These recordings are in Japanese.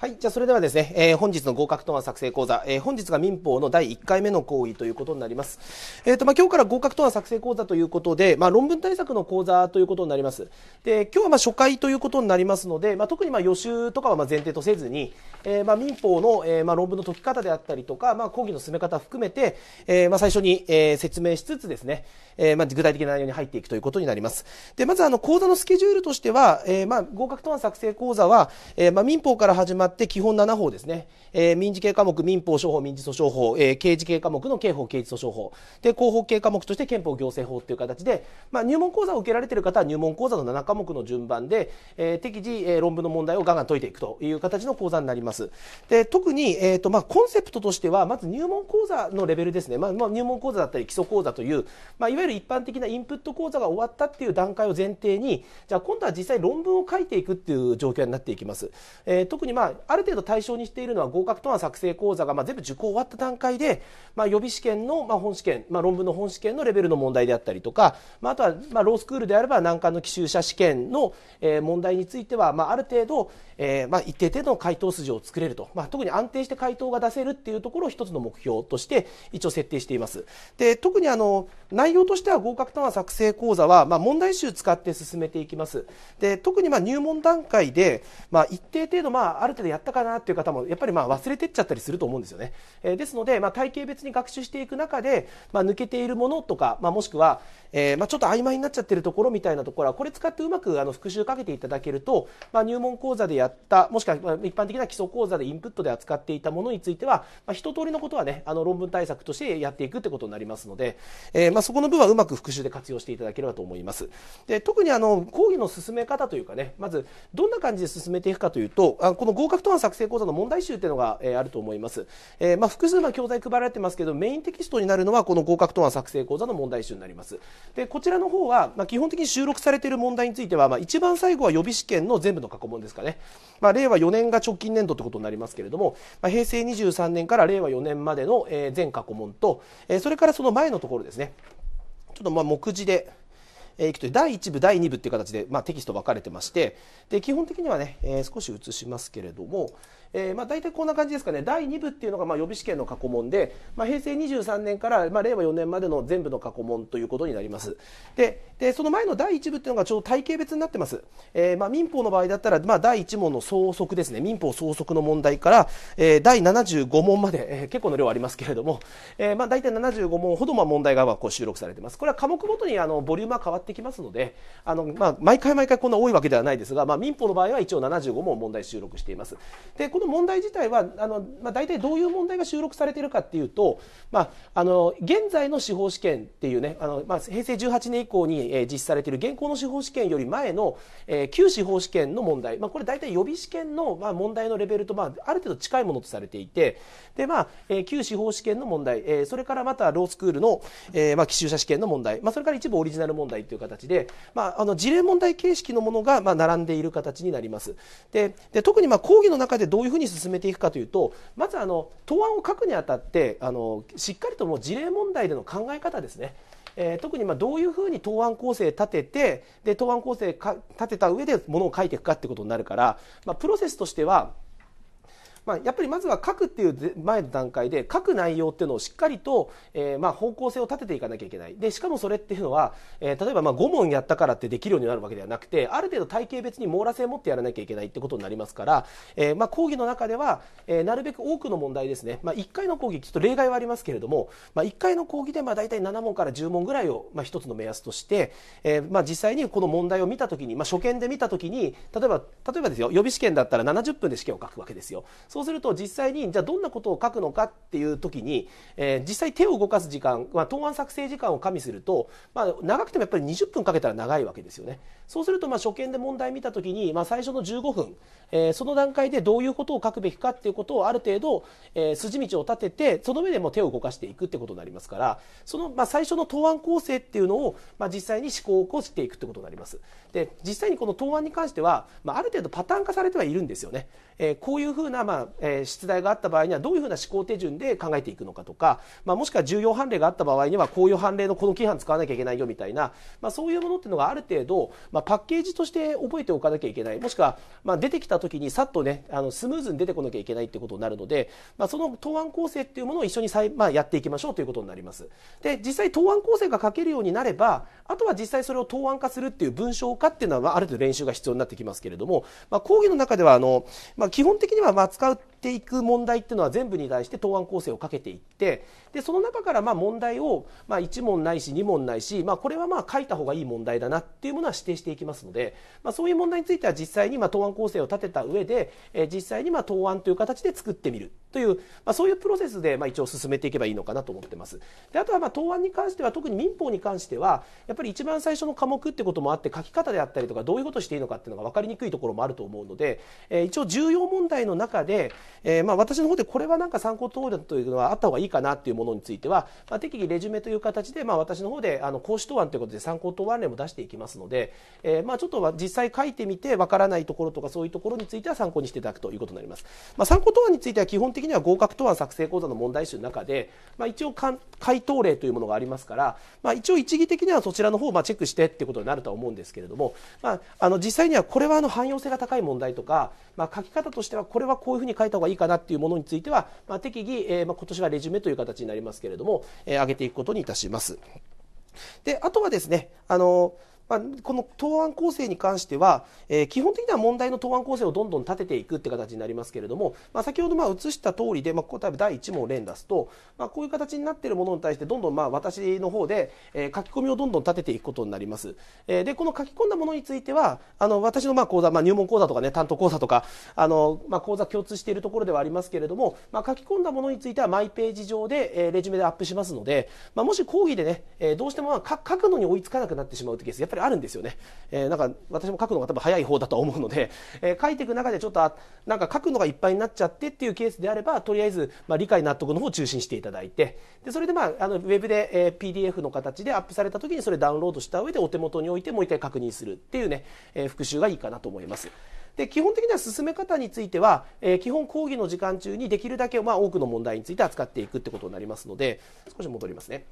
はい。じゃあ、それではですね、えー、本日の合格答案作成講座、えー、本日が民法の第1回目の行為ということになります。えっ、ー、と、まあ、今日から合格答案作成講座ということで、まあ、論文対策の講座ということになります。で、今日はま、初回ということになりますので、まあ、特にま、予習とかはま、前提とせずに、えー、ま、民法の、えー、ま、論文の解き方であったりとか、まあ、講義の進め方含めて、えー、ま、最初に、え説明しつつですね、えー、ま、具体的な内容に入っていくということになります。で、まずあの、講座のスケジュールとしては、えー、ま、合格答案作成講座は、えー、ま、民法から始まってって基本7法ですねえー、民事系科目民法商法、民事訴訟法、えー、刑事系科目の刑法刑事訴訟法で広報系科目として憲法行政法という形で、まあ、入門講座を受けられている方は入門講座の7科目の順番で、えー、適時、えー、論文の問題をガンガン解いていくという形の講座になりますで特に、えーとまあ、コンセプトとしてはまず入門講座のレベルですね、まあ、まあ、入門講座だったり基礎講座という、まあ、いわゆる一般的なインプット講座が終わったっていう段階を前提にじゃあ今度は実際論文を書いていくっていう状況になっていきます、えー、特に、まあ、ある程度対象にしているのは合格答案作成講座が、まあ、全部受講終わった段階で、まあ、予備試験の、まあ、本試験、まあ、論文の本試験のレベルの問題であったりとか、まあ、あとは、まあ、ロースクールであれば難関の奇襲者試験の、えー、問題については、まあ、ある程度、えー、まあ、一定程度の回答筋を作れると、まあ、特に安定して回答が出せるっていうところを一つの目標として一応設定しています。で特にあの内容としては合格単話作成講座は、まあ、問題集使って進めていきます。で特にまあ入門段階で、まあ、一定程度、まあ、ある程度やったかなっていう方もやっぱりまあ忘れてっちゃったりすると思うんですよね。えー、ですので、まあ、体系別に学習していく中で、まあ、抜けているものとか、まあ、もしくは、えー、まあ、ちょっと曖昧になっちゃってるところみたいなところはこれ使ってうまくあの復習かけていただけると、まあ、入門講座でやってったもしくは一般的な基礎講座でインプットで扱っていたものについては、まあ、一通りのことはねあの論文対策としてやっていくってことになりますので、えー、まあ、そこの部分はうまく復習で活用していただければと思います。で特にあの講義の進め方というかねまずどんな感じで進めていくかというとあこの合格答案作成講座の問題集っていうのが、えー、あると思います。えー、まあ、複数の教材配られてますけどメインテキストになるのはこの合格答案作成講座の問題集になります。でこちらの方は、まあ、基本的に収録されている問題については、まあ、一番最後は予備試験の全部の過去問ですかねまあ、令和4年が直近年度ということになりますけれども、まあ、平成23年から令和4年までの、え全過去問と、えそれからその前のところですね、ちょっとまあ目次で、えいくと第1部、第2部という形で、まあ、テキスト分かれてましてで基本的にはね、えー、少し移しますけれども、えー、まあ、大体こんな感じですかね第2部っていうのがま予備試験の過去問で、まあ、平成23年からま令和4年までの全部の過去問ということになりますでその前の第1部っていうのがちょうど体系別になってます、えー、ま民法の場合だったら、ま第1問の総則ですね民法総則の問題から、えー、第75問まで、えー、結構の量ありますけれども、えー、まあ、大体75問ほどま問題がこう収録されてますこれは科目ごとにあのボリュームは変わってきますのであの、まあ、毎回毎回こんな多いわけではないですが、まあ、民法の場合は一応75問問題収録していますでの問題自体はあの、まあ、大体どういう問題が収録されているかっていうと、まあ、あの現在の司法試験っていうねあの、まあ、平成18年以降に、えー、実施されている現行の司法試験より前の、えー、旧司法試験の問題、まあ、これ大体予備試験の、まあ、問題のレベルと、まあ、ある程度近いものとされていてで、まあ、えー、旧司法試験の問題、えー、それからまたロースクールの、えー、まあ、寄修者試験の問題、まあ、それから一部オリジナル問題という形で、まあ、あの、事例問題形式のものが、まあ、並んでいる形になります。で、で特に、まあ、講義の中でどういうふうに進めていくかというと、まず、あの、答案を書くにあたって、あの、しっかりともう事例問題での考え方ですね。えー、特にまあどういうふうに答案構成立ててで答案構成か立てた上でものを書いていくかってことになるから、まあ、プロセスとしてはまあ、やっぱりまずは書くっていう前の段階で書く内容っていうのをしっかりと、えー、まあ方向性を立てていかなきゃいけないでしかもそれっていうのは、えー、例えばまあ5問やったからってできるようになるわけではなくてある程度体系別に網羅性を持ってやらなきゃいけないってことになりますから、えー、まあ講義の中では、えー、なるべく多くの問題ですね、まあ、1回の講義ちょっと例外はありますけれども、まあ、1回の講義でまあ大体7問から10問ぐらいをまあ1つの目安として、えー、まあ実際にこの問題を見た時に、まあ、初見で見た時に例えば例えばですよ予備試験だったら70分で試験を書くわけですよ。そうすると実際にじゃあどんなことを書くのかっていう時に、えー、実際手を動かす時間、まあ、答案作成時間を加味すると、まあ、長くてもやっぱり20分かけたら長いわけですよね。そうするとまあ初見で問題見たときに、まあ、最初の15分、えー、その段階でどういうことを書くべきかっていうことをある程度、えー、筋道を立ててその上でも手を動かしていくってことになりますからそのまあ最初の答案構成っていうのを、まあ、実際に思考を起こしていくってことになります。で実際にこの答案に関しては、まあ、ある程度パターン化されてはいるんですよね。えー、こういうふうな、まあえー、出題があった場合にはどういうふうな思考手順で考えていくのかとか、まあ、もしくは重要判例があった場合にはこういう判例のこの規範使わなきゃいけないよみたいな、まあ、そういうものっていうのがある程度、まあまあ、パッケージとして覚えておかなきゃいけないもしくは、まあ、出てきた時にさっとねあのスムーズに出てこなきゃいけないってことになるので、まあ、その答案構成っていうものを一緒にさい、まあ、やっていきましょうということになります。で実際答案構成が書けるようになればあとは実際それを答案化するっていう文章化っていうのは、まあ、ある程度練習が必要になってきますけれども、まあ、講義の中ではあの、まあ、基本的にはまあ使うていく問題っていうのは全部に対して答案構成をかけていってでその中からまあ問題をまあ1問ないし2問ないし、まあ、これはまあ書いた方がいい問題だなっていうものは指定していきますので、まあ、そういう問題については実際にまあ答案構成を立てた上で、え実際にまあ答案という形で作ってみるという、まあ、そういうプロセスでまあ一応進めていけばいいのかなと思ってます。であとはまあ答案に関しては特に民法に関してはやっぱり一番最初の科目ってこともあって書き方であったりとかどういうことしていいのかっていうのが分かりにくいところもあると思うので、え一応重要問題の中で、えー、まあ、私の方でこれはなんか参考等案というのはあった方がいいかなというものについては、まあ、適宜レジュメという形で、まあ、私の方であの講師答案ということで参考答案例も出していきますので、えー、まあ、ちょっと実際書いてみてわからないところとかそういうところについては参考にしていただくということになります、まあ、参考答案については基本的には合格答案作成講座の問題集の中で、まあ、一応回答例というものがありますから、まあ、一応一義的にはそちらの方をまあチェックしてっていうことになるとは思うんですけれども、まあ、あの実際にはこれはあの汎用性が高い問題とか、まあ、書き方としてはこれはこういうふうに書いた方がいいかなっていうものについては、まあ、適宜、えー、まあ、今年はレジュメという形になりますけれども、えー、上げていくことにいたします。で、あとはですね、あのーまあ、この答案構成に関しては、えー、基本的には問題の答案構成をどんどん立てていくって形になりますけれども、まあ、先ほどまあ写した通りで、まあ、例えば第1問連出すと、まあ、こういう形になっているものに対してどんどんまあ私の方で、えー、書き込みをどんどん立てていくことになります。えー、でこの書き込んだものについてはあの私のまあ講座、まあ、入門講座とかね担当講座とかあの、まあ、講座共通しているところではありますけれども、まあ、書き込んだものについてはマイページ上で、えー、レジュメでアップしますので、まあ、もし講義でね、えー、どうしてもまあ書くのに追いつかなくなってしまうというケースやっぱりあるんですよね。えー、なんか私も書くのが多分早い方だと思うので、えー、書いていく中でちょっとなんか書くのがいっぱいになっちゃってっていうケースであればとりあえず、まあ、理解納得の方を中心していただいてでそれで、まあ、あのウェブで、えー、PDF の形でアップされた時にそれダウンロードした上でお手元に置いてもう一回確認するっていうね、えー、復習がいいかなと思います。で基本的には進め方については、えー、基本講義の時間中にできるだけ、まあ、多くの問題について扱っていくってことになりますので少し戻りますね。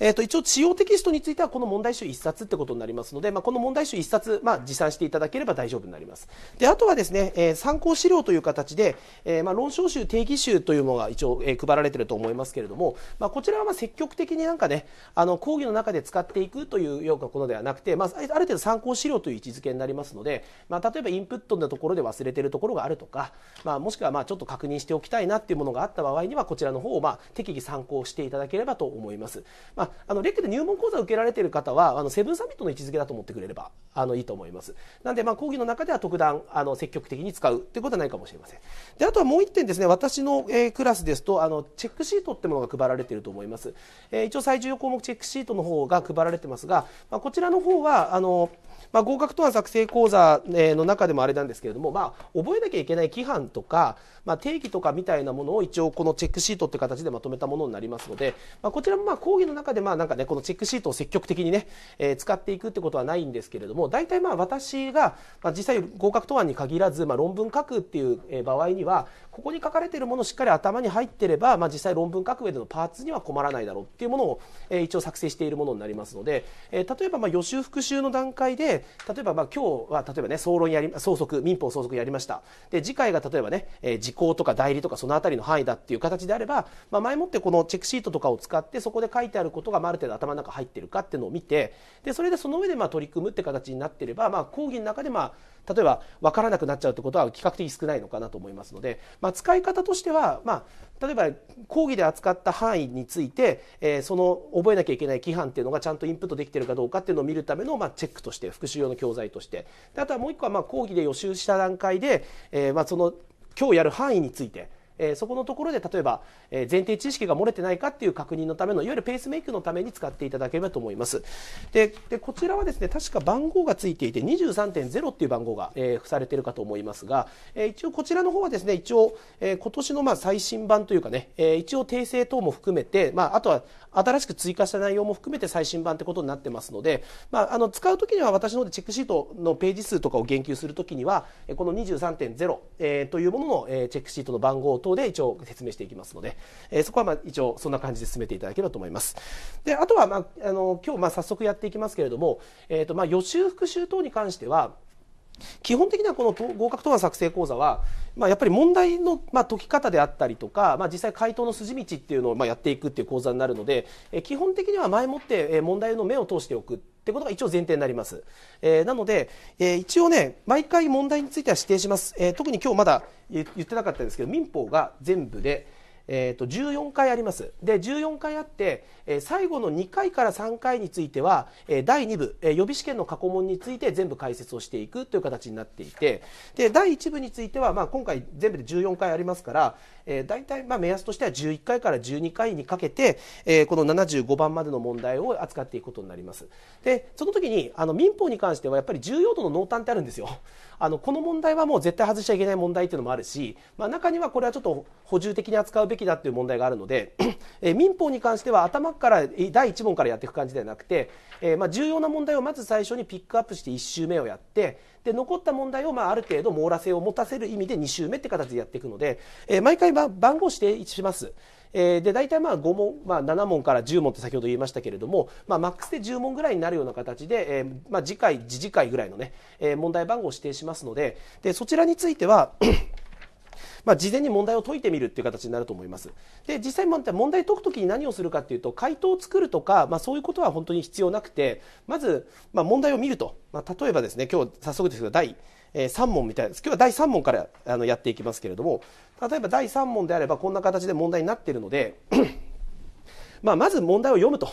えっ、ー、と、一応、使用テキストについては、この問題集1冊ってことになりますので、まあ、この問題集1冊、まあ、持参していただければ大丈夫になります。で、あとはですね、えー、参考資料という形で、えー、まあ、論証集、定義集というのが一応、え配られてると思いますけれども、まあ、こちらはま積極的になんかね、あの、講義の中で使っていくというようなものではなくて、まあ、ある程度参考資料という位置づけになりますので、まあ、例えばインプットのところで忘れてるところがあるとか、まあ、もしくはまあちょっと確認しておきたいなっていうものがあった場合にはこちらの方をまあ適宜参考していただければと思います、まあ、あ、のレックで入門講座を受けられている方はあのセブンサミットの位置づけだと思ってくれればあのいいと思いますなんでまあ講義の中では特段あの積極的に使うということはないかもしれませんであとはもう1点ですね私の、えー、クラスですとあのチェックシートってものが配られていると思います、えー、一応最重要項目チェックシートの方が配られてますが、まあ、こちらの方はあのまあ、合格答案作成講座の中でもあれなんですけれども、まあ、覚えなきゃいけない規範とか、まあ、定義とかみたいなものを一応このチェックシートって形でまとめたものになりますので、まあ、こちらもまあ講義の中でまあなんかねこのチェックシートを積極的にね、えー、使っていくってことはないんですけれども大体まあ私が、まあ、実際合格答案に限らず、まあ、論文書くっていう場合にはここに書かれているものをしっかり頭に入っていれば、まあ、実際論文書く上でのパーツには困らないだろうっていうものを、えー、一応作成しているものになりますので、えー、例えばまあ予習復習の段階で例えばまあ今日は例えばね総論やり総則民法総則やりましたで次回が例えばね、えー、時効とか代理とかその辺りの範囲だっていう形であれば、まあ、前もってこのチェックシートとかを使ってそこで書いてあることがある程度頭の中入ってるかっていうのを見てでそれでその上でまあ取り組むって形になってれば、まあ、講義の中でまあ例えば分からなくなっちゃうってことは比較的少ないのかなと思いますので、まあ、使い方としては、まあ、例えば講義で扱った範囲について、えー、その覚えなきゃいけない規範っていうのがちゃんとインプットできてるかどうかっていうのを見るための、まあ、チェックとして復習用の教材としてであとはもう一個はまあ講義で予習した段階で、えー、まあその今日やる範囲についてえー、そこのところで例えば、えー、前提知識が漏れてないかっていう確認のためのいわゆるペースメイクのために使っていただければと思いますででこちらはですね確か番号がついていて23.0っていう番号が、えー、されてるかと思いますが、えー、一応こちらの方はですね一応、えー、今年のまあ最新版というかね、えー、一応訂正等も含めて、まあ、あとは新しく追加した内容も含めて最新版ってことになってますので、まあ、あの使う時には私の方でチェックシートのページ数とかを言及する時にはこの23.0、えー、というものの、えチェックシートの番号と等で一応説明していきますので、えー、そこはまあ一応そんな感じで進めていただければと思います。であとは、まあ、あの今日まあ早速やっていきますけれども、えーとまあ、予習復習等に関しては基本的にはこの合格答案作成講座は、まあ、やっぱり問題の、まあ、解き方であったりとか、まあ、実際回答の筋道っていうのを、まあ、やっていくっていう講座になるので、え基本的には前もって、え問題の目を通しておくってことが一応前提になります、えー、なので、えー、一応ね毎回問題については指定します、えー、特に今日まだ言ってなかったんですけど民法が全部でえー、と14回あります。で14回あって、え最後の2回から3回については、え第2部、え予備試験の過去問について全部解説をしていくという形になっていてで第1部については、まあ、今回全部で14回ありますから、えー、大体まあ目安としては11回から12回にかけて、えこの75番までの問題を扱っていくことになります。でその時にあの民法に関してはやっぱり重要度の濃淡ってあるんですよ。あのこの問題はもう絶対外しちゃいけない問題というのもあるし、まあ、中にはこれはちょっと補充的に扱うべきだという問題があるので、え民法に関しては頭から第1問からやっていく感じではなくて、えまあ、重要な問題をまず最初にピックアップして1周目をやってで残った問題をまあある程度網羅性を持たせる意味で2周目って形でやっていくので、え毎回番号指定します。えー、で大体まあ5問、まあ、7問から10問って先ほど言いましたけれども、まあ、マックスで10問ぐらいになるような形で、えー、まあ、次回次次回ぐらいのね、えー、問題番号を指定しますのででそちらについては まあ、事前に問題を解いてみるっていう形になると思います。で、実際問題解くときに何をするかというと、回答を作るとか、まあ、そういうことは本当に必要なくて、まず、まあ、問題を見ると。まあ、例えばですね、今日早速ですがど、第え3問みたいです今日は第3問からあのやっていきますけれども例えば第3問であればこんな形で問題になっているので まあまず問題を読むと。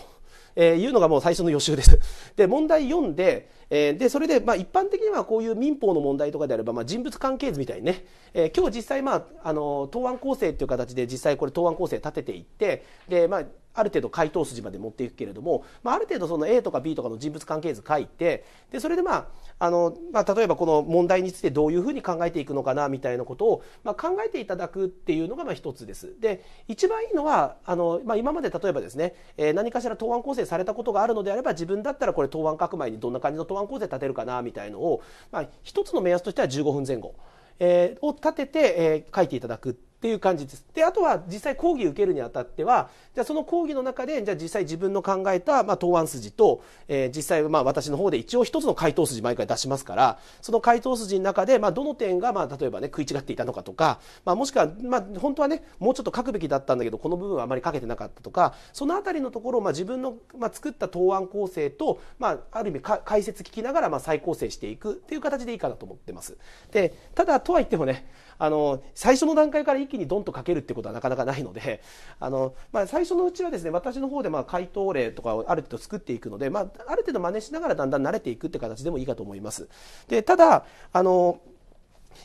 えー、いうのがもう最初の予習です。で、問題読んで、えー、で、それで、まあ一般的にはこういう民法の問題とかであれば、まあ人物関係図みたいにね、えー、今日実際まあ、あの、答案構成っていう形で実際これ答案構成立てていって、で、まあ、ある程度回答筋まで持っていくけれども、まあ、ある程度その A とか B とかの人物関係図書いてでそれでまああの、まあ、例えばこの問題についてどういうふうに考えていくのかなみたいなことを、まあ、考えていただくっていうのがまあ一つです。で一番いいのはあの、まあ、今まで例えばですね、えー、何かしら答案構成されたことがあるのであれば自分だったらこれ答案書く前にどんな感じの答案構成立てるかなみたいのを、まあ、一つの目安としては15分前後。えー、を立てて、えー、書いていただくっていう感じです。で、あとは実際講義受けるにあたっては、じゃあその講義の中で、じゃあ実際自分の考えた、まあ、答案筋と、えー、実際、まあ私の方で一応一つの回答筋毎回出しますから、その回答筋の中で、まあどの点が、まあ例えばね、食い違っていたのかとか、まあもしくは、まあ本当はね、もうちょっと書くべきだったんだけど、この部分はあまり書けてなかったとか、その辺りのところを、まあ自分の、まあ、作った答案構成と、まあある意味か解説聞きながら、まあ再構成していくっていう形でいいかなと思ってます。で、ただとは言ってもね、あの最初の段階から一気にドンとかけるってことはなかなかないのであの、まあ、最初のうちはですね私の方でまあ回答例とかをある程度作っていくので、まあ、ある程度真似しながらだんだん慣れていくって形でもいいかと思います。でただあの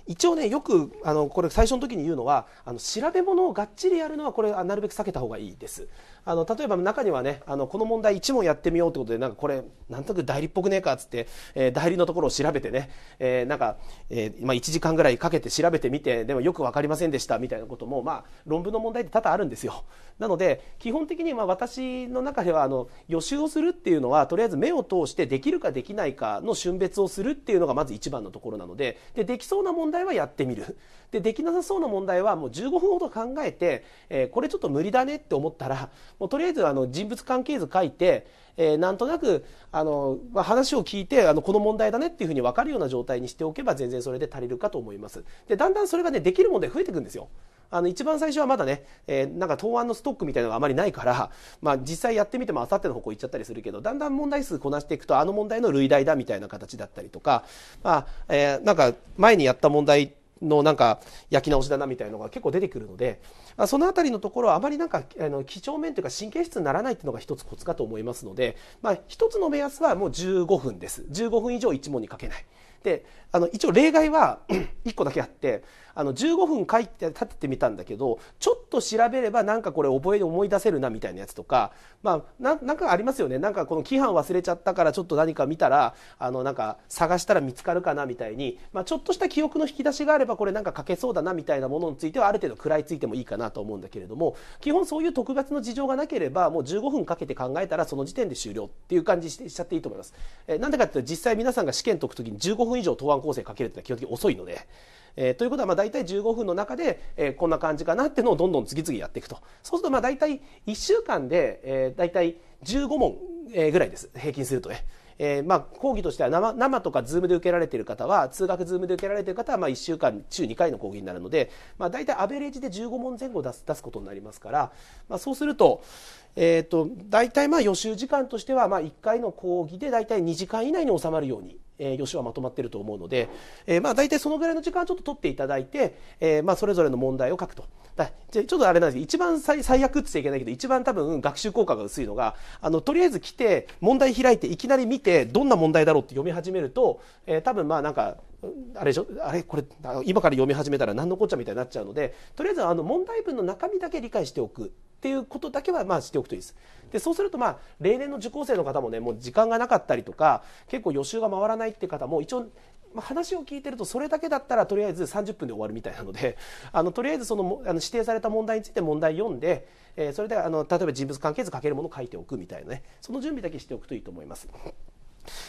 一応ねよくあのこれ最初の時に言うのはあの調べ物をがっちりやるのはこれなるべく避けた方がいいです。あの例えば中にはねあのこの問題1問やってみようってことでなんかこれなんとなく代理っぽくねえかっつって、えー、代理のところを調べてね、えー、なんか、えーまあ、1時間ぐらいかけて調べてみてでもよく分かりませんでしたみたいなことも、まあ、論文の問題って多々あるんですよなので基本的にまあ私の中ではあの予習をするっていうのはとりあえず目を通してできるかできないかの瞬別をするっていうのがまず一番のところなのででできそうな問題はやってみるでできなさそうな問題はもう15分ほど考えて、えー、これちょっと無理だねって思ったらもうとりあえずあの人物関係図書いて、えー、なんとなくあの、まあ、話を聞いてあのこの問題だねっていうふうに分かるような状態にしておけば全然それで足りるかと思います。でだんだんそれがねできる問題増えていくんですよ。あの一番最初はまだね、えー、なんか答案のストックみたいなのがあまりないから、まあ、実際やってみてもあさっての方向行っちゃったりするけどだんだん問題数こなしていくとあの問題の類題だみたいな形だったりとか、まあえー、なんか前にやった問題のなんか焼き直しだなみたいのが結構出てくるので、まあ、その辺りのところはあまりなんかあの几帳面というか神経質にならないっていうのが一つコツかと思いますので、まあ、一つの目安はもう15分です15分以上一問にかけないであの一応例外は1 個だけあってあの15分書いて立ててみたんだけどちょっと調べればなんかこれ覚えで思い出せるなみたいなやつとかまあななんかありますよねなんかこの規範忘れちゃったからちょっと何か見たらあのなんか探したら見つかるかなみたいに、まあ、ちょっとした記憶の引き出しがあればこれなんか書けそうだなみたいなものについてはある程度食らいついてもいいかなと思うんだけれども基本そういう特別の事情がなければもう15分かけて考えたらその時点で終了っていう感じしちゃっていいと思います。えー、なんでかっていうと実際皆さんが試験解く時に15分以上答案構成かけるってのは基本的に遅いので。えー、ということは大体15分の中で、えー、こんな感じかなっていうのをどんどん次々やっていくとそうすると大体1週間で、えー、大体15問、えー、ぐらいです平均するとね。えー、まあ講義としては生生とかズームで受けられている方は通学ズームで受けられている方は1週間中2回の講義になるので、まあ、大体アベレージで15問前後出す出すことになりますから、まあ、そうすると、えーと、大体まあ予習時間としてはまあ1回の講義で大体2時間以内に収まるように、えー、予習はまとまってると思うので、えー、まあ大体そのぐらいの時間ちょっと取っていただいて、えー、まあそれぞれの問題を書くと。だちょっとあれなんですけど一番最最悪って言っちゃいけないけど一番多分学習効果が薄いのがあのとりあえず来て問題開いていきなり見てどんな問題だろうって読み始めると、えー、多分まあなんかあれあれこれ今から読み始めたら何のこっちゃみたいになっちゃうのでとりあえずあの問題文の中身だけ理解しておくっていうことだけはまあしておくといいです。でそうするとまあ例年の受講生の方もねもう時間がなかったりとか結構予習が回らないっていう方も一応まあ、話を聞いてるとそれだけだったらとりあえず30分で終わるみたいなので あのとりあえずそのあの指定された問題について問題読んで、えー、それであの例えば人物関係図書けるものを書いておくみたいなねその準備だけしておくといいと思います。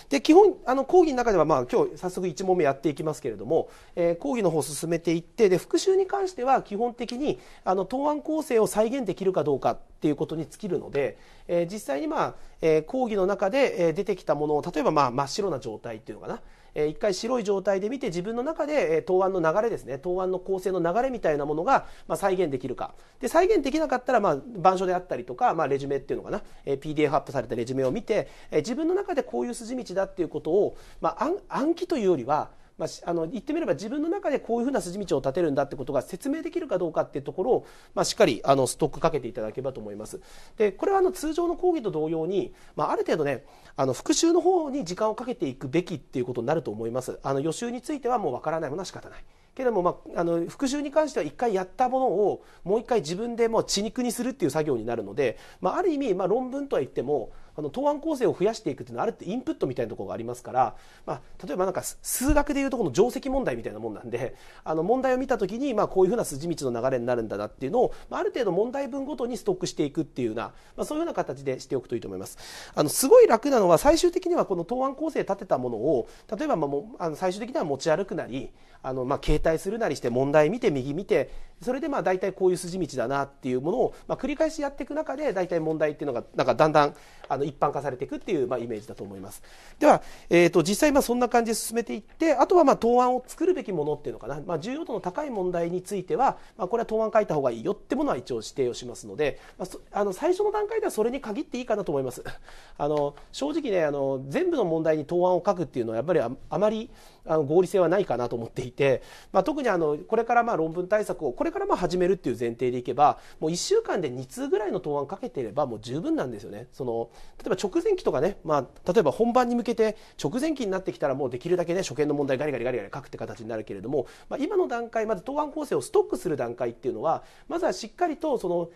で基本あの講義の中ではまあ今日早速1問目やっていきますけれども、えー、講義の方進めていってで復習に関しては基本的にあの答案構成を再現できるかどうかっていうことに尽きるので、えー、実際にまあ、えー、講義の中で出てきたものを例えばまあ真っ白な状態っていうのかなえー、一回白い状態で見て自分の中で、えー、答案の流れですね答案の構成の流れみたいなものが、まあ、再現できるかで再現できなかったら、まあ、板書であったりとか、まあ、レジュメっていうのかな、えー、PDF アップされたレジュメを見て、えー、自分の中でこういう筋道だっていうことを、まあ、暗記というよりはまあ、あの言ってみれば自分の中でこういうふうな筋道を立てるんだってことが説明できるかどうかっていうところを、まあ、しっかりあのストックかけていただければと思います。でこれはあの通常の講義と同様に、まあ、ある程度ねあの復習の方に時間をかけていくべきっていうことになると思います。あの予習についてはもうわからないものは仕方ない。けども、まあ、あの復習に関しては一回やったものをもう一回自分でもう血肉にするっていう作業になるので、まあ、ある意味、まあ、論文とは言ってもあの答案構成を増やしていくというのはあるってインプットみたいなところがありますから、まあ、例えばなんか数学でいうとこの定石問題みたいなもんなんであの問題を見た時に、まあ、こういうふうな筋道の流れになるんだなっていうのを、まあ、ある程度問題文ごとにストックしていくっていうような、まあ、そういうような形でしておくといいと思います。あのすごい楽なのは最終的にはこの答案構成立てたものを例えばまあもあの最終的には持ち歩くなりあのまあ携帯するなりして問題見て右見てそれでまあ大体こういう筋道だなっていうものを、まあ、繰り返しやっていく中で大体問題っていうのがなんかだんだんあのの一般化されていくっていう、まあ、イメージだと思います。では、えーと、実際まあそんな感じで進めていってあとはまあ答案を作るべきものっていうのかな、まあ、重要度の高い問題については、まあ、これは答案書いた方がいいよってものは一応指定をしますので、まあ、あの最初の段階ではそれに限っていいかなと思います。あの正直ねあの全部の問題に答案を書くっていうのはやっぱりあまりあの合理性はないかなと思っていて、まあ、特にあのこれからまあ論文対策をこれからまあ始めるっていう前提でいけばもう1週間で2通ぐらいの答案かけていればもう十分なんですよね。その例えば直前期とかね、まあ、例えば本番に向けて直前期になってきたらもうできるだけね初見の問題ガリガリガリガリ書くって形になるけれども、まあ、今の段階まず答案構成をストックする段階っていうのはまずはしっかりとその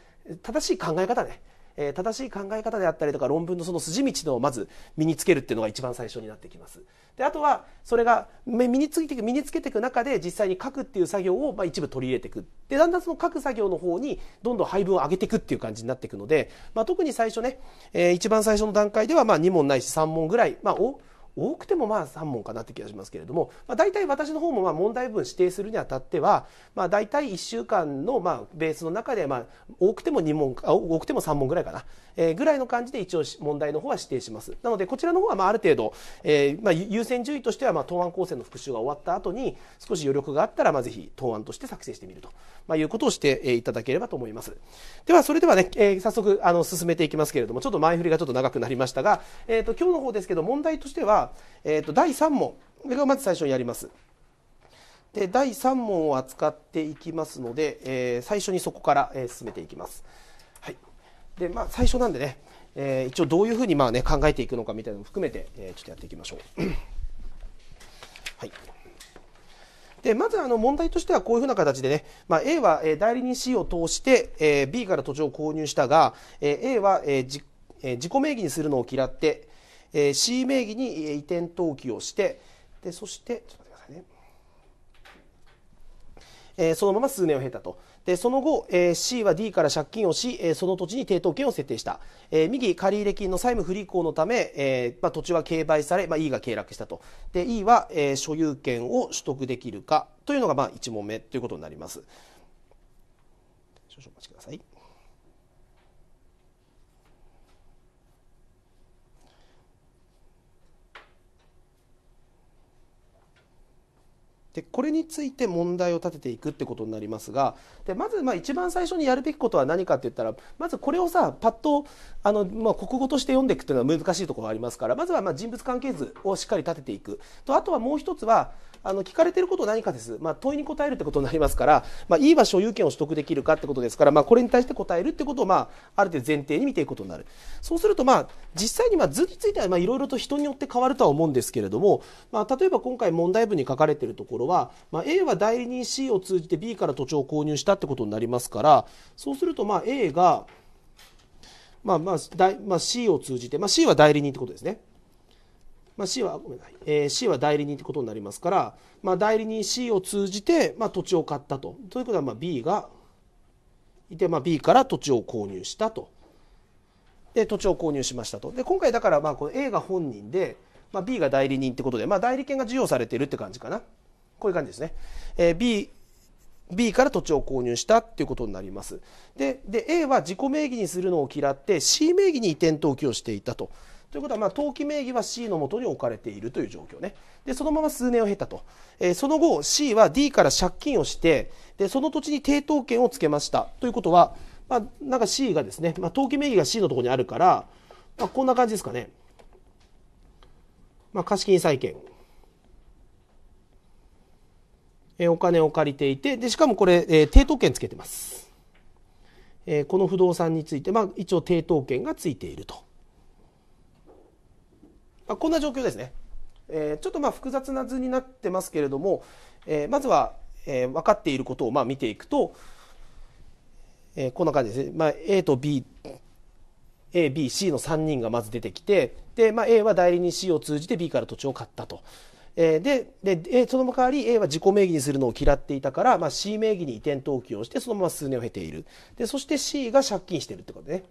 正しい考え方ねえ正しい考え方であったりとか論文のその筋道のまず身につけるっていうのが一番最初になってきます。であとはそれが身について身につけていく中で実際に書くっていう作業をまあ一部取り入れていくでだんだんその書く作業の方にどんどん配分を上げていくっていう感じになっていくので、まあ、特に最初ね、えー、一番最初の段階ではまあ2問ないし3問ぐらい、まあ、お多くてもまあ3問かなって気がしますけれども、まあ、大体私の方もまあ問題文指定するにあたっては、まあ、大体1週間のまあベースの中でまあ多くても2問多くても3問ぐらいかなえぐらいの感じで一応問題の方は指定しますなのでこちらの方はまあある程度、えー、まあ、優先順位としてはまあ答案構成の復習が終わった後に少し余力があったらまあぜひ答案として作成してみると、まあ、いうことをしていただければと思いますではそれではね、えー、早速あの進めていきますけれどもちょっと前振りがちょっと長くなりましたが、えーと、今日の方ですけど問題としては、えーと、第3問これがまず最初にやりますで第3問を扱っていきますので、えー、最初にそこから、え進めていきます。で、まあ、最初なんでね、えー、一応どういうふうにまあ、ね、考えていくのかみたいなのも含めて、えー、ちょっとやっていきましょう。はいでまずあの問題としてはこういうふうな形でね、まあ、A は代理人 C を通して、えー、B から土地を購入したが、えー、A は、えーじえー、自己名義にするのを嫌って、えー、C 名義に移転登記をしてでそしてちょっと待ってくださいね、えー、そのまま数年を経たとでその後、えー、C は D から借金をし、えー、その土地に抵当権を設定した、えー、右借入金の債務不履行のため、えーまあ、土地は競売され、まあ、E が経絡したとで E は、えー、所有権を取得できるかというのが、まあ、1問目ということになります。少々お待ちくださいでこれについて問題を立てていくってことになりますがでまずまあ一番最初にやるべきことは何かって言ったらまずこれをさパッとあの、まあ、国語として読んでいくっていうのは難しいところがありますからまずはま人物関係図をしっかり立てていくとあとはもう一つはあの聞かれてること何かです、まあ、問いに答えるってことになりますから、まあ、いいは所有権を取得できるかってことですから、まあ、これに対して答えるってことを、まあ、ある程度前提に見ていくことになるそうすると、まあ、実際にまあ図についてはいろいろと人によって変わるとは思うんですけれども、まあ、例えば今回問題文に書かれているところは、まあ、A は代理人 C を通じて B から土地を購入したってことになりますからそうするとま A が、まあまあまあ、C を通じて、まあ、C は代理人ってことですね。まあ、C はごめんなさい、えー、C は代理人ということになりますから、まあ、代理人 C を通じて、まあ、土地を買ったと。ということはまあ B がいて、まあ、B から土地を購入したと。で土地を購入しましたと。で今回だからまあこの A が本人で、まあ、B が代理人ってことで、まあ、代理権が授与されてるって感じかな。こういう感じですね。えー、B B から土地を購入したっていうことになります。で、で A は自己名義にするのを嫌って C 名義に移転登記をしていたと。ということは、まあ、登記名義は C のもとに置かれているという状況ね。で、そのまま数年を経たと。えー、その後、C は D から借金をして、で、その土地に抵当権をつけました。ということは、まあ、なんか C がですね、まあ、登記名義が C のところにあるから、まあ、こんな感じですかね。まあ、貸金債権。えー、お金を借りていて、で、しかもこれ、えー、抵当権つけてます。えー、この不動産について、まあ、一応抵当権がついていると。まあ、こんな状況ですね。えー、ちょっとまあ複雑な図になってますけれども、えー、まずは、えー、分かっていることをまあ見ていくと、えー、こんな感じですね。まあ、A と B A、B、C の3人がまず出てきて、で、まあ、A は代理人 C を通じて B から土地を買ったと。えでで、その代わり A は自己名義にするのを嫌っていたから、まあ、C 名義に移転登記をして、そのまま数年を経ている。で、そして C が借金してるってことね。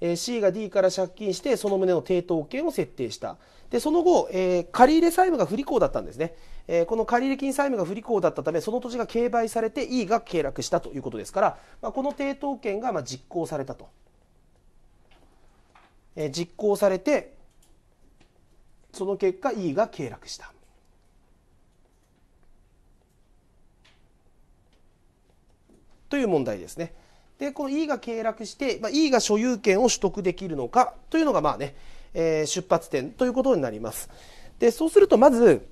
え C が D から借金してその旨の抵当権を設定したでその後、えー、借入債務が不履行だったんですね、えー、この借入金債務が不履行だったためその土地が競売されて E が経約したということですから、まあ、この抵当権がま実行されたと、えー、実行されてその結果 E が経約したという問題ですね。でこの E が経絡して、まあ、E が所有権を取得できるのかというのがまあね、えー、出発点ということになります。でそうするとまず、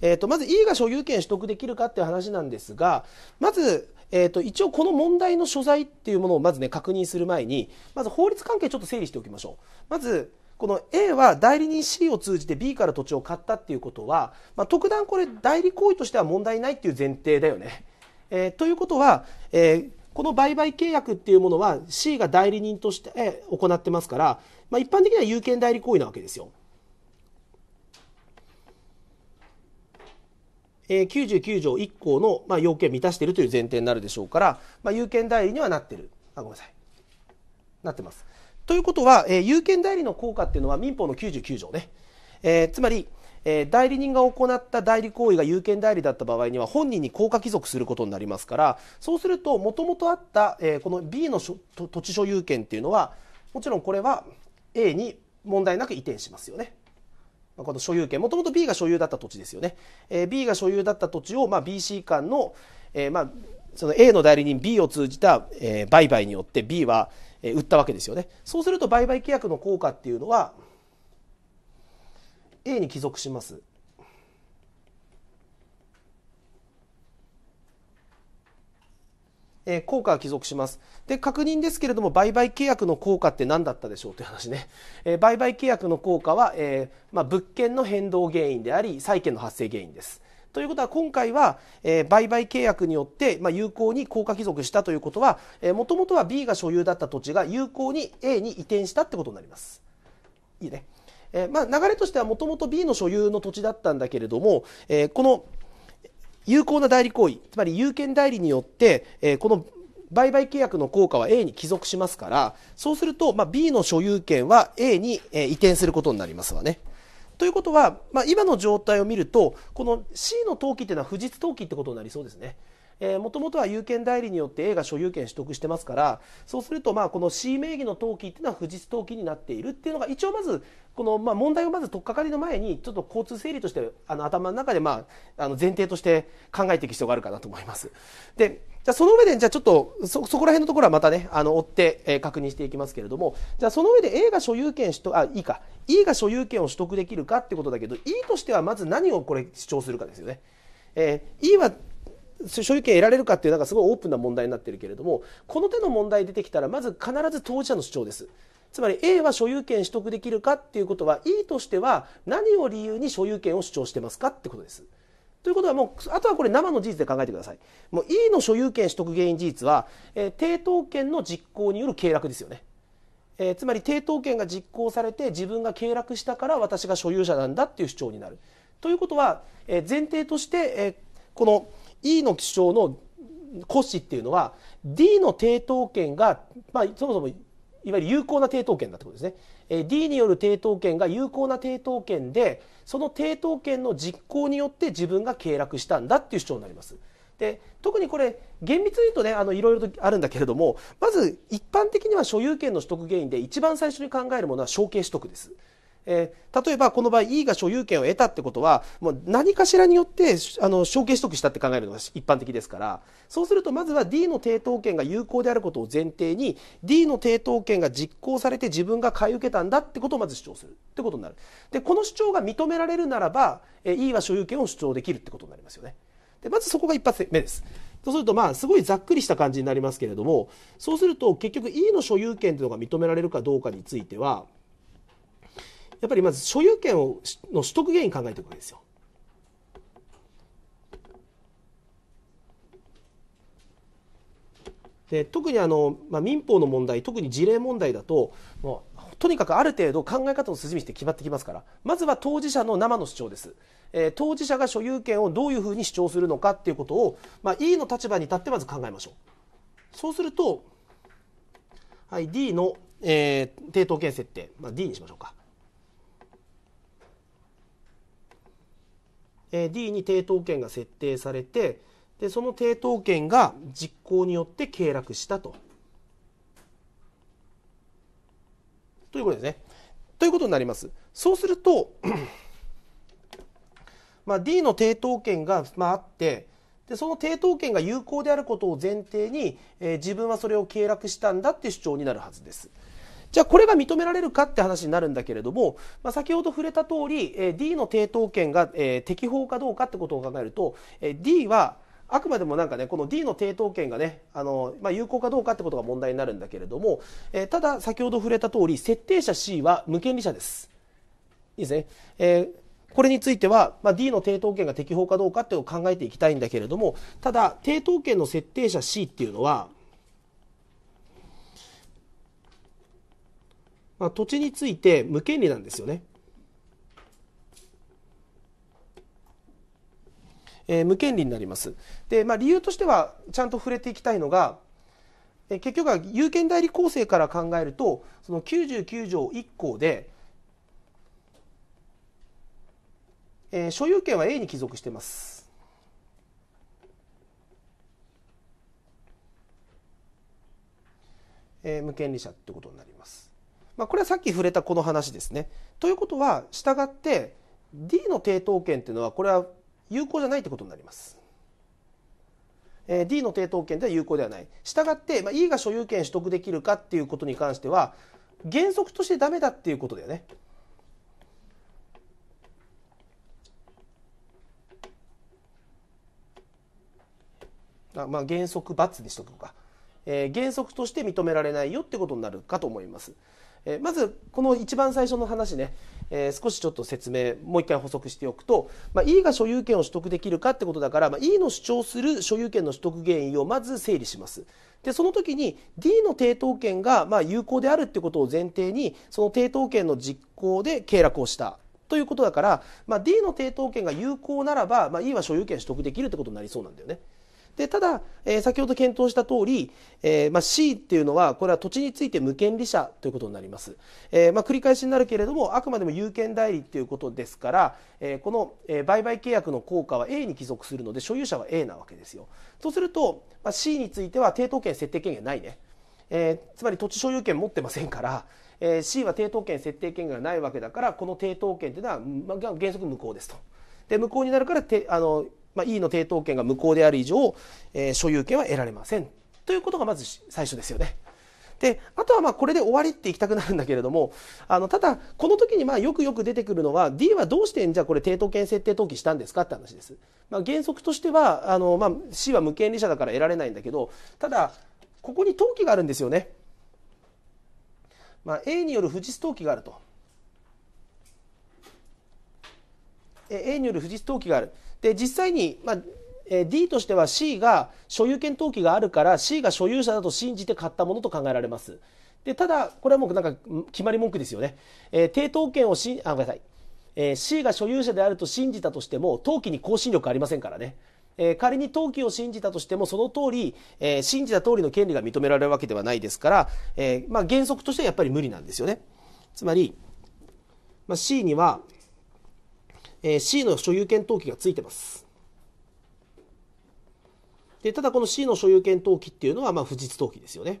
えーと、まず E が所有権取得できるかっていう話なんですがまず、えーと、と一応この問題の所在っていうものをまずね確認する前にまず法律関係ちょっと整理しておきましょう。まずこの A は代理人 C を通じて B から土地を買ったっていうことは、まあ、特段これ代理行為としては問題ないっていう前提だよね。えー、ということは、えー、この売買契約っていうものは C が代理人として行ってますから、まあ、一般的には有権代理行為なわけですよ。え99条1項の、まあ、要件を満たしているという前提になるでしょうから、まあ、有権代理にはなってるあごめんなさいなってます。ということは、え有権代理の効果っていうのは民法の99条ね、えー、つまりえー、代理人が行った代理行為が有権代理だった場合には本人に効果帰属することになりますからそうするともともとあった、えー、この B の土地所有権っていうのはもちろんこれは A に問題なく移転しますよね。この所有権もともと B が所有だった土地ですよね、えー、B が所有だった土地を、まあ、BC 間の、えーまあ、その A の代理人 B を通じた、えー、売買によって B は、えー、売ったわけですよねそうすると売買契約の効果っていうのは A に帰属します。えー、効果は帰属します。で、確認ですけれども、売買契約の効果って何だったでしょうという話ね。えー、売買契約の効果は、えー、まあ、物件の変動原因であり、債権の発生原因です。ということは今回は、えー、売買契約によって、まあ、有効に効果帰属したということはもともとは B が所有だった土地が有効に A に移転したってことになります。いいね。えまあ、流れとしてはもともと B の所有の土地だったんだけれども、えこの有効な代理行為つまり有権代理によって、えこの売買契約の効果は A に帰属しますからそうすると、まあ、B の所有権は A に、え移転することになりますわね。ということは、まあ、今の状態を見るとこの C の登記というのは不実登記ってことになりそうですね。もともとは有権代理によって映画所有権取得してますからそうするとまあこの C 名義の登記っていうのは富士登記になっているっていうのが一応まずこのまあ問題をまず取っかかりの前にちょっと交通整理としてあの頭の中でまああの前提として考えていく必要があるかなと思います。でじゃその上で、じゃちょっとそ、そこら辺のところはまたね、あの、追って、えー、確認していきますけれども、じゃその上で A が所有権取得、あ、いいか、E が所有権を取得できるかってことだけど、E としてはまず何をこれ主張するかですよね。えー、E は所有権得られるかっていうのんかすごいオープンな問題になってるけれどもこの手の問題出てきたらまず必ず当事者の主張です。つまり A は所有権取得できるかっていうことは E としては何を理由に所有権を主張してますかってことです。ということはもうあとはこれ生の事実で考えてください。もう E の所有権取得原因事実は、えー、抵当権の実行による経絡ですよね。えー、つまり抵当権が実行されて自分が契約したから私が所有者なんだっていう主張になる。ということは、えー、前提として、えー、この E の気象の骨子っていうのは D の抵当権が、まあ、そもそもいわゆる有効な抵当権だってことですね。え D による抵当権が有効な抵当権でその抵当権の実行によって自分が経絡したんだっていう主張になります。で特にこれ厳密に言うとねいろいろとあるんだけれどもまず一般的には所有権の取得原因で一番最初に考えるものは承継取得です。えー、例えばこの場合 E が所有権を得たってことはもう何かしらによってあの承継取得したって考えるのが一般的ですからそうするとまずは D の抵当権が有効であることを前提に D の抵当権が実行されて自分が買い受けたんだってことをまず主張するってことになるでこの主張が認められるならば、えー、E は所有権を主張できるってことになりますよねでまずそこが一発目ですそうするとまあすごいざっくりした感じになりますけれどもそうすると結局 E の所有権というのが認められるかどうかについてはやっぱりまず所有権をの取得原因考えていくわけですよ。で特にあの、まあ、民法の問題特に事例問題だともうとにかくある程度考え方の筋道して決まってきますからまずは当事者の生の主張です、えー、当事者が所有権をどういうふうに主張するのかっていうことを、まあ、E の立場に立ってまず考えましょうそうすると、はい、D の、えー、抵当権設定、まあ、D にしましょうかえ D に抵当権が設定されてでその抵当権が実行によって経絡したと。ということですね。ということになります。そうすると まあ、D の抵当権が、まあ、あってでその抵当権が有効であることを前提に、えー、自分はそれを経絡したんだって主張になるはずです。じゃあこれが認められるかって話になるんだけれども、まあ、先ほど触れた通り、えー、D の抵当権が、えー、適法かどうかってことを考えると、えー、D はあくまでもなんかねこの D の抵当権がねあの、まあ、有効かどうかってことが問題になるんだけれども、えー、ただ先ほど触れた通り設定者 C は無権利者です。いいですね、えー、これについては、まあ、D の抵当権が適法かどうかっていうのを考えていきたいんだけれどもただ抵当権の設定者 C っていうのはまあ、土地について無権利なんですよね。えー、無権利になりますで、まあ、理由としてはちゃんと触れていきたいのが、えー、結局は有権代理構成から考えるとその99条1項で、えー、所有権は A に帰属してます。えー、無権利者ってことになります。まあ、これはさっき触れたこの話ですね。ということは従って D の抵当権っていうのはこれは有効じゃないってことになります。えー、D の抵当権では有効ではない。従って、まあ、E が所有権取得できるかっていうことに関しては原則としてダメだっていうことだよね。あまあ、原則×にしとくか、えー、原則として認められないよってことになるかと思います。えまずこの一番最初の話ね、えー、少しちょっと説明もう一回補足しておくと、まあ、E が所有権を取得できるかってことだから、まあ、E の主張する所有権の取得原因をまず整理します。でその時に D の抵当権がま有効であるってことを前提にその抵当権の実行で契約をしたということだから、まあ、D の抵当権が有効ならば、まあ、E は所有権取得できるってことになりそうなんだよね。でただ、えー、先ほど検討した通り、えーまあ、C っていうのはこれは土地について無権利者ということになります、えーまあ、繰り返しになるけれどもあくまでも有権代理ということですから、えー、この、えー、売買契約の効果は A に帰属するので所有者は A なわけですよそうすると、まあ、C については抵当権設定権がないね、えー、つまり土地所有権持ってませんからえー、C は抵当権設定権がないわけだからこの抵当権というのは、まあ、原則無効ですと。で無効になるからてあのまあ、E の抵当権が無効である以上、えー、所有権は得られませんということがまず最初ですよね。であとはまあこれで終わりっていきたくなるんだけれどもあのただこの時にまあよくよく出てくるのは D はどうしてじゃあこれ抵当権設定登記したんですかって話です。まあ、原則としてはあの、まあ、C は無権利者だから得られないんだけどただここに登記があるんですよね。まあ、A による不実登記があると。A による不実登記がある。で実際に、まあ、D としては C が所有権登記があるから C が所有者だと信じて買ったものと考えられます。でただこれはもうなんか決まり文句ですよね。えー、抵当権をしあごめんなさい、えー、C が所有者であると信じたとしても登記に更新力ありませんからね。えー、仮に登記を信じたとしてもその通り、えー、信じた通りの権利が認められるわけではないですから、えーまあ、原則としてはやっぱり無理なんですよね。つまり、まあ、C にはえー、C の所有権登記がついてます。でただこの C の所有権登記っていうのはまあ不実登記ですよね。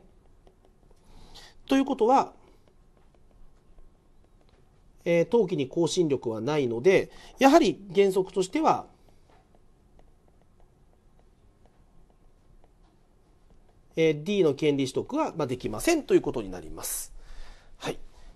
ということは、えー、登記に更新力はないのでやはり原則としては、えー、D の権利取得はまあできませんということになります。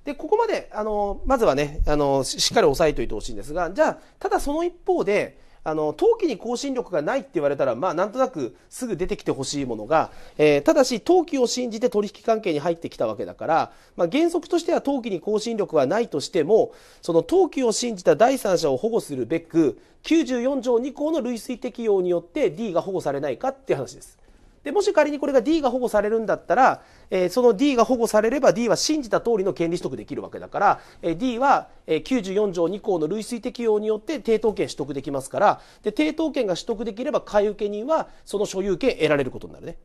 で、ここまで、あの、まずはね、あの、しっかり押さえておいてほしいんですが、じゃあ、ただその一方で、あの、陶器に更新力がないって言われたら、まあ、なんとなくすぐ出てきてほしいものが、えー、ただし、陶器を信じて取引関係に入ってきたわけだから、まあ、原則としては陶器に更新力はないとしても、その陶器を信じた第三者を保護するべく、94条2項の類推適用によって D が保護されないかって話です。で、もし仮にこれが D が保護されるんだったら、えー、その D が保護されれば D は信じた通りの権利取得できるわけだから、えー、D は94条2項の類推適用によって抵当権取得できますから、で、抵当権が取得できれば買い受け人はその所有権得られることになるね。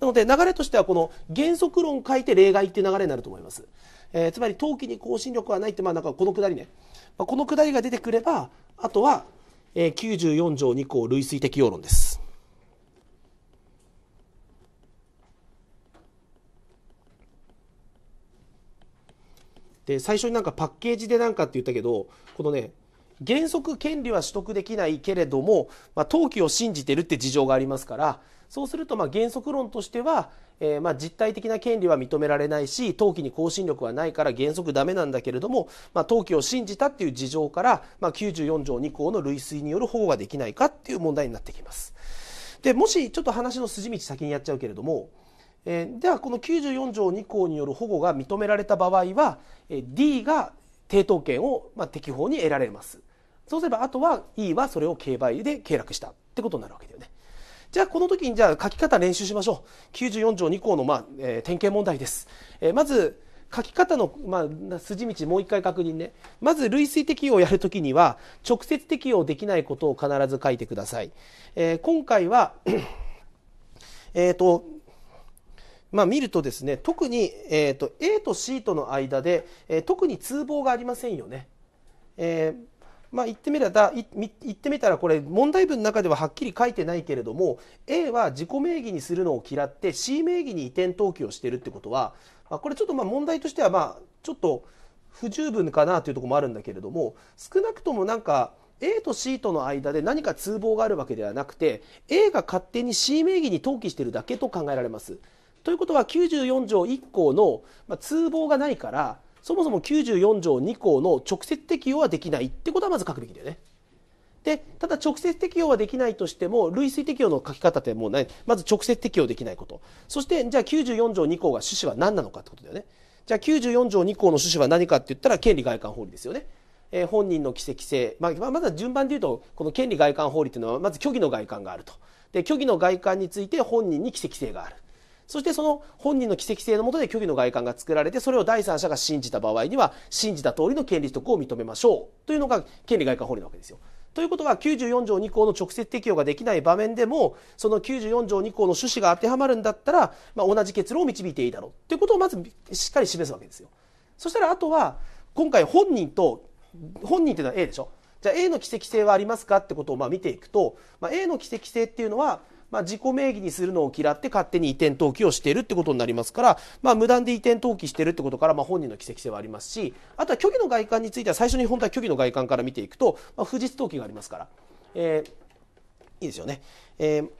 なので流れとしてはこの原則論書いて例外っていう流れになると思います。えー、つまり登記に更新力はないってまあなんかこのくだりね。まあ、このくだりが出てくれば、あとは、えー、94条2項類推適用論です。で、最初になんかパッケージでなんかって言ったけど、このね、原則権利は取得できないけれども、まあ、登記を信じてるって事情がありますから、そうするとまあ原則論としては、えー、まあ実体的な権利は認められないし、登記に更新力はないから原則ダメなんだけれども、まあ、登記を信じたっていう事情から、まあ、94条2項の類推による保護ができないかっていう問題になってきます。で、もしちょっと話の筋道先にやっちゃうけれども、えー、ではこの94条2項による保護が認められた場合は、えー、D が抵当権を、まあ、適法に得られますそうすればあとは E はそれを競売で契約したってことになるわけだよねじゃあこの時にじゃあ書き方練習しましょう94条2項の、まあえー、点問題です、えー、まず書き方の、まあ、筋道もう一回確認ねまず類推適用をやるときには直接適用できないことを必ず書いてください、えー、今回はえっとまあ、見るとですね特に、えーと、A と C との間で、えー、特に通報がありませんよね。えーまあ、言ってみれば言ってみたらこれ問題文の中でははっきり書いてないけれども A は自己名義にするのを嫌って C 名義に移転登記をしてるってことは、あ、これちょっとまあ問題としてはまあちょっと不十分かなというところもあるんだけれども少なくともなんか A と C との間で何か通報があるわけではなくて A が勝手に C 名義に登記しているだけと考えられます。ということは94条1項の、まあ、通報がないからそもそも94条2項の直接適用はできないってことはまず書くべきだよね。でただ直接適用はできないとしても類推適用の書き方ってもうないまず直接適用できないことそしてじゃあ94条2項が趣旨は何なのかってことだよねじゃあ94条2項の趣旨は何かって言ったら権利外観法理ですよね、えー、本人の奇跡性、まあ、まず順番で言うとこの権利外観法理っていうのはまず虚偽の外観があるとで虚偽の外観について本人に奇跡性があるそしてその本人の奇跡性のもとで虚偽の外観が作られて、それを第三者が信じた場合には、信じた通りの権利取得を認めましょう。というのが権利外観法理なわけですよ。ということは94条2項の直接適用ができない場面でもその94条2項の趣旨が当てはまるんだったら、まあ、同じ結論を導いていいだろうということをまずしっかり示すわけですよ。そしたらあとは今回本人と本人というのは A でしょじゃあ A の奇跡性はありますかってことをま見ていくと、まあ、A の奇跡性っていうのはまあ、自己名義にするのを嫌って勝手に移転登記をしているってことになりますから、まあ、無断で移転登記してるってことから、まあ、本人の奇跡性はありますしあとは虚偽の外観については最初に本当は虚偽の外観から見ていくと、まあ、不実登記がありますから、えー、いいですよね。えー、よ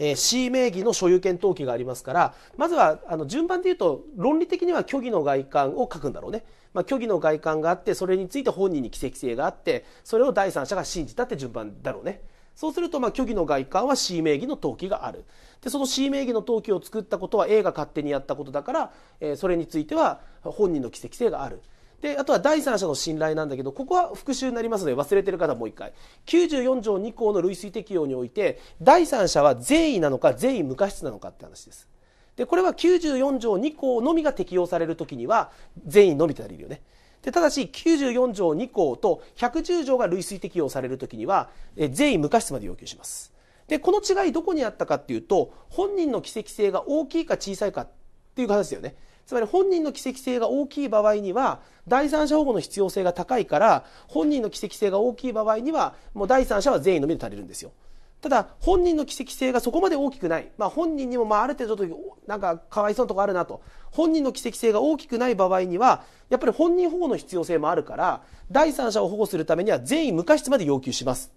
えー、C 名義の所有権登記がありますからまずはあの順番で言うと論理的には虚偽の外観を書くんだろうね、まあ、虚偽の外観があってそれについて本人に奇跡性があってそれを第三者が信じたって順番だろうねそうすると、まあ、虚偽の外観は C 名義の登記がある。で、その C 名義の登記を作ったことは A が勝手にやったことだから、えー、それについては本人の奇跡性がある。で、あとは第三者の信頼なんだけど、ここは復習になりますので忘れてる方もう一回。94条2項の類推適用において、第三者は善意なのか善意無過失なのかって話です。で、これは94条2項のみが適用されるときには、善意のみとなるよね。でただし94条2項と110条が類推適用されるときには、え意無過失まで要求します。で、この違いどこにあったかっていうと、本人の奇跡性が大きいか小さいかっていう形ですよね。つまり本人の奇跡性が大きい場合には、第三者保護の必要性が高いから、本人の奇跡性が大きい場合には、もう第三者は善意のみで足りるんですよ。ただ本人の奇跡性がそこまで大きくない、まあ、本人にもまあある程度ちょっとなんかかわいそうなところあるなと本人の奇跡性が大きくない場合にはやっぱり本人保護の必要性もあるから第三者を保護するためには全員無過失まで要求します。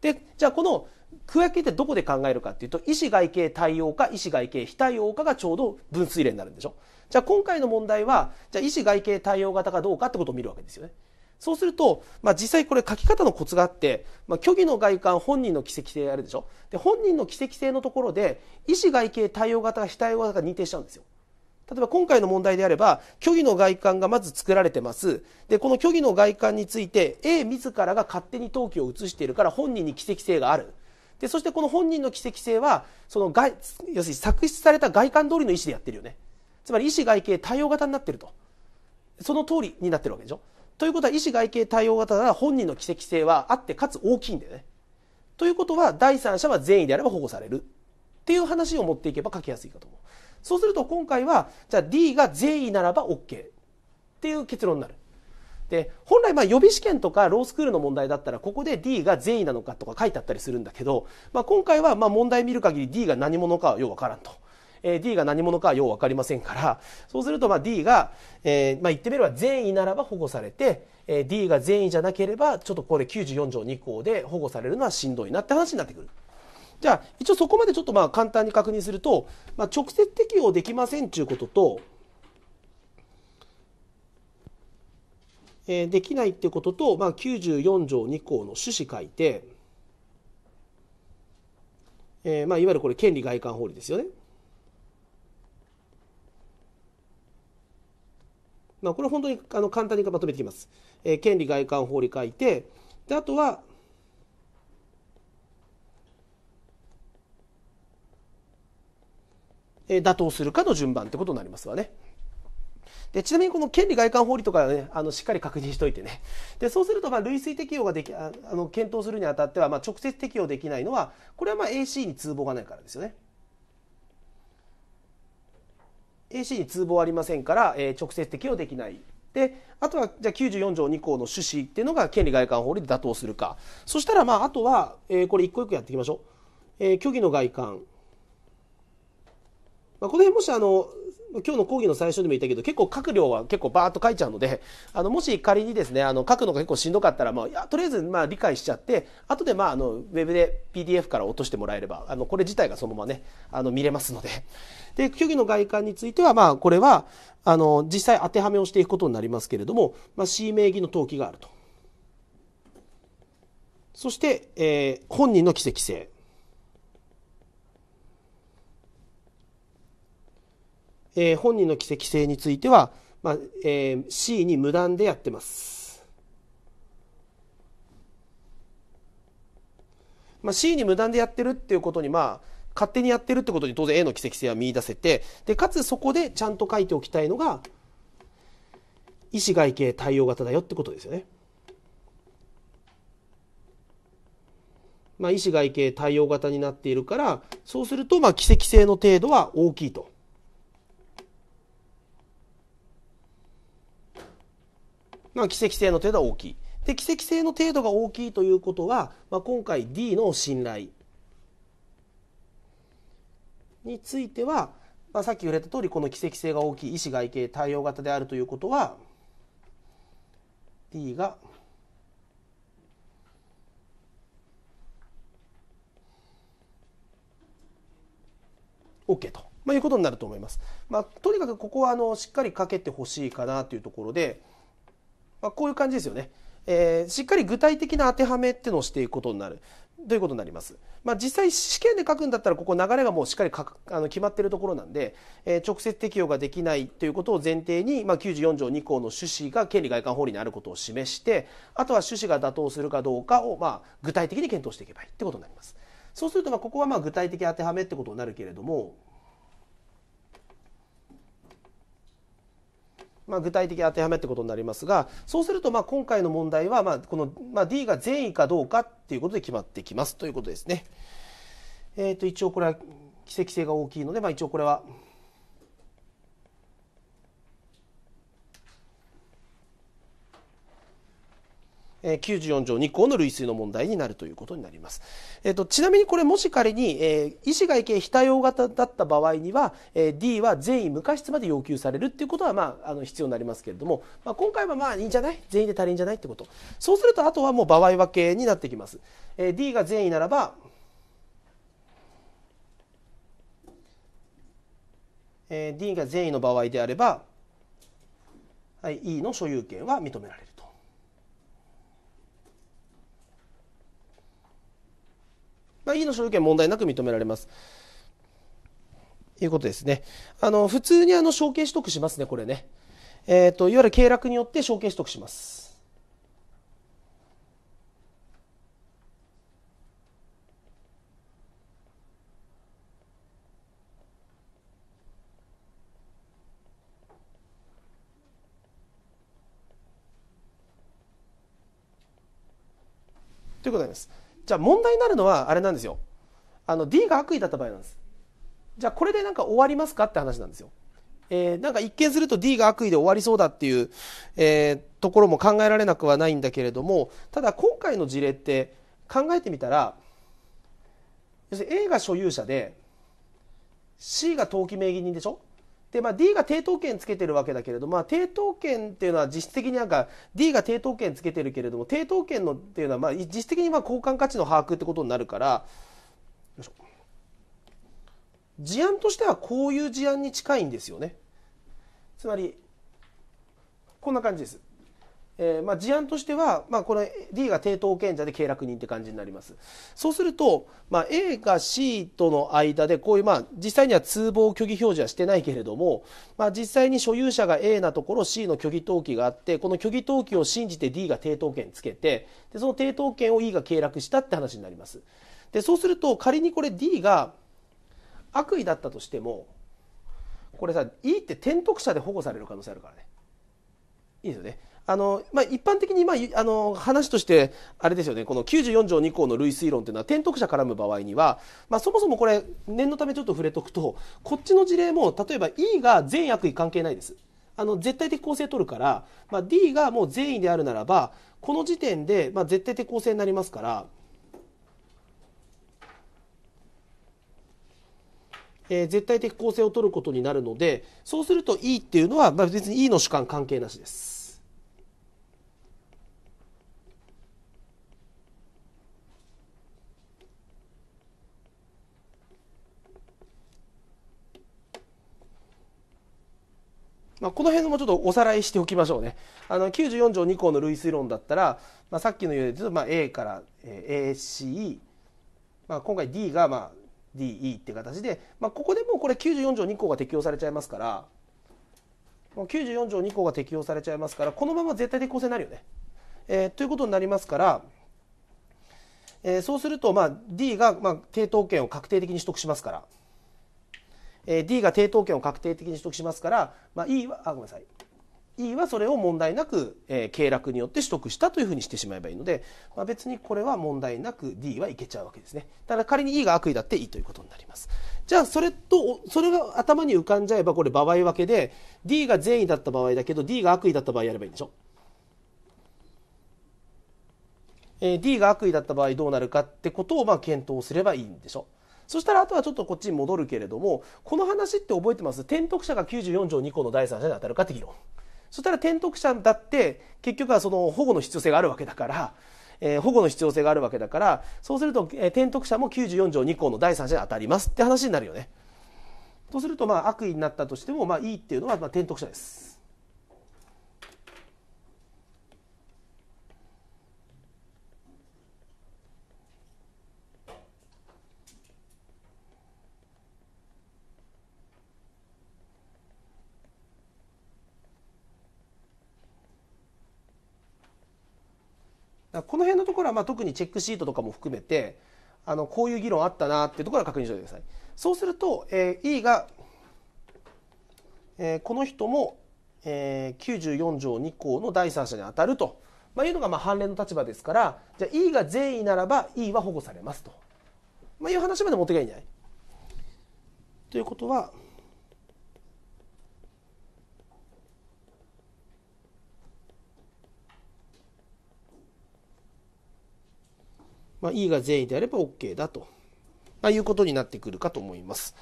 でじゃあこの区分けってどこで考えるかっていうと医師外形対応か医師外形非対応かがちょうど分水嶺になるんでしょじゃあ今回の問題はじゃあ医師外形対応型かどうかってことを見るわけですよね。そうすると、まあ、実際これ書き方のコツがあって、まあ、虚偽の外観本人の奇跡性あるでしょで本人の奇跡性のところで意思外形対応型非対応型が認定しちゃうんですよ例えば今回の問題であれば虚偽の外観がまず作られてますでこの虚偽の外観について A 自らが勝手に登記を移しているから本人に奇跡性があるでそしてこの本人の奇跡性はその外要するに作出された外観通りの意思でやってるよねつまり意思外形対応型になってるとその通りになってるわけでしょということは医師外形対応型なら本人の奇跡性はあってかつ大きいんだよね。ということは第三者は善意であれば保護されるっていう話を持っていけば書きやすいかと思う。そうすると今回はじゃあ D が善意ならば OK っていう結論になる。で本来ま予備試験とかロースクールの問題だったらここで D が善意なのかとか書いてあったりするんだけど、まあ、今回はま問題見る限り D が何者かはようわからんと。えー、D が何者かはよう分かりませんからそうするとまあ D が、えーまあ、言ってみれば善意ならば保護されて、えー、D が善意じゃなければちょっとこれ94条2項で保護されるのはしんどいなって話になってくる。じゃあ一応そこまでちょっとまあ簡単に確認すると、まあ、直接適用できませんっていうことと、えー、できないっていうことと、まあ、94条2項の趣旨書いて、えーまあ、いわゆるこれ権利外観法理ですよね。まあ、これ本当にあの簡単にまとめていきます。えー、権利外観法に書いて、であとは、えー、妥当するかの順番ってことになりますわね。でちなみにこの権利外観法理とかはねあのしっかり確認しておいてねでそうするとまあ類推適用ができあの検討するにあたってはまあ直接適用できないのはこれはまあ AC に通報がないからですよね。AC に通報ありませんから、えー、直接適用できない。であとはじゃあ94条2項の趣旨っていうのが権利外観法で妥当するかそしたらまああとは、えー、これ一個一個やっていきましょう、えー、虚偽の外観、まあ、この辺もしあの今日の講義の最初にも言ったけど結構書く量は結構バーッと書いちゃうのであのもし仮にですねあの書くのが結構しんどかったら、まあ、いやとりあえずまあ理解しちゃって後でまああのウェブで PDF から落としてもらえればあのこれ自体がそのままねあの見れますのでで虚偽の外観についてはまあこれはあの実際当てはめをしていくことになりますけれども、まあ、C 名義の登記があるとそして、えー、本人の奇跡性。えー、本人の奇跡性については、まあえー、C に無断でやってます。まあ、C に無断でやってるっていうことにまあ勝手にやってるってことに当然 A の奇跡性は見出せてでかつそこでちゃんと書いておきたいのが意思外形対応型だよってことですよね。まあ、意思外形対応型になっているからそうするとまあ奇跡性の程度は大きいと。まあ、奇跡性の程度は大きい。で、奇跡性の程度が大きいということは、まあ、今回 D の信頼については、まあ、さっき触れた通り、この奇跡性が大きい、意思外形、対応型であるということは、D が、OK と、まあ、いうことになると思います。まあ、とにかくここはあのしっかりかけてほしいかなというところで、まあ、こういう感じですよね。えー、しっかり具体的な当てはめっていうのをしていくことになる。ということになります。まあ、実際試験で書くんだったらここ流れがもうしっかりあの決まってるところなんで、えー、直接適用ができないということを前提に、まあ、94条2項の趣旨が権利外観法理にあることを示してあとは趣旨が妥当するかどうかを、まあ、具体的に検討していけばいいってことになります。そうするとまあここはまあ具体的当てはめってことになるけれどもまあ、具体的に当てはめってことになりますがそうするとまあ今回の問題はまあこの、まあ、D が善意かどうかっていうことで決まってきますということですね。えー、と一応これは奇跡性が大きいので、まあ、一応これはえ94条2項の類推の問題になるということになります。えっと、ちなみにこれもし仮に、えー、医師外形非対応型だった場合には、えー、D は善意無過失まで要求されるっていうことは、まあ、あの必要になりますけれども、まあ、今回はまあいいんじゃない善意で足りんじゃないってことそうするとあとはもう場合分けになってきます。えー、D が善意ならばえー、D が善意の場合であれば、はい、E の所有権は認められる。まあ、E の所有権問題なく認められます。いうことですね。あの、普通にあの、承継取得しますね、これね。えっ、ー、と、いわゆる経絡によって承継取得します。ということになります。じゃあ問題になるのはあれなんですよあの D が悪意だった場合なんですじゃあこれでなんか終わりますかって話なんですよえー、なんか一見すると D が悪意で終わりそうだっていう、えー、ところも考えられなくはないんだけれどもただ今回の事例って考えてみたら要するに A が所有者で C が登記名義人でしょで、まあ、D が抵当権つけてるわけだけれど、まあ、抵当権っていうのは実質的になんか D が抵当権つけてるけれども抵当権のっていうのはまあ実質的にまあ交換価値の把握ってことになるから事案としてはこういう事案に近いんですよね。つまりこんな感じです。えー、まあ、事案としては、まあ、これ D が抵当権者で契約人って感じになりますそうすると、まあ、A か C との間でこういう、まあ、実際には通報虚偽表示はしてないけれども、まあ、実際に所有者が A なところ C の虚偽登記があってこの虚偽登記を信じて D が抵当権つけてでその抵当権を E が契約したって話になりますでそうすると仮にこれ D が悪意だったとしてもこれさ E って転得者で保護される可能性あるからねいいですよねあの、まあ、一般的に、まあ、あの、話として、あれですよね、この94条2項の類推論というのは、転得者絡む場合には、まあ、そもそもこれ、念のためちょっと触れとくと、こっちの事例も、例えば E が全悪意関係ないです。あの、絶対的構成取るから、まあ、D がもう善意であるならば、この時点で、まあ、絶対的構成になりますから、えー、絶対的構成を取ることになるのでそうすると E っていうのは、まあ、別に E の主観関係なしです。まあ、この辺もちょっとおさらいしておきましょうね。あの94条2項の類推論だったら、まあ、さっきのうで言うと、まあ、A から AC、まあ、今回 D がまあ DE って形で、まあ、ここでもうこれ94条2項が適用されちゃいますから94条2項が適用されちゃいますからこのまま絶対的構成になるよね。えー、ということになりますから、えー、そうするとまあ D がまあ抵当権を確定的に取得しますから。え D が抵当権を確定的に取得しますから、まあ、E はあごめんなさい E はそれを問題なく、えー、経絡によって取得したというふうにしてしまえばいいので、まあ、別にこれは問題なく D はいけちゃうわけですね。ただ仮に E が悪意だっていいということになります。じゃあそれとそれが頭に浮かんじゃえばこれ場合分けで D が善意だった場合だけど D が悪意だった場合やればいいんでしょ。えー、D が悪意だった場合どうなるかってことをまあ検討すればいいんでしょ。そしたらあとはちょっとこっちに戻るけれどもこの話って覚えてます転得者が94条2項の第三者に当たるかって議論そしたら転得者だって結局はその保護の必要性があるわけだからえー、保護の必要性があるわけだからそうすると、えー、転得者も94条2項の第三者に当たりますって話になるよね。とすると、まあ、悪意になったとしても、まあ、いいっていうのは、まあ、転得者です。この辺のところはまあ特にチェックシートとかも含めてあのこういう議論あったなっていうところは確認しておいてください。そうすると、えー、E が、えー、この人も、えー、94条2項の第三者に当たると、まあ、いうのがまあ判例の立場ですからじゃあ E が善意ならば E は保護されますと、まあ、いう話まで持っていけばいいんじゃないということは。まあ、E が善意であれば OK だと、まあ、いうことになってくるかと思います。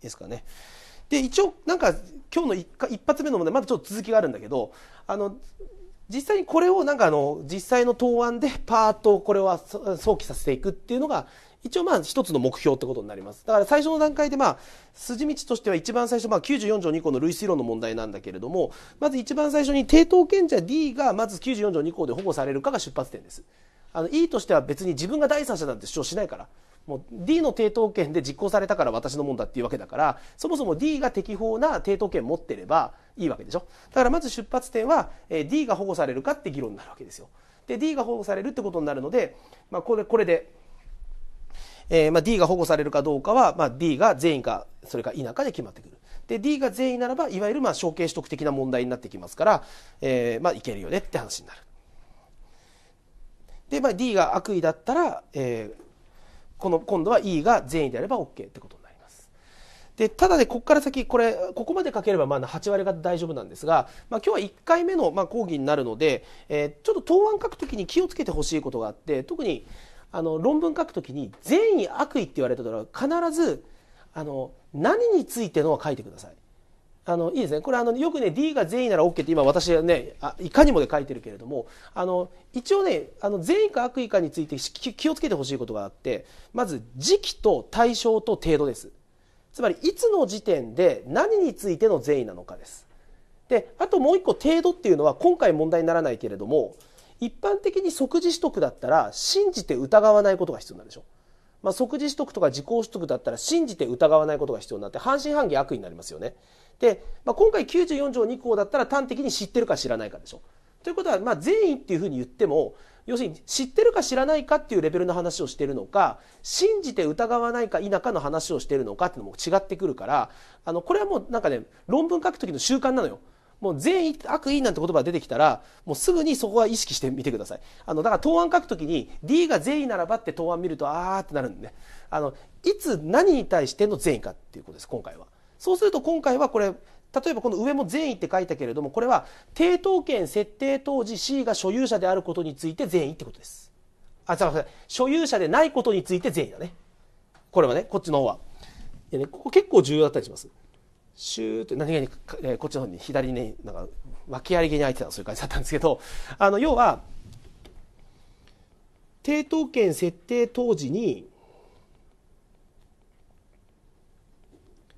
ですかね。で一応なんか今日の一一発目の問題まだちょっと続きがあるんだけどあの実際にこれをなんかあの実際の答案でパーッとこれは想起させていくっていうのが一応まあ一つの目標ってことになります。だから最初の段階でまあ、筋道としては一番最初、まあ94条2項の類推論の問題なんだけれども、まず一番最初に抵当権者 D がまず94条2項で保護されるかが出発点です。あの E としては別に自分が第三者だって主張しないから。もう D の抵当権で実行されたから私のもんだっていうわけだからそもそも D が適法な抵当権持ってればいいわけでしょだからまず出発点は D が保護されるかって議論になるわけですよで D が保護されるってことになるので、まあ、これこれでえー、まあ、D が保護されるかどうかは、まあ、D が善意かそれか否かで決まってくる。で D が善意ならばいわゆるまあ承継取得的な問題になってきますから、えー、まあ、いけるよねって話になる。で、まあ、D が悪意だったら、えー、この今度は E が善意であれば OK ってことになります。でただで、ここから先これここまで書ければまあ8割方大丈夫なんですが、まあ、今日は1回目のまあ講義になるので、えー、ちょっと答案書くときに気をつけてほしいことがあって特にあの論文書くときに善意悪意って言われたら必ずあの何についてのを書いてください。あのいいですねこれあのよくね D が善意なら OK って今私はねあいかにもで書いてるけれどもあの一応ねあの善意か悪意かについて気をつけてほしいことがあってまず時期と対象と程度ですつまりいつの時点で何についての善意なのかですであともう一個程度っていうのは今回問題にならないけれども一般的に即時取得だったら信じて疑わないことが必要なんでしょ。まあ、即時取得とか時効取得だったら信じて疑わないことが必要になって半信半疑悪意になりますよね。で、まあ、今回94条2項だったら端的に知ってるか知らないかでしょ。ということは、まあ、善意っていうふうに言っても要するに知ってるか知らないかっていうレベルの話をしてるのか信じて疑わないか否かの話をしてるのかっていうのも違ってくるからあのこれはもうなんかね論文書く時の習慣なのよ。もう善意悪意なんて言葉が出てきたらもうすぐにそこは意識してみてくださいあのだから答案書くときに D が善意ならばって答案見るとあーってなるんで、ね、あのいつ何に対しての善意かっていうことです今回はそうすると今回はこれ例えばこの上も善意って書いたけれどもこれは抵当権設定当時 C が所有者であることについて善意ってことですあ違う所有者でないことについて善意だねこれはねこっちの方はでねここ結構重要だったりしますシューって何気に、えー、こっちの方に左に、ね、なんか訳ありげに開いてたそういう感じだったんですけどあの要は抵当権設定当時に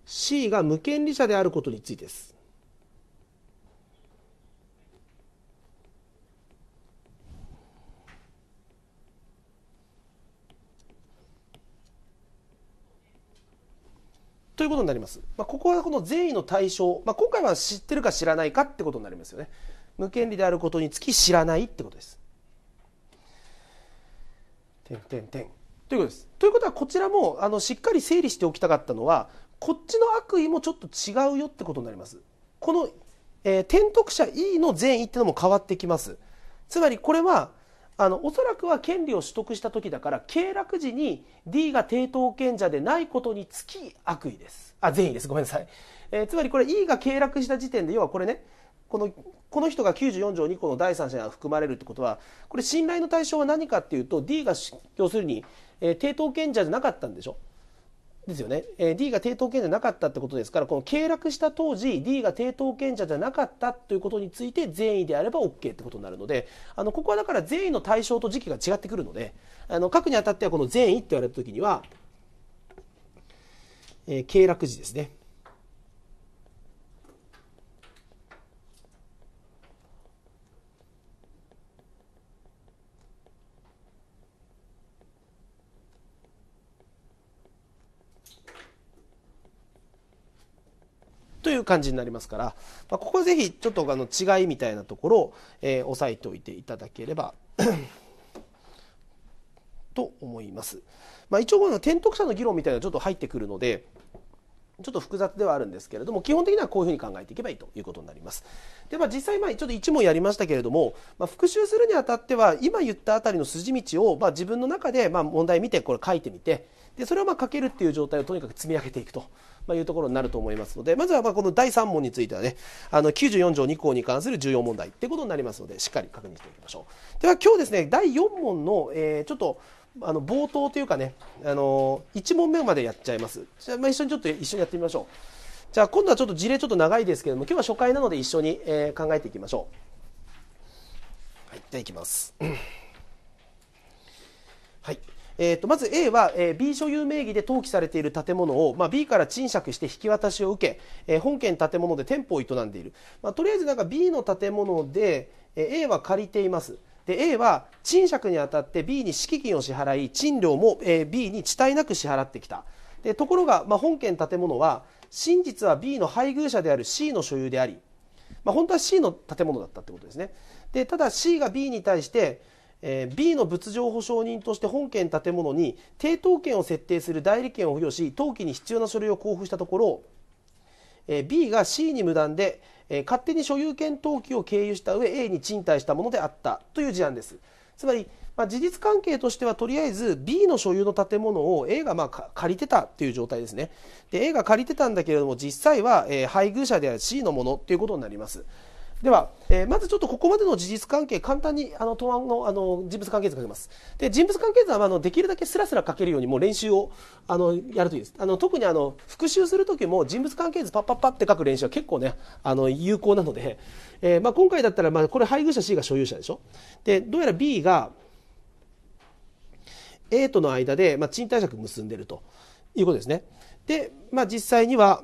C が無権利者であることについてですということになります。まあ、ここはこの善意の対象、まあ、今回は知ってるか知らないかってことになりますよね。無権利であることにつき知らないってことです。点点点ということです。ということはこちらもあのしっかり整理しておきたかったのはこっちの悪意もちょっと違うよってことになります。この、えー、転徳者 E の善意ってのも変わってきます。つまりこれはあのおそらくは権利を取得した時だから経絡時に D が抵当権者でないことにつき悪意ですあ善意ですごめんなさい、えー、つまりこれ E が経絡した時点で要はこれねこのこの人が94条2項の第三者が含まれるってことはこれ信頼の対象は何かっていうと D が要するに、えー、抵当権者じゃなかったんでしょですよね、えー、D が抵当権者じゃなかったってことですからこの経絡した当時 D が抵当権者じゃなかったということについて善意であれば OK ってことになるのであのここはだから善意の対象と時期が違ってくるのであの書くにあたってはこの善意って言われた時には、えー、経絡時ですねという感じになりますから、まあ、ここはぜひちょっとあの違いみたいなところを、えー、押さえておいていただければ と思います。まあ、一応この転徳者の議論みたいなちょっと入ってくるのでちょっと複雑ではあるんですけれども基本的にはこういうふうに考えていけばいいということになります。では実際まあちょっと1問やりましたけれども、まあ、復習するにあたっては今言ったあたりの筋道をまあ自分の中でまあ問題見てこれ書いてみてでそれをまあ書けるっていう状態をとにかく積み上げていくと。まあ、いうところになると思いますので、まずはまこの第3問についてはね、あの94条2項に関する重要問題ってことになりますので、しっかり確認しておきましょう。では今日ですね、第4問の、えー、ちょっと、あの冒頭というかね、あの1問目までやっちゃいます。じゃあ、まあ、一緒にちょっと一緒にやってみましょう。じゃあ今度はちょっと事例ちょっと長いですけれども、今日は初回なので一緒に、えー、考えていきましょう。はい、ではいきます。はい。えーと、まず A は、えー、B 所有名義で登記されている建物を、まあ、B から賃借して引き渡しを受け、えー、本件建物で店舗を営んでいる、まあ、とりあえずなんか B の建物で、えー、A は借りていますで A は賃借にあたって B に敷金を支払い賃料も、えー、B に遅滞なく支払ってきたでところが、まあ、本件建物は真実は B の配偶者である C の所有であり、まあ、本当は C の建物だったってことですねでただ C が B に対してえー、B の物情保証人として本件建物に抵当権を設定する代理権を付与し登記に必要な書類を交付したところ、えー、B が C に無断で、えー、勝手に所有権登記を経由した上 A に賃貸したものであったという事案ですつまり、まあ、事実関係としてはとりあえず B の所有の建物を A がまあ借りてたという状態ですねで A が借りてたんだけれども実際は、え配偶者である C のものということになりますでは、えー、まずちょっとここまでの事実関係、簡単にあの答案のあの人物関係図書きます。で、人物関係図はあのできるだけすらすら書けるようにもう練習をあのやるといいです。あの特にあの復習するときも人物関係図パッパッパって書く練習は結構ね、あの有効なので、えー、まあ、今回だったら、まあ、これ配偶者 C が所有者でしょ。で、どうやら B が A との間で、まあ、賃貸借結んでるということですね。で、まあ、実際には、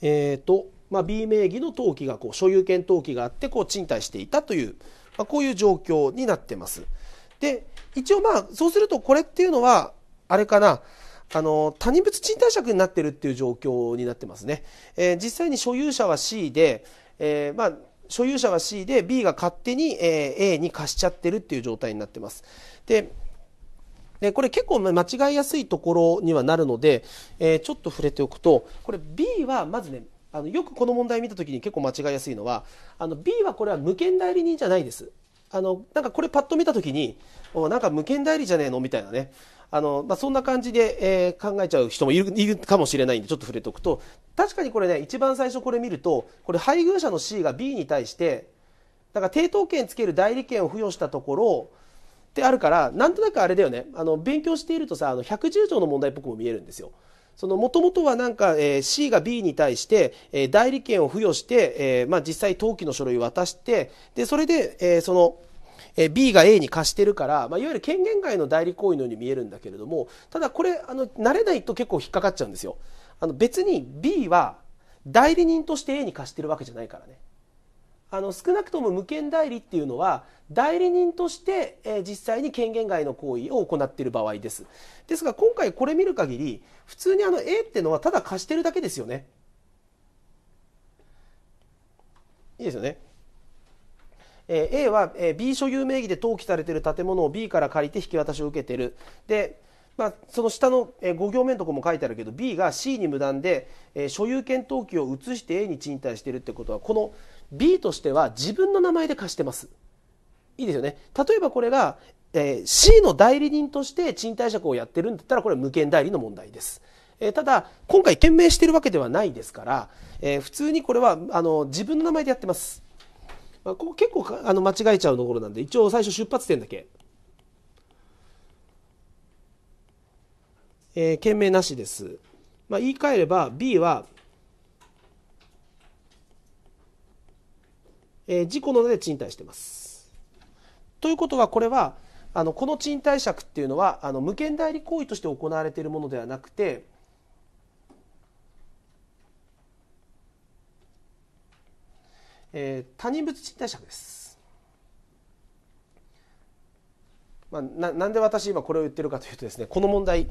えっ、ー、と、まあ、B 名義の登記がこう所有権登記があってこう賃貸していたという、まあ、こういう状況になってます。で一応まあそうするとこれっていうのはあれかなあの他人物賃貸借になってるっていう状況になってますね。えー、実際に所有者は C で、えー、まあ所有者は C で B が勝手に A に貸しちゃってるっていう状態になってます。ででこれ結構間違いやすいところにはなるので、えー、ちょっと触れておくとこれ B はまずねあのよくこの問題見た時に結構間違いやすいのはあの B はこれは無権代理人じゃないです。あのなんかこれパッと見た時におなんか無権代理じゃねえのみたいなねあの、まあ、そんな感じで、えー、考えちゃう人もいるかもしれないんでちょっと触れておくと確かにこれね一番最初これ見るとこれ配偶者の C が B に対してだから抵当権つける代理権を付与したところってあるからなんとなくあれだよねあの勉強しているとさあの110条の問題っぽくも見えるんですよ。そのもともとはなんか、えー、C が B に対して、えー、代理権を付与して、えー、まあ実際登記の書類を渡して、で、それで、えー、その、え B が A に貸してるから、まあ、いわゆる権限外の代理行為のように見えるんだけれども、ただこれ、あの、慣れないと結構引っかかっちゃうんですよ。あの、別に B は代理人として A に貸してるわけじゃないからね。あの少なくとも無権代理っていうのは代理人として、えー、実際に権限外の行為を行っている場合ですですが今回これ見る限り普通にあの A ってのはただ貸してるだけですよね。いいですよね。えー、A は、B 所有名義で登記されている建物を B から借りて引き渡しを受けている。で、まあ、その下の、え5行目のとこも書いてあるけど B が C に無断で、えー、所有権登記を移して A に賃貸しているってことはこの B としては自分の名前で貸してます。いいですよね。例えばこれがえー、C の代理人として賃貸借をやってるんだったらこれは無権代理の問題です。えー、ただ今回懸命してるわけではないですから、えー、普通にこれはあの自分の名前でやってます。まあ、ここ結構あの間違えちゃうところなんで一応最初出発点だけ。えー、懸命なしです。まあ、言い換えれば B は、えー、事故ので賃貸してます。ということはこれはあのこの賃貸借っていうのはあの無権代理行為として行われているものではなくてえ他人物賃貸借です、まあ、なんで私今これを言ってるかというとですねこの問題、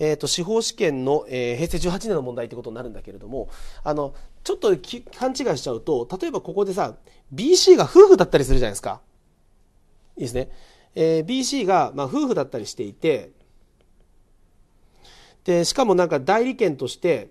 えーと、司法試験の、えー、平成18年の問題ということになるんだけれどもあのちょっと勘違いしちゃうと例えばここでさ BC が夫婦だったりするじゃないですかいいですねえー、BC が、まあ、夫婦だったりしていて、で、しかもなんか代理権として、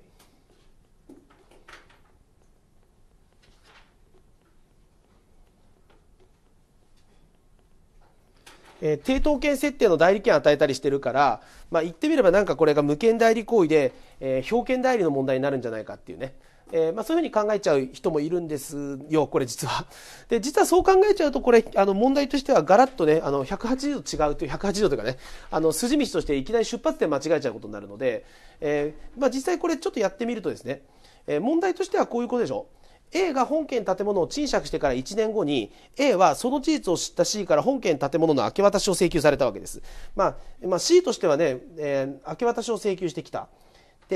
えー、抵当権設定の代理権を与えたりしてるから、まあ、言ってみればなんかこれが無権代理行為で、えー、表権代理の問題になるんじゃないかっていうね。えー、まあ、そういうふうに考えちゃう人もいるんですよ、これ実は。で、実はそう考えちゃうと、これ、あの、問題としてはガラッとね、あの、180度違うという、180度というかね、あの、筋道としていきなり出発点間違えちゃうことになるので、えー、まあ、実際これちょっとやってみるとですね、えー、問題としてはこういうことでしょ。う。A が本件建物を賃借してから1年後に A はその事実を知った C から本件建物の明け渡しを請求されたわけです、まあ、まあ、C としてはね、えー、明け渡しを請求してきた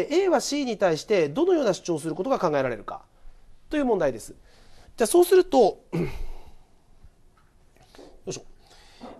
A は C に対してどのような主張をすることが考えられるかという問題です。じゃあそうすると、よいしょ。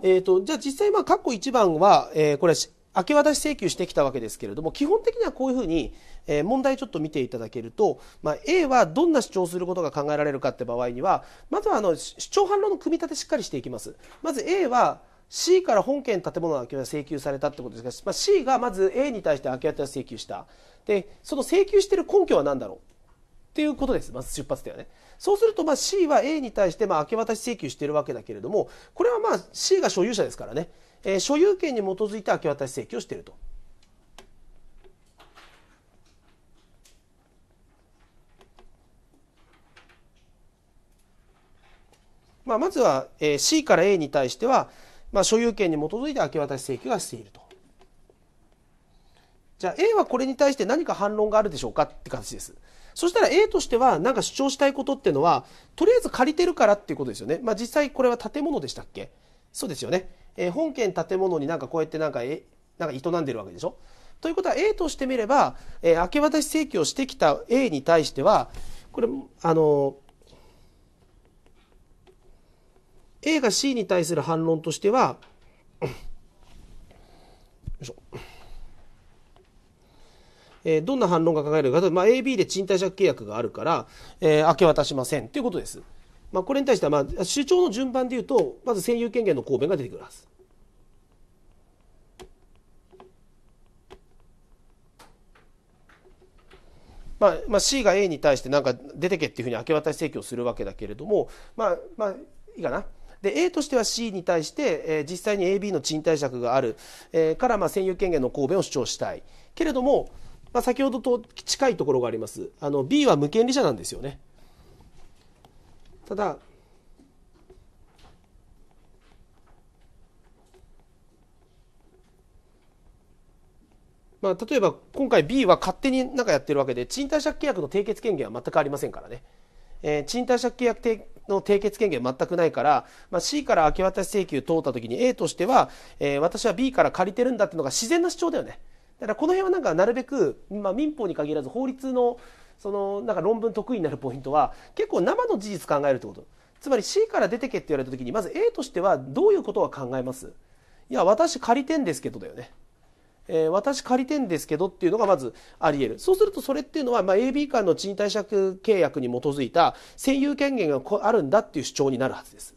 えー、と、じゃあ実際まあ、括弧1番は、えー、これ明け渡し請求してきたわけですけれども、基本的にはこういうふうに、え問題ちょっと見ていただけると、まあ、A はどんな主張することが考えられるかって場合には、まずはあの主張反論の組み立てしっかりしていきます。まず A は、C から本件建物の空き家請求されたってことですが、まあ、C がまず A に対して空き家請求した。で、その請求している根拠は何だろうっていうことです。まず出発点はね。そうすると、ま C は A に対してま明け渡し請求しているわけだけれども、これはまあ C が所有者ですからね、えー、所有権に基づいて明け渡し請求をしていると。まあ、まずは C から A に対しては、まあ、所有権に基づいて明け渡し請求がしていると。じゃあ A はこれに対して何か反論があるでしょうかって形です。そしたら A としては何か主張したいことっていうのは、とりあえず借りてるからっていうことですよね。まあ実際これは建物でしたっけそうですよね。えー、本件建物になんかこうやってなんか、えなんか営んでるわけでしょということは A としてみれば、えー、明け渡し請求をしてきた A に対しては、これ、あのー A が C に対する反論としては、えー、どんな反論が考えるかと、まあ、AB で賃貸借契約があるから、えー、明け渡しませんということです。まあ、これに対しては、まあ、主張の順番でいうとまず占有権限の答弁が出てくるはず。まあまあ、C が A に対してなんか出てけっていうふうに明け渡し請求をするわけだけれどもまあまあいいかなで A としては C に対して、えー、実際に AB の賃貸借がある、えー、からま占有権限の公弁を主張したいけれども、まあ、先ほどと近いところがありますあの B は無権利者なんですよねただまあ、例えば今回 B は勝手になんかやってるわけで賃貸借契約の締結権限は全くありませんからね、えー、賃貸借契約の締結権限全くないから、まあ、C から明け渡し請求通った時に A としては、えー、私は B から借りてるんだっていうのが自然な主張だよね。だからこの辺はなんかなるべく、まあ、民法に限らず法律のそのなんか論文得意になるポイントは結構生の事実考えるってこと。つまり C から出てけって言われた時にまず A としてはどういうことは考えますいや私借りてんですけどだよね。えー、私借りてんですけどっていうのがまずあり得る。そうするとそれっていうのは、まあ、AB 間の賃貸借契約に基づいた占有権限があるんだっていう主張になるはずです。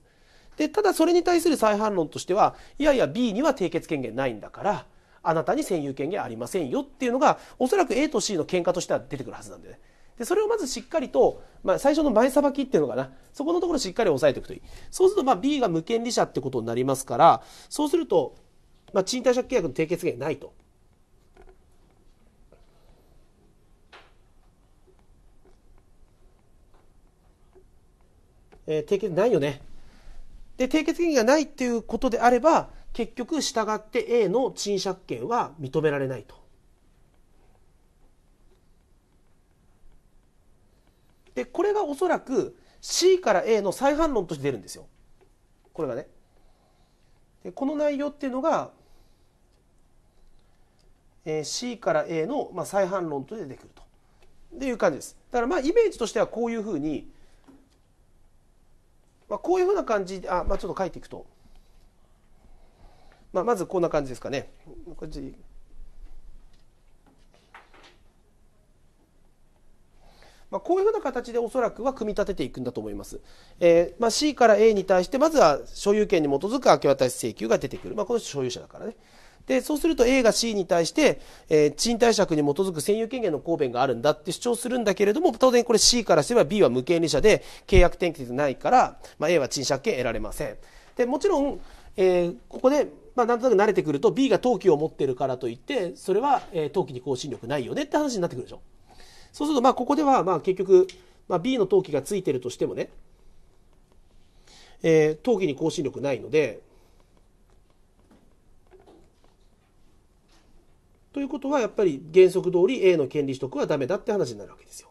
で、ただそれに対する再反論としては、いやいや B には締結権限ないんだから、あなたに占有権限ありませんよっていうのが、おそらく A と C の喧嘩としては出てくるはずなんでね。で、それをまずしっかりと、まあ、最初の前さばきっていうのかな。そこのところしっかり押さえておくといい。そうすると、まあ、B が無権利者ってことになりますから、そうすると、まあ、賃貸借契約の締結権ないと。えー、締結ないよね。で、締結権がないっていうことであれば、結局従って A の賃借権は認められないと。で、これがおそらく C から A の再反論として出るんですよ。これがね。でこの内容っていうのが、えー、C から A の、まあ、再反論として出てくると。っていう感じです。だからまあイメージとしてはこういうふうにまあ、こういうふうな感じあ、まあ、ちょっと書いていくと、まあ、まずこんな感じですかね。まあ、こういうふうな形でおそらくは組み立てていくんだと思います。えーまあ、C から A に対してまずは所有権に基づく明け渡し請求が出てくる、まあ、この人所有者だからね。で、そうすると A が C に対して、えー、賃貸借に基づく占有権限の公弁があるんだって主張するんだけれども、当然これ C からすれば B は無権利者で契約転結ないから、まあ、A は賃借権得られません。で、もちろん、えー、ここで、まあ、なんとなく慣れてくると B が登記を持ってるからといって、それは、えー、登記に更新力ないよねって話になってくるでしょ。そうすると、まあ、ここでは、まあ、結局、まあ、B の登記がついてるとしてもね、えー、登記に更新力ないので、ということはやっぱり原則通り A の権利取得はダメだって話になるわけですよ。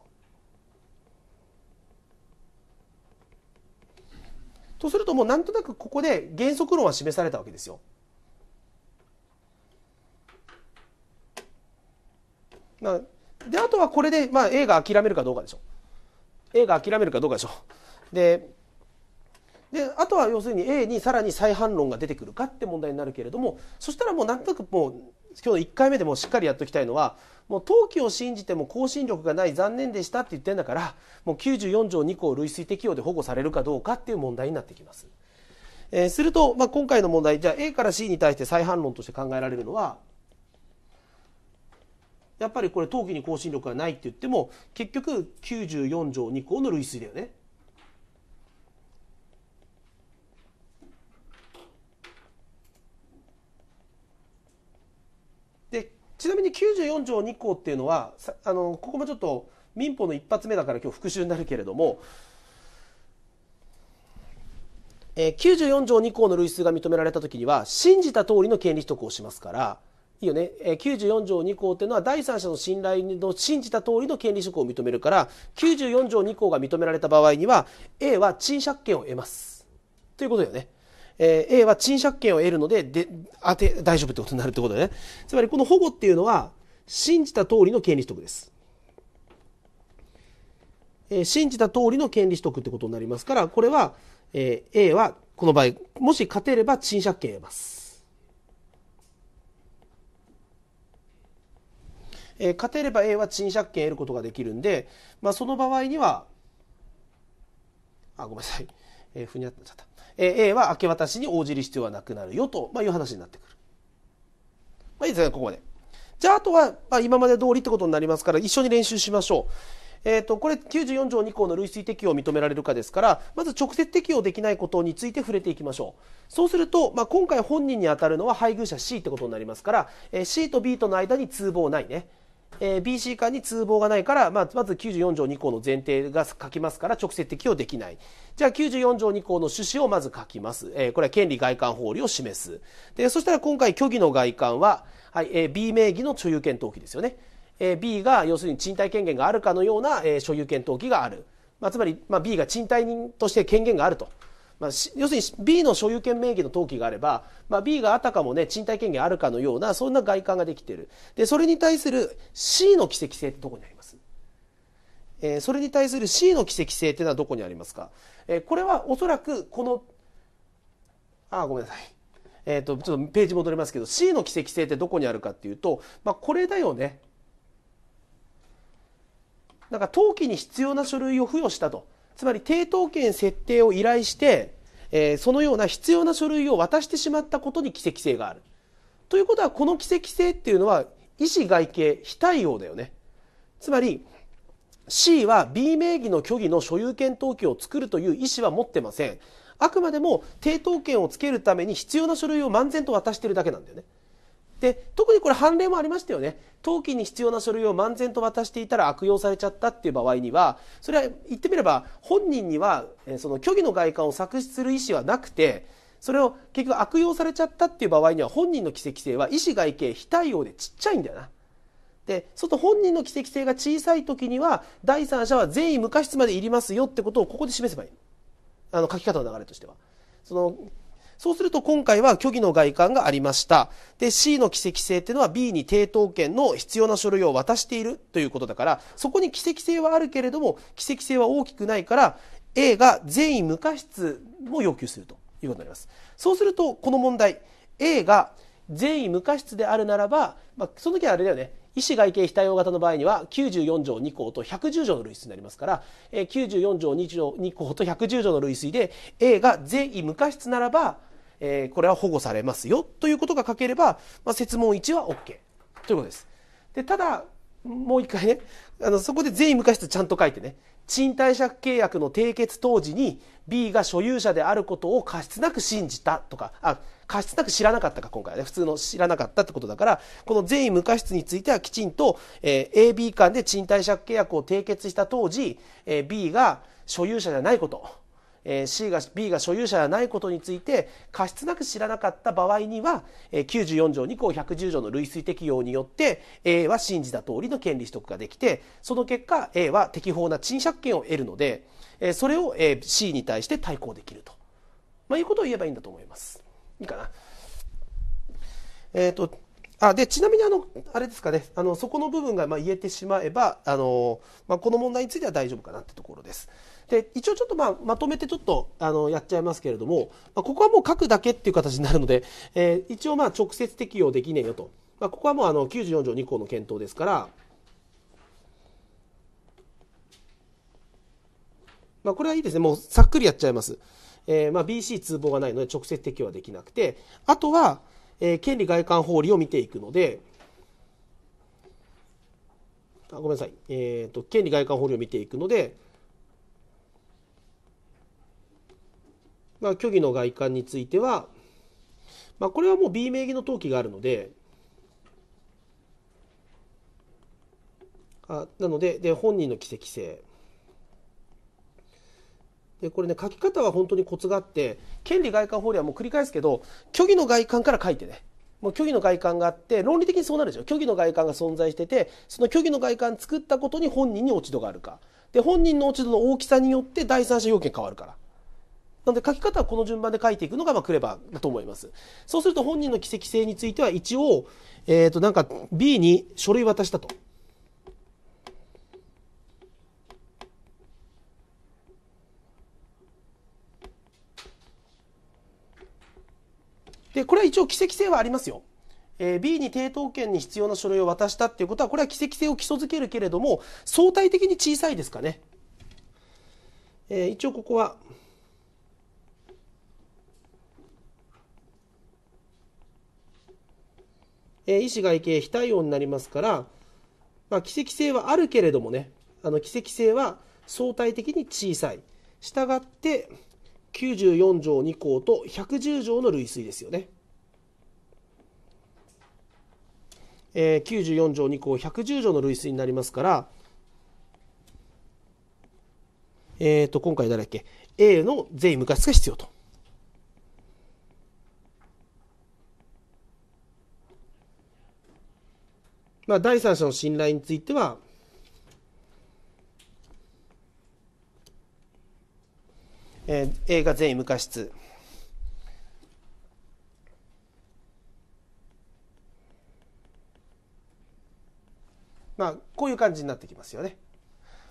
とするともうなんとなくここで原則論は示されたわけですよ。まあ、であとはこれで、まあ、A が諦めるかどうかでしょ。A が諦めるかどうかでしょ。でであとは要するに A にさらに再反論が出てくるかって問題になるけれどもそしたらもうなんとなくもう今日の1回目でもしっかりやっときたいのはもう登記を信じても更新力がない残念でしたって言ってんだからもう94条2項類推適用で保護されるかどうかっていう問題になってきます。えー、すると、まあ、今回の問題じゃあ A から C に対して再反論として考えられるのはやっぱりこれ登記に更新力がないって言っても結局94条2項の類推だよね。4条2項っていうのはあのここもちょっと民法の一発目だから今日復習になるけれども、えー、94条2項の類推が認められた時には信じた通りの権利取得をしますからいいよね、えー、94条2項っていうのは第三者の信頼の信じた通りの権利取得を認めるから94条2項が認められた場合には A は賃借権を得ますということだよね。え A は賃借権を得るのでであて大丈夫ってことになるってことだね。つまりこの保護っていうのは信じた通りの権利取得です。え信じた通りの権利取得ってことになりますから、これは、えー、A はこの場合、もし勝てれば賃借権得ます。え勝てれば A は賃借権得ることができるんで、まあ、その場合には、あ、ごめんなさい。えー、ふにゃっちゃった。ー、A は明け渡しに応じる必要はなくなるよと、まあ、いう話になってくる。まあ、いいですね、ここまで。じゃあ、あとは、まあ、今まで通りってことになりますから、一緒に練習しましょう。えーと、とこれ94条2項の類推適用を認められるかですからまず直接適用できないことについて触れていきましょうそうすると、まあ、今回本人に当たるのは配偶者 C ってことになりますから、えー、C と B との間に通報ないね、えー、BC 間に通報がないから、まあ、まず94条2項の前提が書きますから直接適用できないじゃあ94条2項の趣旨をまず書きます、えー、これは権利外観法理を示すでそしたら今回虚偽の外観は「はい、えー、B 名義の所有権登記ですよね。えー、B が要するに賃貸権限があるかのような、えー、所有権登記がある。まあ、つまり、まあ、B が賃貸人として権限があると。まあ、要するに B の所有権名義の登記があれば、まあ、B があたかもね、賃貸権限あるかのような、そんな外観ができている。で、それに対する C の奇跡性ってどこにありますえそれに対する C の奇跡性っていうのはどこにありますかえこれはおそらくこの、ああ、ごめんなさい。えっ、ー、と、ちょっとページ戻りますけど、C の奇跡性ってどこにあるかっていうと、まあ、これだよね。なんか登記に必要な書類を付与したと。つまり、抵当権設定を依頼して、えー、そのような必要な書類を渡してしまったことに奇跡性がある。ということは、この奇跡性っていうのは、意思外形、非対応だよね。つまり、C は B 名義の虚偽の所有権登記を作るという意思は持ってません。あくまでも抵当権をつけるために必要な書類を漫然と渡してるだけなんだよね。で特にこれ判例もありましたよね登記に必要な書類を漫然と渡していたら悪用されちゃったっていう場合にはそれは言ってみれば本人にはその虚偽の外観を作出する意思はなくてそれを結局悪用されちゃったっていう場合には本人の奇跡性は意思外形非対応でちっちゃいんだよな。で外本人の奇跡性が小さい時には第三者は善意無過失までいりますよってことをここで示せばいい。あの書き方の流れとしては。そのそうすると今回は虚偽の外観がありました。で、C の奇跡性っていうのは B に抵当権の必要な書類を渡しているということだから、そこに奇跡性はあるけれども、奇跡性は大きくないから、A が善意無過失も要求するということになります。そうすると、この問題、A が善意無過失であるならば、まあ、その時はあれだよね。医師外形非対応型の場合には94条2項と110条の類推になりますから、え94条 2, 条2項と110条の類推で A が善意無過失ならば、えこれは保護されますよということが書ければ、まあ、設問1は OK ということです。でただもう一回ねあのそこで善意無過失ちゃんと書いてね賃貸借契約の締結当時に B が所有者であることを過失なく信じたとかあ過失なく知らなかったか、今回はね、普通の知らなかったってことだから、この善意無過失についてはきちんと、えー、AB 間で賃貸借契約を締結した当時、えー、B が所有者じゃないこと、えー、C が B が所有者じゃないことについて過失なく知らなかった場合には、えー、94条2項110条の類推適用によって A は信じた通りの権利取得ができてその結果 A は適法な賃借権を得るので、えー、それを C に対して対抗できると、まあ、いうことを言えばいいんだと思います。いいかな。えっ、ー、と、あでちなみにあの、あれですかね、あのそこの部分がま言えてしまえば、あのまあ、この問題については大丈夫かなってところです。で一応ちょっとまあまとめてちょっとあのやっちゃいますけれども、まあ、ここはもう書くだけっていう形になるので、えー、一応まあ直接適用できねえよと、まあ、ここはもうあの94条2項の検討ですから、まこれはいいですねもうさっくりやっちゃいます。えー、まあ、BC 通報がないので直接適用はできなくて、あとは、えー、権利外観法理を見ていくので、あごめんなさい、えーと、権利外観法理を見ていくので、まあ、虚偽の外観については、まあ、これはもう B 名義の登記があるので、あなのでで本人の奇跡性でこれね書き方は本当にコツがあって権利外観法ではもう繰り返すけど虚偽の外観から書いてねもう虚偽の外観があって論理的にそうなるでしょ虚偽の外観が存在しててその虚偽の外観作ったことに本人に落ち度があるかで本人の落ち度の大きさによって第三者要件変わるから。なので書き方はこの順番で書いていくのがまあクレバーだと思います。そうすると本人の奇跡性については一応、えっ、ー、となんか B に書類渡したと。でこれは一応奇跡性はありますよ。えー、B に抵当権に必要な書類を渡したっていうことはこれは奇跡性を基礎づけるけれども相対的に小さいですかね。えー、一応ここはえ医師外形非対応になりますから、まあ、奇跡性はあるけれどもねあの奇跡性は相対的に小さい。したがって94条2項と110条の類推ですよね。えー、94条2項110条の類推になりますから、えー、と今回誰だっけ A の税無過失が必要と。まあ、第三者の信頼についてはえー、映画全員無過失まあこういう感じになってきますよね。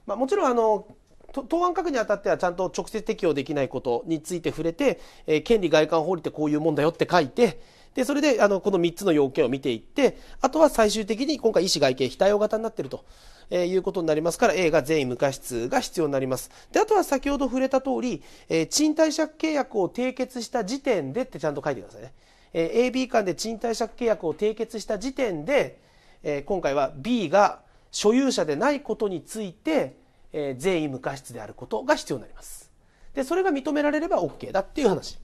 まあ、もちろんあの答案書くにあたってはちゃんと直接適用できないことについて触れて、えー、権利外観法律ってこういうもんだよって書いて、で、それで、あの、この3つの要件を見ていって、あとは最終的に今回医師外形非対応型になっていると、えー、いうことになりますから、A が全員無過失が必要になります。で、あとは先ほど触れた通り、えー、賃貸借契約を締結した時点でってちゃんと書いてくださいね。えー、AB 間で賃貸借契約を締結した時点で、えー、今回は B が所有者でないことについて、えー、全員無過失であることが必要になります。で、それが認められれば OK だっていう話。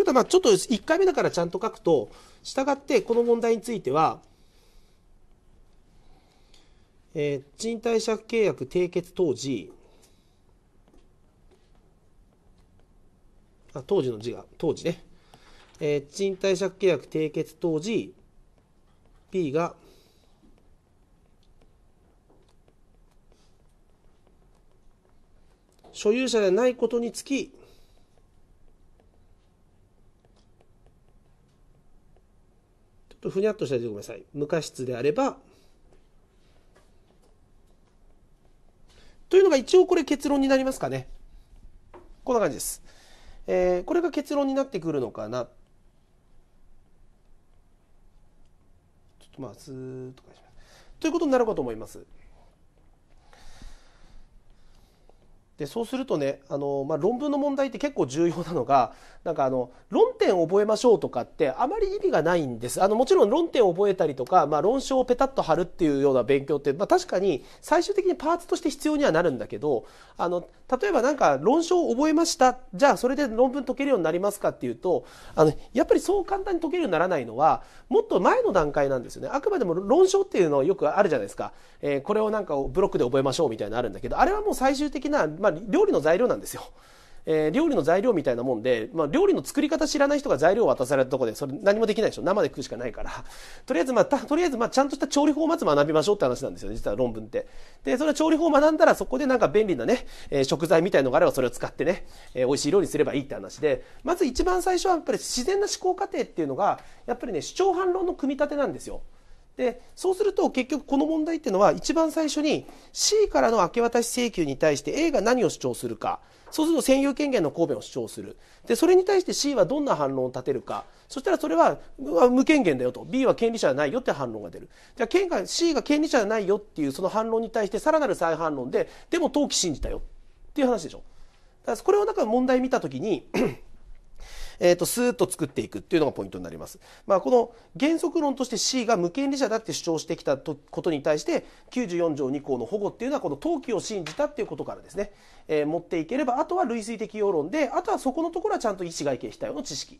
いうことは、まあ、ちょっと1回目だからちゃんと書くと、したがってこの問題については、えー、賃貸借契約締結当時、あ当時の字が、当時ね。えー、賃貸借契約締結当時、P が、所有者でないことにつき、とふにゃっとしたでごめんなさい。無過失であれば、というのが一応これ結論になりますかね。こんな感じです。えー、これが結論になってくるのかな。ちょっとまあ、ずーっと返します。ということになるかと思います。でそうするとねあの、まあ、論文の問題って結構重要なのが なんかあの論点を覚えましょうとかってあまり意味がないんですあのもちろん論点を覚えたりとか、まあ、論証をペタッと貼るっていうような勉強って、まあ、確かに最終的にパーツとして必要にはなるんだけどあの例えばなんか論証を覚えましたじゃあそれで論文解けるようになりますかっていうとあのやっぱりそう簡単に解けるようにならないのはもっと前の段階なんですよねあくまでも論証っていうのはよくあるじゃないですか、えー、これをなんかブロックで覚えましょうみたいなのあるんだけどあれはもう最終的な、まああ、料理の材料なんですよ。えー、料理の材料みたいなもんで、まあ、料理の作り方知らない人が材料を渡されたとこでそれ何もできないでしょ生で食うしかないからとりあえず、まあ、とりあえずまあちゃんとした調理法をまず学びましょうって話なんですよね実は論文ってでそれは調理法を学んだらそこでなんか便利なね、えー、食材みたいのがあればそれを使ってね、えー、美味しい料理すればいいって話でまず一番最初はやっぱり自然な思考過程っていうのがやっぱりね主張反論の組み立てなんですよでそうすると結局この問題っていうのは一番最初に C からの明け渡し請求に対して A が何を主張するかそうすると占有権限の公弁を主張するでそれに対して C はどんな反論を立てるかそしたらそれは無権限だよと B は権利者じゃないよって反論が出るじゃあが C が権利者じゃないよっていうその反論に対してさらなる再反論ででも登記信じたよっていう話でしょ。だからこれをなんか問題見た時にえっ、ー、と、スーッと作っていくっていうのがポイントになります。まあ、この原則論として C が無権利者だって主張してきたことに対して、94条2項の保護っていうのは、この登記を信じたっていうことからですね、えー、持っていければ、あとは類推的要論で、あとはそこのところはちゃんと意思外形非対応の知識。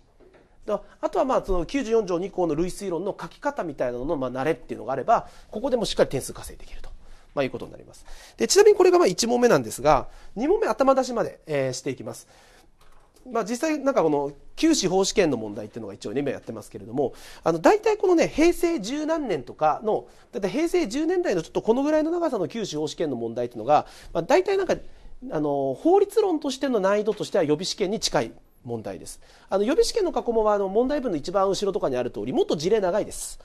あとはまあその94条2項の類推論の書き方みたいなののまあ慣れっていうのがあれば、ここでもしっかり点数稼いできると。まあ、いうことになります。で、ちなみにこれがまあ1問目なんですが、2問目頭出しまで、えー、していきます。まあ、実際なんかこの旧司法試験の問題っていうのが一応ね今やってますけれどもあの大体このね平成十何年とかのだいた平成10年代のちょっとこのぐらいの長さの旧司法試験の問題っていうのが、まあ、大体なんかあの法律論としての難易度としては予備試験に近い問題です。あの予備試験の過去問はあの問題文の一番後ろとかにある通りもっと事例長いです。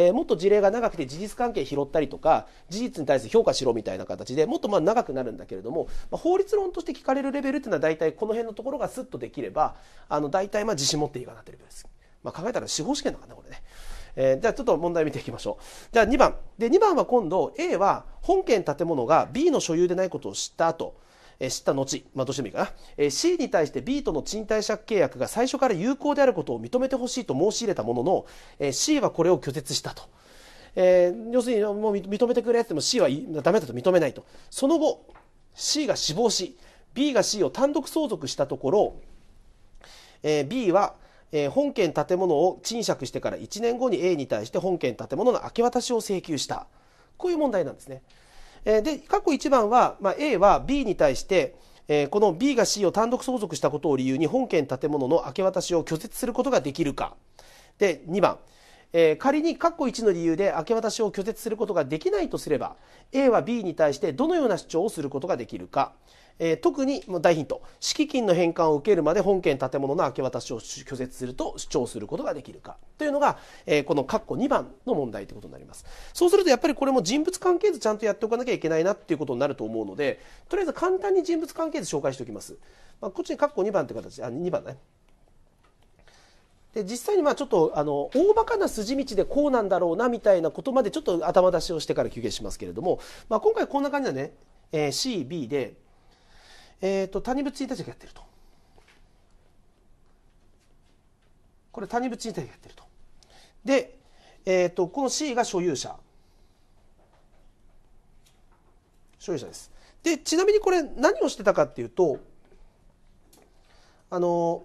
えー、もっと事例が長くて事実関係拾ったりとか事実に対して評価しろみたいな形でもっとまあ長くなるんだけれども、まあ、法律論として聞かれるレベルっていうのは大体この辺のところがスッとできればあの大体まあ自信持っていいかないうレベルです。まあ、考えたら司法試験だからねこれね。えー、じゃあちょっと問題見ていきましょう。じゃあ2番。で、2番は今度 A は本件建物が B の所有でないことを知った後、え知った後、まあ、どうしてもいいかな、え C に対して B との賃貸借契約が最初から有効であることを認めてほしいと申し入れたものの、え C はこれを拒絶したと。えー、要するにもう認めてくれっても C はダメだと認めないとその後 C が死亡し B が C を単独相続したところ、えー、B は、え本件建物を賃借してから1年後に A に対して本件建物の明け渡しを請求したこういう問題なんですね。えで、過去1番は、まあ、A は B に対して、えー、この B が C を単独相続したことを理由に本件建物の明け渡しを拒絶することができるか。で、2番。えー、仮に括弧1の理由で明け渡しを拒絶することができないとすれば A は B に対してどのような主張をすることができるかえー、特に大ヒント敷金の返還を受けるまで本件建物の明け渡しを拒絶すると主張することができるかというのが、えー、この括弧2番の問題ということになりますそうするとやっぱりこれも人物関係図ちゃんとやっておかなきゃいけないなっていうことになると思うのでとりあえず簡単に人物関係図紹介しておきます、まあ、こっちに括弧2番という形あ2番ねで実際にまあちょっとあの大まかな筋道でこうなんだろうなみたいなことまでちょっと頭出しをしてから休憩しますけれども、まあ、今回こんな感じだね、えー、CB でえっ、ー、と、谷口1日がやってると。これ谷口1日がやってると。で、えっ、ー、と、この C が所有者。所有者です。で、ちなみにこれ何をしてたかっていうと、あの、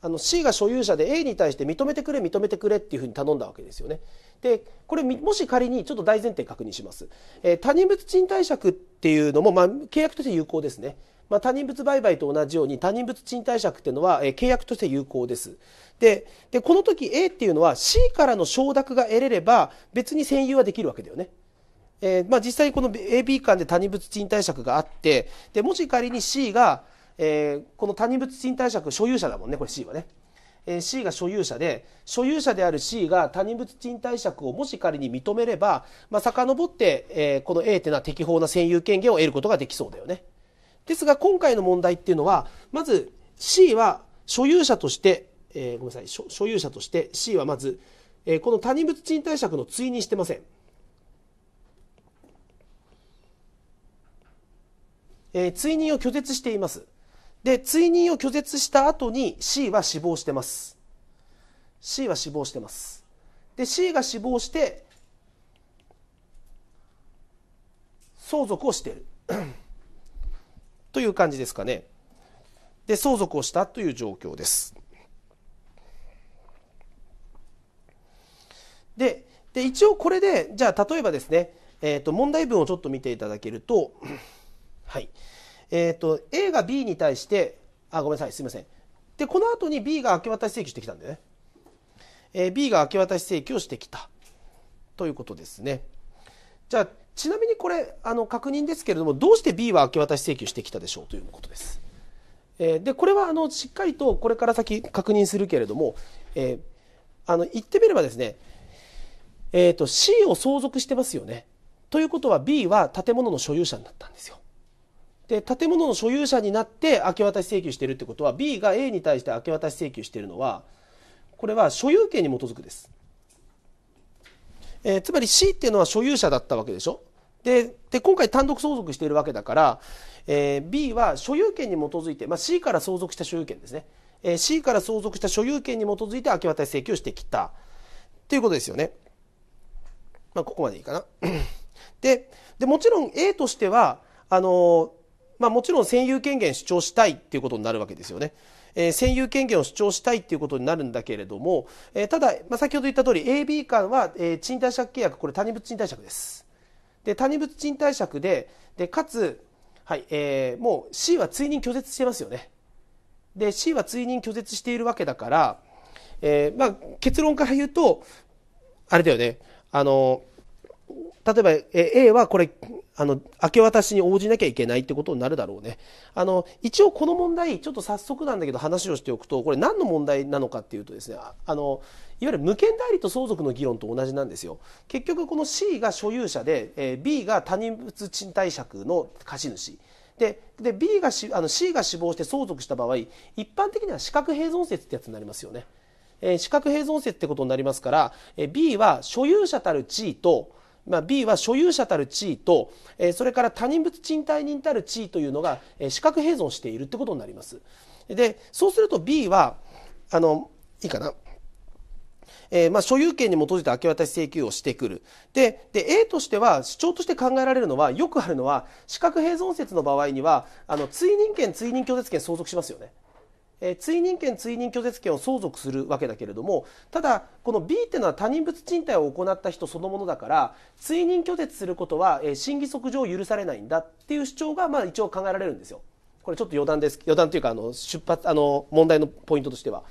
あの C が所有者で A に対して認めてくれ認めてくれっていうふうに頼んだわけですよね。でこれもし仮にちょっと大前提確認します、えー、他人物賃貸借っていうのも、まあ、契約として有効ですね、まあ、他人物売買と同じように他人物賃貸借っていうのは、えー、契約として有効ですででこの時 A っていうのは C からの承諾が得れれば別に占有はできるわけだよねえー、まあ、実際この AB 間で他人物賃貸借があってでもし仮に C が、えこの他人物賃貸借所有者だもんねこれ C はねえー、C が所有者で所有者である C が他人物賃貸借をもし仮に認めれば、まあ、遡って、えー、この A っていうのは適法な占有権限を得ることができそうだよね。ですが今回の問題っていうのはまず C は所有者として、えー、ごめんなさい所有者として C はまず、えー、この他人物賃貸借の追認してません。えー、追認を拒絶しています。で、追認を拒絶した後に C は死亡してます。C は死亡してます。で、C が死亡して、相続をしている。という感じですかね。で、相続をしたという状況です。で、で一応これで、じゃあ例えばですね、えっ、ー、と、問題文をちょっと見ていただけると、はい。えっ、ー、と、A が B に対して、あ、ごめんなさい、すいません。で、この後に B が明け渡し請求してきたんでね。えー、B が明け渡し請求をしてきた。ということですね。じゃあ、ちなみにこれ、あの、確認ですけれども、どうして B は明け渡し請求してきたでしょうということです。えー、で、これは、あの、しっかりとこれから先確認するけれども、えー、あの、言ってみればですね、えっ、と、C を相続してますよね。ということは B は建物の所有者になったんですよ。で建物の所有者になって明け渡し請求してるってことは B が A に対して明け渡し請求してるのはこれは所有権に基づくです、えー、つまり C っていうのは所有者だったわけでしょでで今回単独相続しているわけだから、えー、B は所有権に基づいて、まあ、C から相続した所有権ですね、えー、C から相続した所有権に基づいて明け渡し請求をしてきたということですよねまあここまでいいかな ででもちろん A としてはあのまあ、もちろん占有権限主張したいっていうことになるわけですよね。えー、占有権限を主張したいっていうことになるんだけれども、えー、ただ、まあ、先ほど言った通り AB 間は、えー、賃貸借契約これ谷物賃貸借です。で谷物賃貸借ででかつ、はいえー、もう C は追認拒絶してますよね。で C は追認拒絶しているわけだから、えーまあ、結論から言うとあれだよねあの例えば、え A はこれ、あの、明け渡しに応じなきゃいけないってことになるだろうね。あの、一応この問題、ちょっと早速なんだけど話をしておくと、これ何の問題なのかっていうとですね、あの、いわゆる無権代理と相続の議論と同じなんですよ。結局この C が所有者で、え B が他人物賃貸借の貸主。でで B があの C が死亡して相続した場合一般的には資格併存説ってやつになりますよね、え資格併存説ってことになりますから、え B は所有者たる地位とまあ、B は所有者たる地位と、えそれから他人物賃貸人たる地位というのが、え資格併存しているってことになります。でそうすると B はあのいいかなえー、まあ、所有権に基づいて明け渡し請求をしてくるでで A としては主張として考えられるのはよくあるのは資格併存説の場合にはあの追認権追認拒絶権相続しますよねえ追認権追認拒絶権を相続するわけだけれどもただこの B っていうのは他人物賃貸を行った人そのものだから追認拒絶することは、え審議則上許されないんだっていう主張がまあ一応考えられるんですよ。これちょっと余談です余談というかあの出発あの問題のポイントとしては。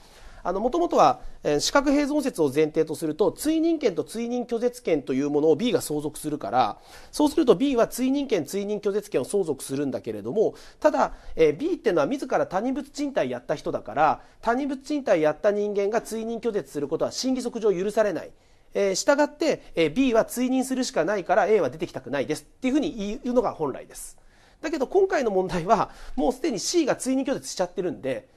もともとは、資格併存説を前提とすると、追認権と追認拒絶権というものを B が相続するから、そうすると B は追認権、追認拒絶権を相続するんだけれども、ただ、B っていうのは自ら他人物賃貸やった人だから、他人物賃貸やった人間が追認拒絶することは審議則上許されない。したがって、B は追認するしかないから A は出てきたくないですっていうふうに言うのが本来です。だけど今回の問題はもうすでに C が追認拒絶しちゃってるんで、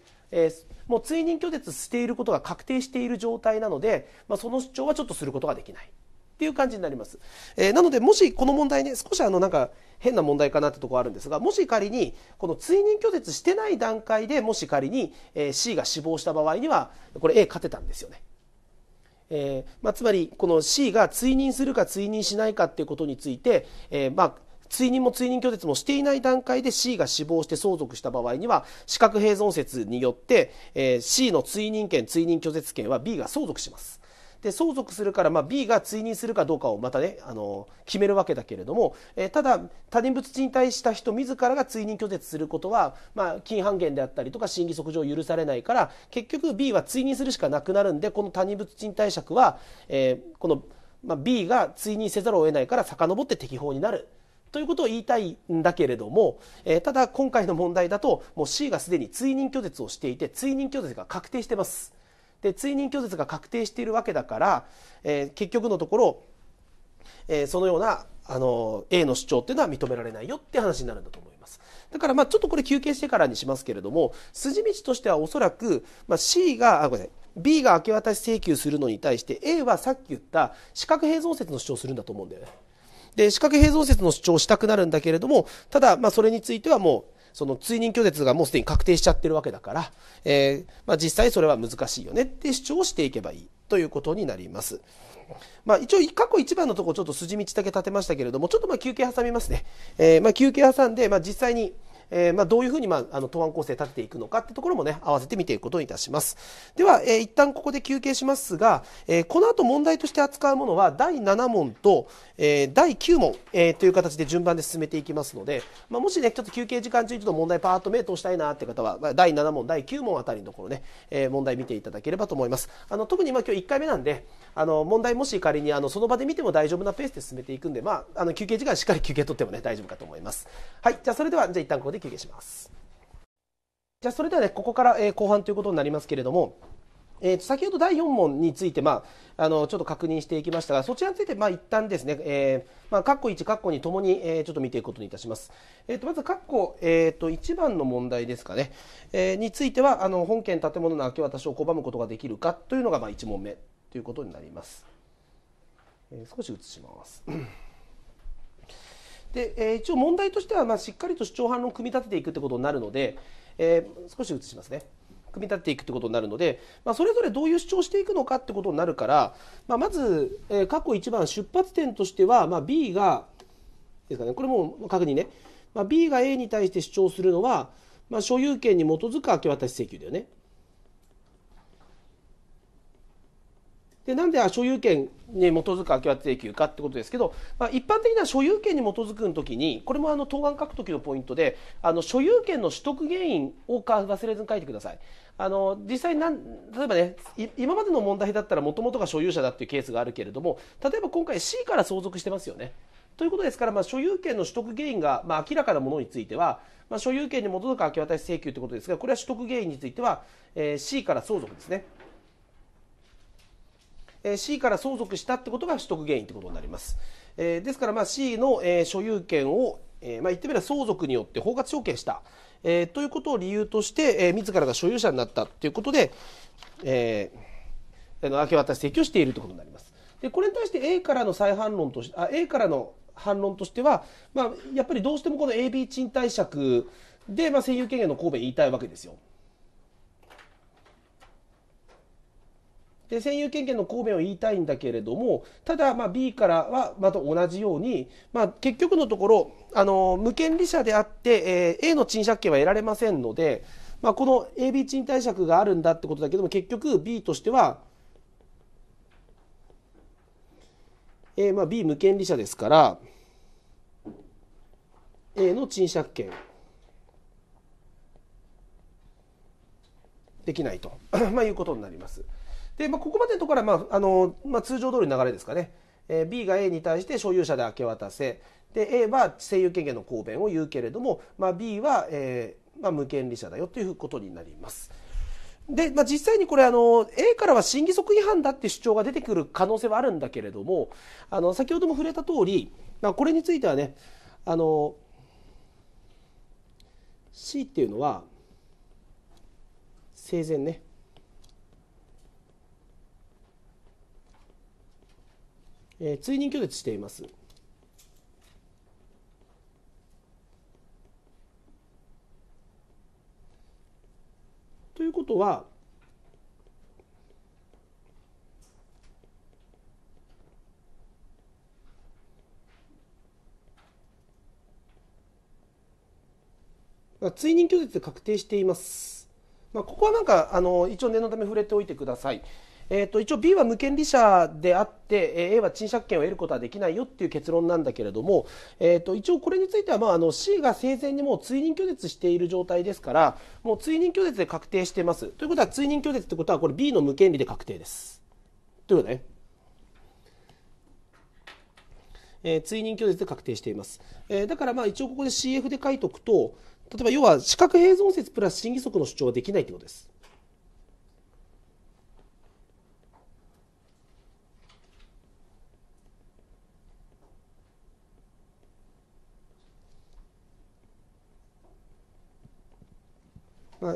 もう追認拒絶していることが確定している状態なので、まあ、その主張はちょっとすることができない。っていう感じになります。えー、なので、もしこの問題ね、少しあのなんか変な問題かなってとこあるんですが、もし仮にこの追認拒絶してない段階でもし仮に C が死亡した場合には、これ A 勝てたんですよね。えー、まあ、つまりこの C が追認するか追認しないかっていうことについて、えー、まあ追認も追認拒絶もしていない段階で C が死亡して相続した場合には資格併存説によって、えー、C の追認権追認拒絶権は B が相続します。で相続するから、まあ、B が追認するかどうかをまたねあの決めるわけだけれども、えー、ただ他人物賃貸した人自らが追認拒絶することは、まあ、金半減であったりとか審議則上許されないから結局 B は追認するしかなくなるんでこの他人物賃貸借は、えー、この、まあ、B が追認せざるを得ないから遡って適法になる。ということを言いたいんだけれども、えー、ただ今回の問題だともう C がすでに追認拒絶をしていて追認拒絶が確定してます。で追認拒絶が確定しているわけだから、えー、結局のところ、えー、そのようなあの A の主張っていうのは認められないよって話になるんだと思います。だからまあちょっとこれ休憩してからにしますけれども筋道としてはおそらく、まあ、C があごめんなさい B が明け渡し請求するのに対して A はさっき言った四角併存説の主張をするんだと思うんだよね。で、四角け併存説の主張をしたくなるんだけれども、ただ、まあ、それについてはもう、その追認拒絶がもうすでに確定しちゃってるわけだから、えー、まあ、実際それは難しいよねって主張していけばいいということになります。まあ、一応過去一番のところちょっと筋道だけ立てましたけれどもちょっとまあ休憩挟みますね、えー、まあ休憩挟んで、まあ、実際に、えー、まあどういうふうに、まあ、あの答案構成立てていくのかってところもね合わせて見ていくことにいたしますでは、えー、一旦ここで休憩しますが、えー、この後問題として扱うものは第7問と、えー、第9問、えー、という形で順番で進めていきますので、まあ、もしねちょっと休憩時間中にちょっと問題パーッと目通したいなって方は、まあ、第7問第9問あたりのところね、えー、問題見ていただければと思いますあの特にま今日1回目なんであの問題もし仮にあのその場で見ても大丈夫なペースで進めていくんで、まあ、あの休憩時間しっかり休憩取ってもね大丈夫かと思いますはいじゃあそれではじゃあ一旦ここで休憩しますじゃあそれではねここから、え後半ということになりますけれどもえー、と先ほど第4問について、まあ、あのちょっと確認していきましたがそちらについて、まあ、一旦ですね、えーまあ、括弧1、括弧2ともに、えー、ちょっと見ていくことにいたします。えー、とまず括弧、えー、と1番の問題ですかね、えー、についてはあの本件建物の明け渡しを拒むことができるかというのが、まあ、1問目ということになります。えー、少し移します。で、えー、一応問題としては、まあ、しっかりと主張反論を組み立てていくってことになるので、えー、少し移しますね。組み立てていくってことになるので、まあ、それぞれどういう主張していくのかってことになるから、まあ、まず、えー、過去1番出発点としては、まあ、B がですかねこれも確認ね、まあ、B が A に対して主張するのは、まあ、所有権に基づく明け渡し請求だよね。でなんで所有権に基づく空き家請求かってことですけど、まあ、一般的な所有権に基づくときにこれもあの答案書くときのポイントであの所有権の取得原因を忘れずに書いてください。あの実際なん例えばね今までの問題だったらもともとが所有者だっていうケースがあるけれども例えば今回 C から相続してますよね。ということですから、まあ、所有権の取得原因が、まあ、明らかなものについては、まあ、所有権に基づく明け渡し請求ということですがこれは取得原因については、えー、C から相続ですね。え C から相続したってことが取得原因ってことになります。えですからまあ C の、え所有権を、えまあ、言ってみれば相続によって包括承継した、えということを理由として、え自らが所有者になったということで、えー、明け渡し請求しているということになります。でこれに対して A からの再反論としあ A からの反論としては、まあ、やっぱりどうしてもこの AB 賃貸借で、まあ、占有権限の神戸言いたいわけですよ。で占有権限の公弁を言いたいんだけれどもただま B からはまた同じように、まあ、結局のところあの無権利者であって、えー、A の賃借権は得られませんので、まあ、この AB 賃貸借があるんだってことだけども結局 B としては、えー、ま B 無権利者ですから A の賃借権できないと まあいうことになります。で、まあ、ここまでのところは、まああのまあ、通常通りの流れですかね、えー、B が A に対して所有者で明け渡せで A は占有権限の公弁を言うけれども、まあ、B は、えーまあ、無権利者だよということになります。で、まあ、実際にこれあの A からは審議則違反だって主張が出てくる可能性はあるんだけれどもあの先ほども触れた通り、まあ、これについてはねあの C っていうのは生前ねえー、追認拒絶しています。ということは、追認拒絶で確定しています。まあ、ここはなんか、あの、一応念のため触れておいてください。えーと、一応 B は無権利者であって A は賃借権を得ることはできないよっていう結論なんだけれども、えーと、と一応これについては、まあ、あの C が生前にもう追認拒絶している状態ですからもう追認拒絶で確定してますということは追認拒絶ってことはこれ B の無権利で確定ですということね。えー、追認拒絶で確定しています、えー、だからまあ一応ここで CF で書いておくと例えば要は資格併存説プラス審議則の主張はできないということです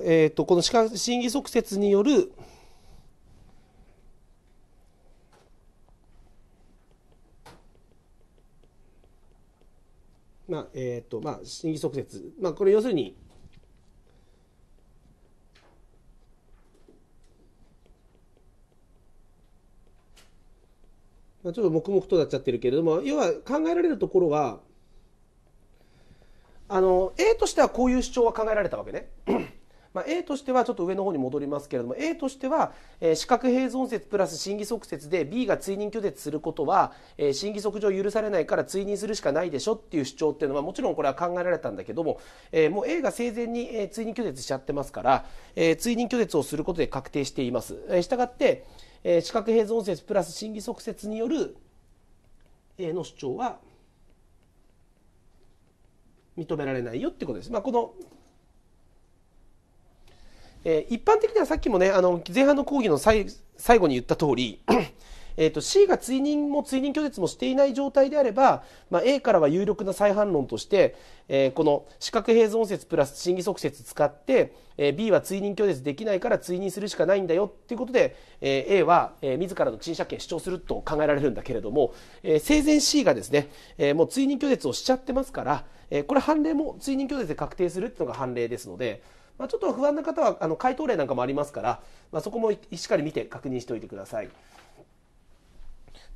えーと、この審議即説によるまあえーとまあ、審議即説、まあ、これ要するに、まあ、ちょっと黙々となっちゃってるけれども要は考えられるところはあの A としてはこういう主張は考えられたわけね。まあ、A としてはちょっと上の方に戻りますけれども A としては、えー、四併存説プラス審議即説で B が追認拒絶することは、えー、審議則上許されないから追認するしかないでしょっていう主張っていうのはもちろんこれは考えられたんだけども、えー、もう A が生前に、えー、追認拒絶しちゃってますから、えー、追認拒絶をすることで確定しています。えー、したがって、えー、四併存説プラス審議即説による A の主張は認められないよってことです。まあ、このえー、一般的にはさっきもねあの前半の講義の最後に言った通りえーと C が追認も追認拒絶もしていない状態であれば、まあ、A からは有力な再反論として、えー、この四角併存説プラス審議即説使って、えー、B は追認拒絶できないから追認するしかないんだよっていうことで、えー、A は、えー、自らの陳謝権主張すると考えられるんだけれども、えー、生前 C がですね、えー、もう追認拒絶をしちゃってますから、えー、これ判例も追認拒絶で確定するっていうのが判例ですので。まあ、ちょっと不安な方はあの回答例なんかもありますから、まあ、そこもしっかり見て確認しておいてください。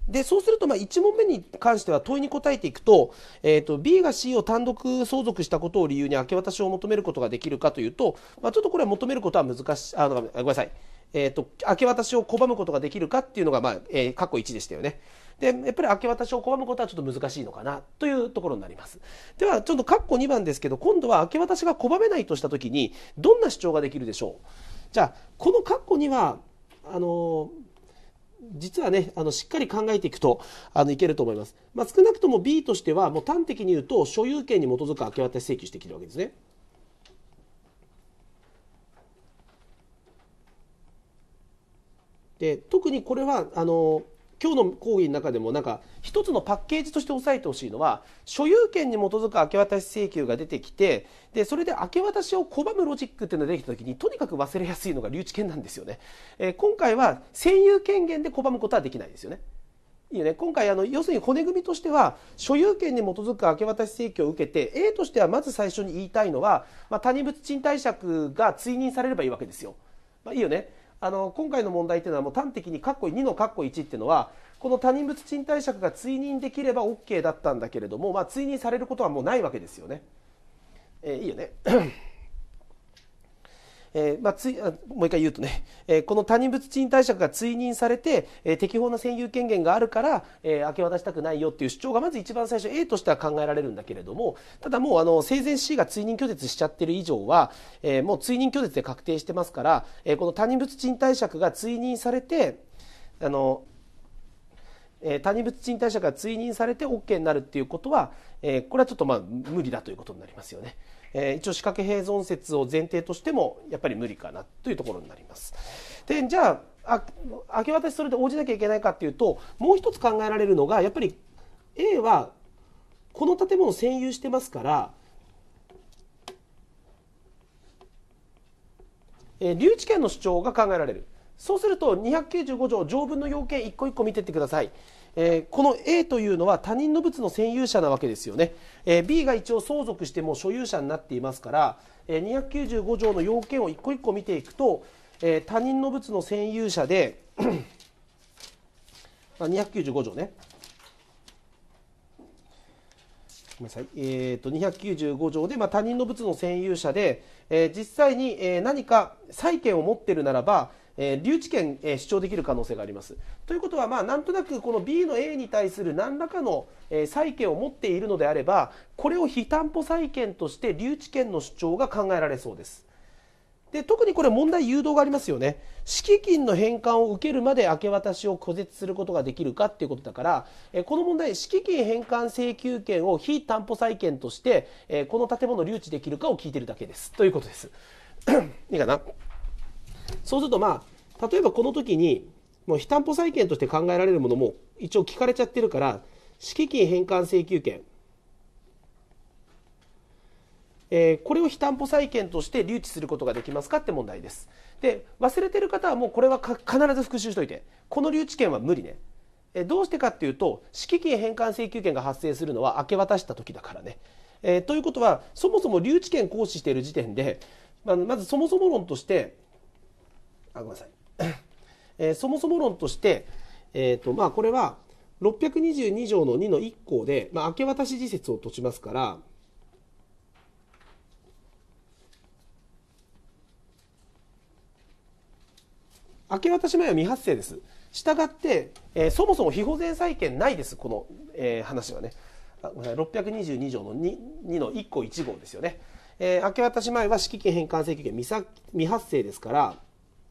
でそうするとまあ1問目に関しては問いに答えていくと,、えー、と B が C を単独相続したことを理由に明け渡しを求めることができるかというと、まあ、ちょっとこれは求めることは難しいあのごめんなさい、えーと、明け渡しを拒むことができるかっていうのが、まあえー、過去1でしたよね。でやっぱり明け渡しを拒むことはちょっと難しいのかなというところになりますではちょっと括弧2番ですけど今度は明け渡しが拒めないとした時にどんな主張ができるでしょうじゃあこの括弧にはあの実はねあのしっかり考えていくとあのいけると思います、まあ、少なくとも B としてはもう端的に言うと所有権に基づく明け渡し請求してきてるわけですねで特にこれはあの今日の講義の中でもなんか一つのパッケージとして押さえてほしいのは所有権に基づく明け渡し請求が出てきてでそれで明け渡しを拒むロジックっていうのができた時にとにかく忘れやすいのが留置権なんですよね、えー、今回は占有権限で拒むことはできないですよねいいよね、今回あの要するに骨組みとしては所有権に基づく明け渡し請求を受けて A としてはまず最初に言いたいのは、まあ、他人物賃貸借が追認されればいいわけですよ。まあ、いいよねあの今回の問題っていうのはもう端的に括弧2の括弧1っていうのはこの他人物賃貸借が追認できれば OK だったんだけれども、まあ、追認されることはもうないわけですよね。えー、いいよねえー、まあ、ついもう一回言うとね、えー、この他人物賃貸借が追認されて、えー、適法な占有権限があるから、え明け渡したくないよっていう主張がまず一番最初 A としては考えられるんだけれどもただもうあの生前 C が追認拒絶しちゃってる以上は、えもう追認拒絶で確定してますから、えこの他人物賃貸借が追認されてあのえ他人物賃貸借が追認されて OK になるっていうことは、えこれはちょっとまあ無理だということになりますよね。えー、一応仕掛け併存説を前提としてもやっぱり無理かなというところになります。でじゃあ明け渡しそれで応じなきゃいけないかっていうともう一つ考えられるのがやっぱり A はこの建物を占有してますからえ留置権の主張が考えられるそうすると295条条文の要件一個一個見てってくださいえー、この A というのは他人の物の占有者なわけですよね、えー、B が一応相続しても所有者になっていますから、えー、295条の要件を一個一個見ていくと、えー、他人の物の占有者で295 条ねごめんなさい、えーと、と295条で、まあ、他人の物の占有者で、えー、実際に、えー、何か債権を持っているならばえー、留置権、えー、主張できる可能性があります。ということは、まあ、なんとなくこの B の A に対する何らかの、えー、債権を持っているのであればこれを非担保債権として留置権の主張が考えられそうです。で特にこれ問題誘導がありますよね敷金の返還を受けるまで明け渡しを拒絶することができるかっていうことだからえこの問題敷金返還請求権を非担保債権としてえこの建物留置できるかを聞いてるだけですということです いいかなそうするとまあ例えばこの時にもう非担保債権として考えられるものも一応聞かれちゃってるから敷金返還請求権、えー、これを非担保債権として留置することができますかって問題ですで忘れてる方はもうこれは必ず復習しておいてこの留置権は無理ねえどうしてかっていうと敷金返還請求権が発生するのは明け渡した時だからね。えー、ということはそもそも留置権行使している時点で、まあ、まずそもそも論としてあごめんなさい、えー、そもそも論として、えーとまあ、これは622条の2の1項で、まあ、明け渡し時節をとちますから、明け渡し前は未発生です。したがって、えー、そもそも非保全債権ないです、この、えー、話はね。622条の 2, 2の1項1号ですよね。えー、明け渡し前は敷金返還請求権未発生ですから、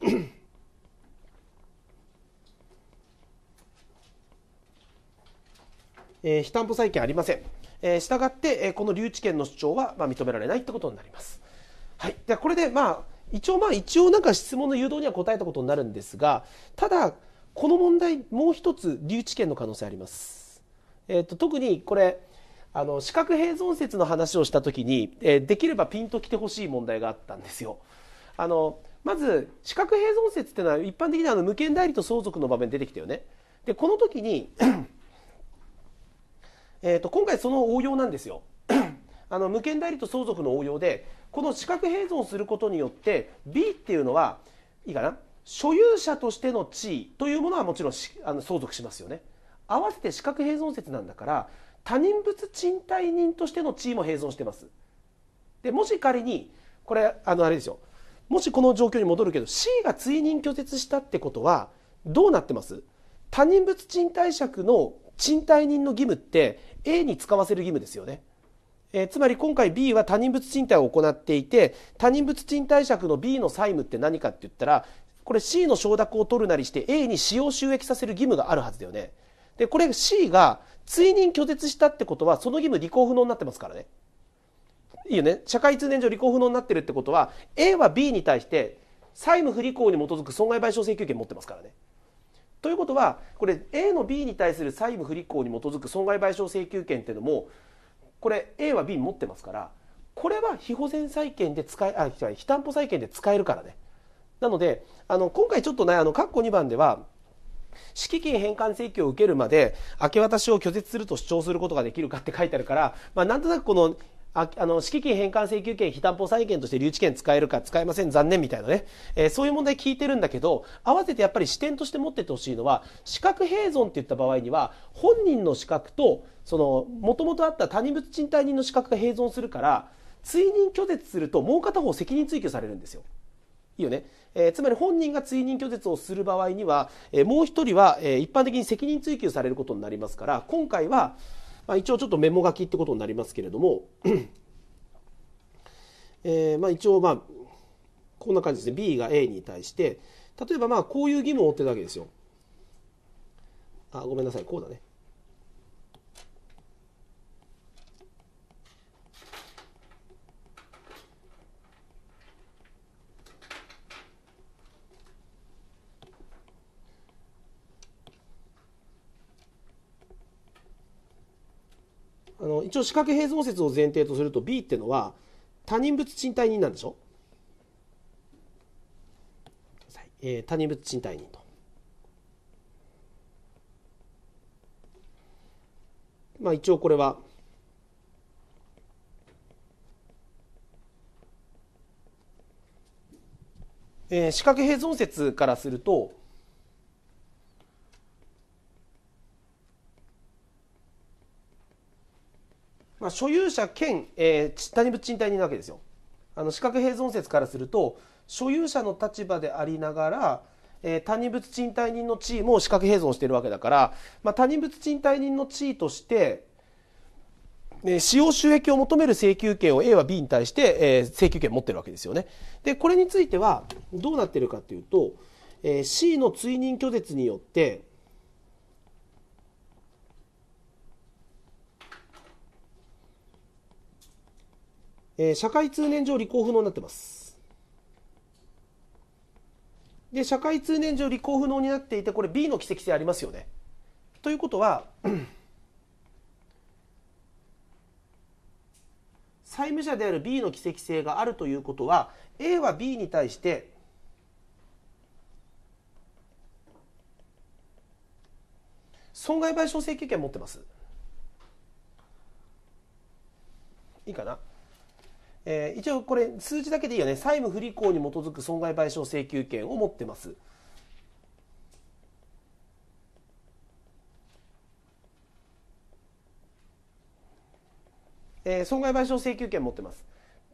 えー、非担保債権ありません。えー、従って、えー、この留置権の主張は、まあ、認められないってことになります。はい、でこれで、まあ、一応まあ一応なんか質問の誘導には答えたことになるんですがただこの問題もう一つ留置権の可能性あります。えーと、特にこれあの四角平存説の話をした時に、えー、できればピンときてほしい問題があったんですよ。あのまず資格併存説っていうのは一般的にあの無権代理と相続の場面出てきたよね。でこの時に えと今回その応用なんですよ。あの無権代理と相続の応用でこの資格併存することによって B っていうのはいいかな所有者としての地位というものはもちろんあの相続しますよね。合わせて資格併存説なんだから他人物賃貸人としての地位も併存してます。でもし仮にこれあのあれですよもしこの状況に戻るけど C が追認拒絶したってことはどうなってます他人物賃貸借の賃貸人の義務って A に使わせる義務ですよね。えー、つまり今回 B は他人物賃貸を行っていて他人物賃貸借の B の債務って何かって言ったらこれ C の承諾を取るなりして A に使用収益させる義務があるはずだよね。でこれ C が追認拒絶したってことはその義務履行不能になってますからね。いいよね社会通念上履行不能になってるってことは A は B に対して債務不履行に基づく損害賠償請求権持ってますからね。ということはこれ A の B に対する債務不履行に基づく損害賠償請求権っていうのもこれ A は B 持ってますからこれは非保全債権で使えあ非担保債権で使えるからね。なのであの今回ちょっとねあの括弧2番では敷金返還請求を受けるまで明け渡しを拒絶すると主張することができるかって書いてあるから、まあ、なんとなくこのああの敷金返還請求権、非担保債権として留置権使えるか使えません、残念みたいなね、えー、そういう問題聞いてるんだけど、合わせてやっぱり視点として持っててほしいのは、資格併存っていった場合には、本人の資格と、その、もともとあった他人物賃貸人の資格が併存するから、追認拒絶すると、もう片方責任追及されるんですよ。いいよね。えー、つまり本人が追認拒絶をする場合には、えー、もう一人は、え一般的に責任追及されることになりますから、今回は、まあ、一応ちょっとメモ書きってことになりますけれども、えー、まあ一応まあこんな感じですね B が A に対して例えばまあこういう義務を負ってるわけですよあごめんなさいこうだねあの一応四角形存説を前提とすると B ってのは他人物賃貸人なんでしょ、えー、他人物賃貸人と。まあ一応これはえー、四角併存説からするとまあ、所有者兼、えー、物賃貸人なわけですよ。あの資格併存説からすると所有者の立場でありながら、えー、他人物賃貸人の地位も資格併存しているわけだから、まあ、他人物賃貸人の地位として、え使用収益を求める請求権を A は B に対して、えー、請求権を持ってるわけですよね。でこれについてはどうなってるかというと、えー、C の追認拒絶によってえー、社会通念上履行不能になってます。で、社会通念上履行不能になっていて、これ B の規則性ありますよね。ということは、債務者である B の奇跡性があるということは A は B に対して損害賠償請求権を持ってますいいかなえー、一応これ数字だけでいいよね債務不履行に基づく損害賠償請求権を持ってます。えー、損害賠償請求権持ってます。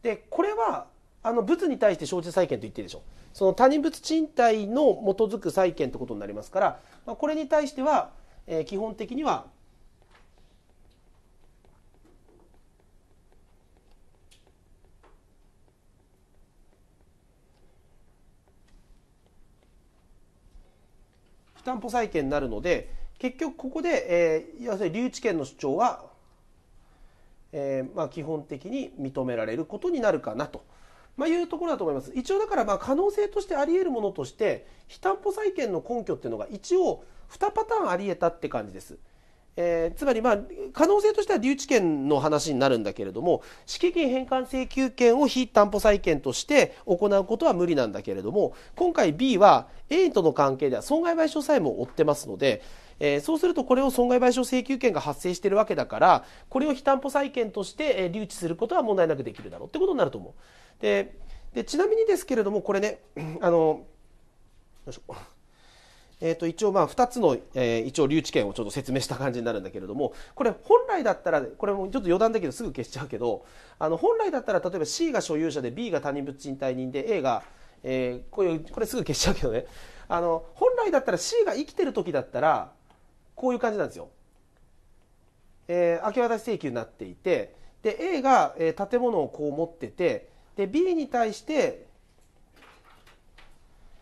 でこれはあの物に対して承知債権と言ってるでしょその他人物賃貸の基づく債権ということになりますから、まあ、これに対しては、えー、基本的には担保債権になるので結局ここで、えー、要するに留置権の主張は、えーまあ、基本的に認められることになるかなと、まあ、いうところだと思います。一応だからまあ可能性としてあり得るものとして非担保債権の根拠っていうのが一応2パターンあり得たって感じです。えー、つまり、まあ、可能性としては留置権の話になるんだけれども敷金返還請求権を非担保債権として行うことは無理なんだけれども今回 B は A との関係では損害賠償債務を負ってますので、えー、そうするとこれを損害賠償請求権が発生しているわけだからこれを非担保債権として、えー、留置することは問題なくできるだろうってことになると思う。ででちなみにですけれどもこれねあのよいしょえー、と一応まあ2つの、えー、一応留置権をちょっと説明した感じになるんだけれどもこれ本来だったらこれもちょっと余談だけどすぐ消しちゃうけどあの本来だったら例えば C が所有者で B が他人物賃貸人で A が、えー、これこれすぐ消しちゃうけどねあの本来だったら C が生きてる時だったらこういう感じなんですよ。えー、明け渡し請求になっていてで A が、えー、建物をこう持っててで B に対して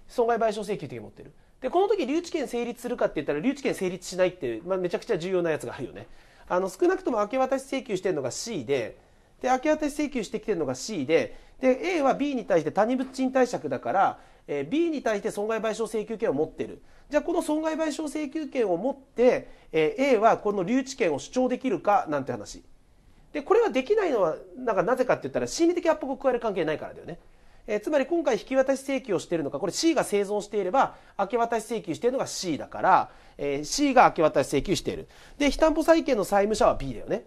損害賠償請求的に持ってる。でこの時留置権成立するかって言ったら留置権成立しないっていう、まあ、めちゃくちゃ重要なやつがあるよねあの少なくとも明け渡し請求してるのが C でで明け渡し請求してきてるのが C でで A は B に対して他人物賃貸借だから、えー、B に対して損害賠償請求権を持ってるじゃあこの損害賠償請求権を持って、えー、A はこの留置権を主張できるかなんて話でこれはできないのはなんかなぜかって言ったら心理的圧迫を加える関係ないからだよね。えー、つまり今回引き渡し請求をしているのか、これ C が生存していれば、明け渡し請求しているのが C だから、えー、C が明け渡し請求している。で、非担保債権の債務者は B だよね。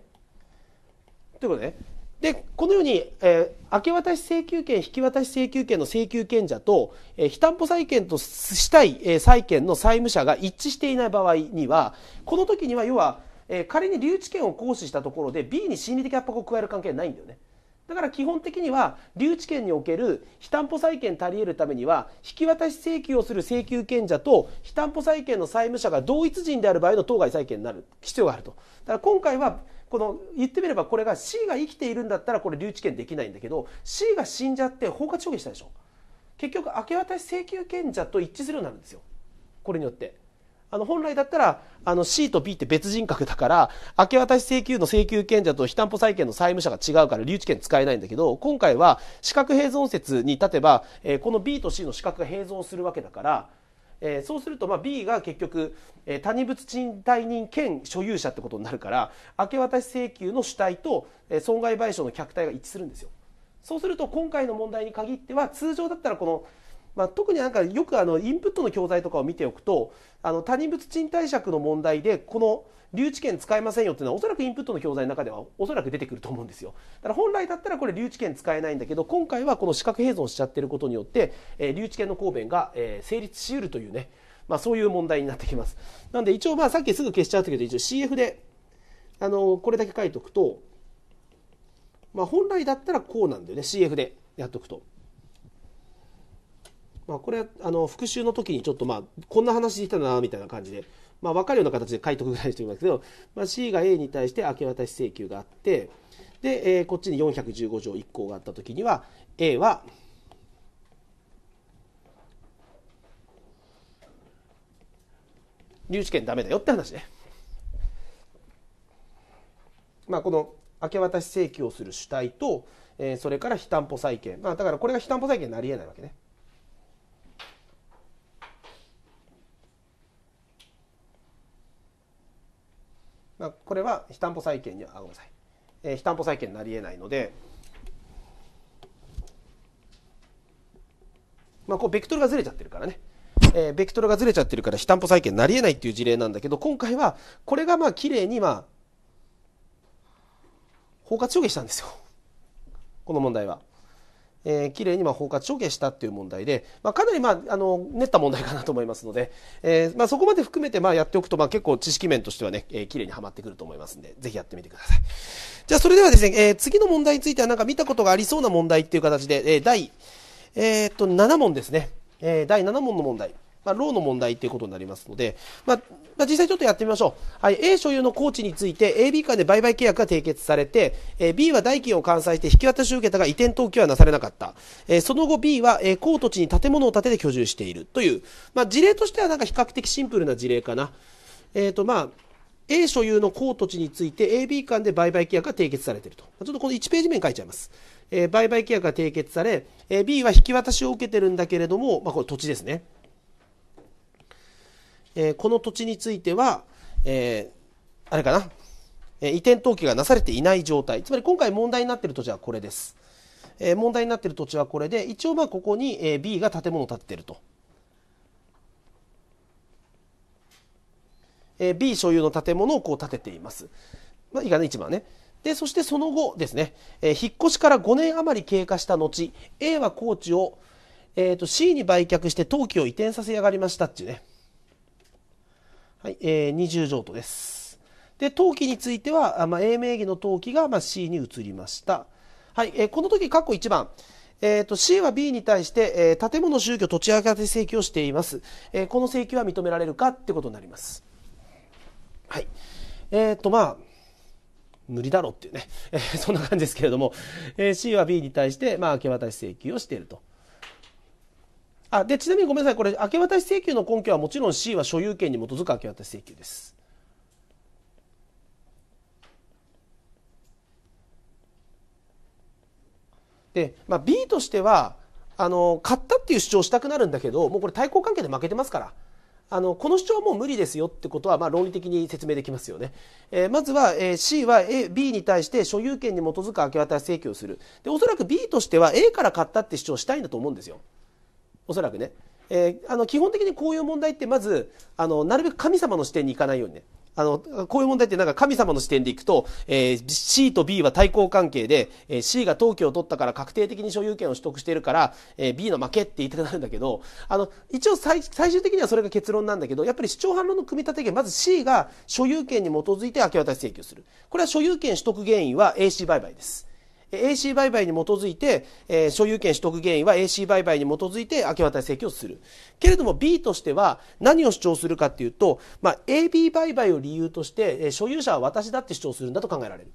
ということね。で、このように、えー、明け渡し請求権、引き渡し請求権の請求権者と、えー、非担保債権としたい、えー、債権の債務者が一致していない場合には、この時には要は、えー、仮に留置権を行使したところで B に心理的圧迫を加える関係ないんだよね。だから基本的には留置権における非担保債権足り得るためには引き渡し請求をする請求権者と非担保債権の債務者が同一人である場合の当該債権になる必要があると。だから今回はこの言ってみればこれが C が生きているんだったらこれ留置権できないんだけど C が死んじゃって放火処理したでしょ結局明け渡し請求権者と一致するようになるんですよこれによって。あの本来だったらあの C と B って別人格だから明け渡し請求の請求権者と被担保債権の債務者が違うから留置権使えないんだけど今回は資格併存説に立てば、えー、この B と C の資格が併存するわけだから、えー、そうするとまあ B が結局、えー、谷物賃貸人兼所有者ってことになるから明け渡し請求の主体と、えー、損害賠償の客体が一致するんですよ。そうすると今回の問題に限っては通常だったらこのまあ、特になんかよくあのインプットの教材とかを見ておくとあの他人物賃貸借の問題でこの留置権使えませんよっていうのはおそらくインプットの教材の中ではおそらく出てくると思うんですよだから本来だったらこれ留置権使えないんだけど今回はこの資格併存しちゃってることによって、えー、留置権の抗弁が、えー、成立しうるというね、まあ、そういう問題になってきますなんで一応まあさっきすぐ消しちゃったけど一応 CF であのこれだけ書いておくと、まあ、本来だったらこうなんだよね CF でやっておくと。まあ、これはあの復習の時にちょっとまあこんな話できたなみたいな感じで、まあ、分かるような形で書いおくぐらいにしておきますけど、まあ、C が A に対して明け渡し請求があってで、えー、こっちに415条1項があった時には A は留置権ダメだよって話ね。まあ、この明け渡し請求をする主体と、えー、それから非担保債権、まあ、だからこれが非担保債権になりえないわけね。まあ、これは非担保債権にはあごめんなさい、えー、非担保債権になりえないので、まあ、こうベクトルがずれちゃってるからね、えー、ベクトルがずれちゃってるから非担保債権になりえないっていう事例なんだけど今回はこれがまあ綺麗にまあ包括処理したんですよこの問題は。えー、綺麗にまあ包括処刑したっていう問題で、まあ、かなり、まあ、あの練った問題かなと思いますので、えー、まあ、そこまで含めてまあやっておくと、まあ、結構知識面としてはね、えー、綺麗にはまってくると思いますのでぜひやってみてくださいじゃあそれではですね、えー、次の問題についてはなんか見たことがありそうな問題っていう形で、え第、えっと7問ですね、え第7問の問題まあ、ローの問題ということになりますので、まあ、まあ、実際ちょっとやってみましょう。はい、A 所有のーチについて、AB 間で売買契約が締結されて、えー、B は代金を完済して引き渡しを受けたが移転登記はなされなかった。えー、その後 B は、えー、高土地に建物を建てて居住しているという、まあ、事例としてはなんか比較的シンプルな事例かな。えっ、ー、と、まあ、A 所有の高土地について AB 間で売買契約が締結されていると。ちょっとこの1ページ目に書いちゃいます。えー、売買契約が締結され、えー、B は引き渡しを受けてるんだけれども、まあ、これ土地ですね。えー、この土地については、えー、あれかな、えー、移転登記がなされていない状態、つまり今回問題になっている土地はこれです。えー、問題になっている土地はこれで、一応まあここに、えー、B が建物を建てていると。えー、B 所有の建物をこう建てています。まあ、いいかね、一番ね。で、そしてその後ですね、えー、引っ越しから5年余り経過した後、A は高知を、えーと、と C に売却して登記を移転させやがりましたっていうね。はい、えー、二重譲渡です。で、登記については、まあ、A 名義の登記が、まあ、C に移りました。はい、えー、この時、括弧1番。えーと、C は B に対して、えー、建物、住居、土地上げて請求をしています、えー、この請求は認められるかってことになります。はい。えっ、ー、と、まあ、無理だろっていうね、えー、そんな感じですけれども、えー、C は B に対して、まあ、明け渡し請求をしていると。あでちなみにごめんなさいこれ明け渡し請求の根拠はもちろん C は所有権に基づく明け渡し請求です。で、まあ、B としてはあの買ったっていう主張したくなるんだけどもうこれ対抗関係で負けてますからあのこの主張はもう無理ですよってことは、まあ、論理的に説明できますよね、えー、まずは、えー、C は、A、B に対して所有権に基づく明け渡し請求をするでおそらく B としては A から買ったって主張したいんだと思うんですよおそらくね。えー、あの基本的にこういう問題ってまずあのなるべく神様の視点に行かないようにねあのこういう問題ってなんか神様の視点でいくと、えー、C と B は対抗関係で、えー、C が登記を取ったから確定的に所有権を取得しているから、えー、B の負けって言いたくなるんだけどあの一応最終的にはそれが結論なんだけどやっぱり主張反論の組み立て権まず C が所有権に基づいて明け渡し請求するこれは所有権取得原因は AC 売買です。AC 売買に基づいて、えー、所有権取得原因は AC 売買に基づいて明け渡し請求をする。けれども B としては何を主張するかっていうと、まあ、AB 売買を理由として、え所有者は私だって主張するんだと考えられる。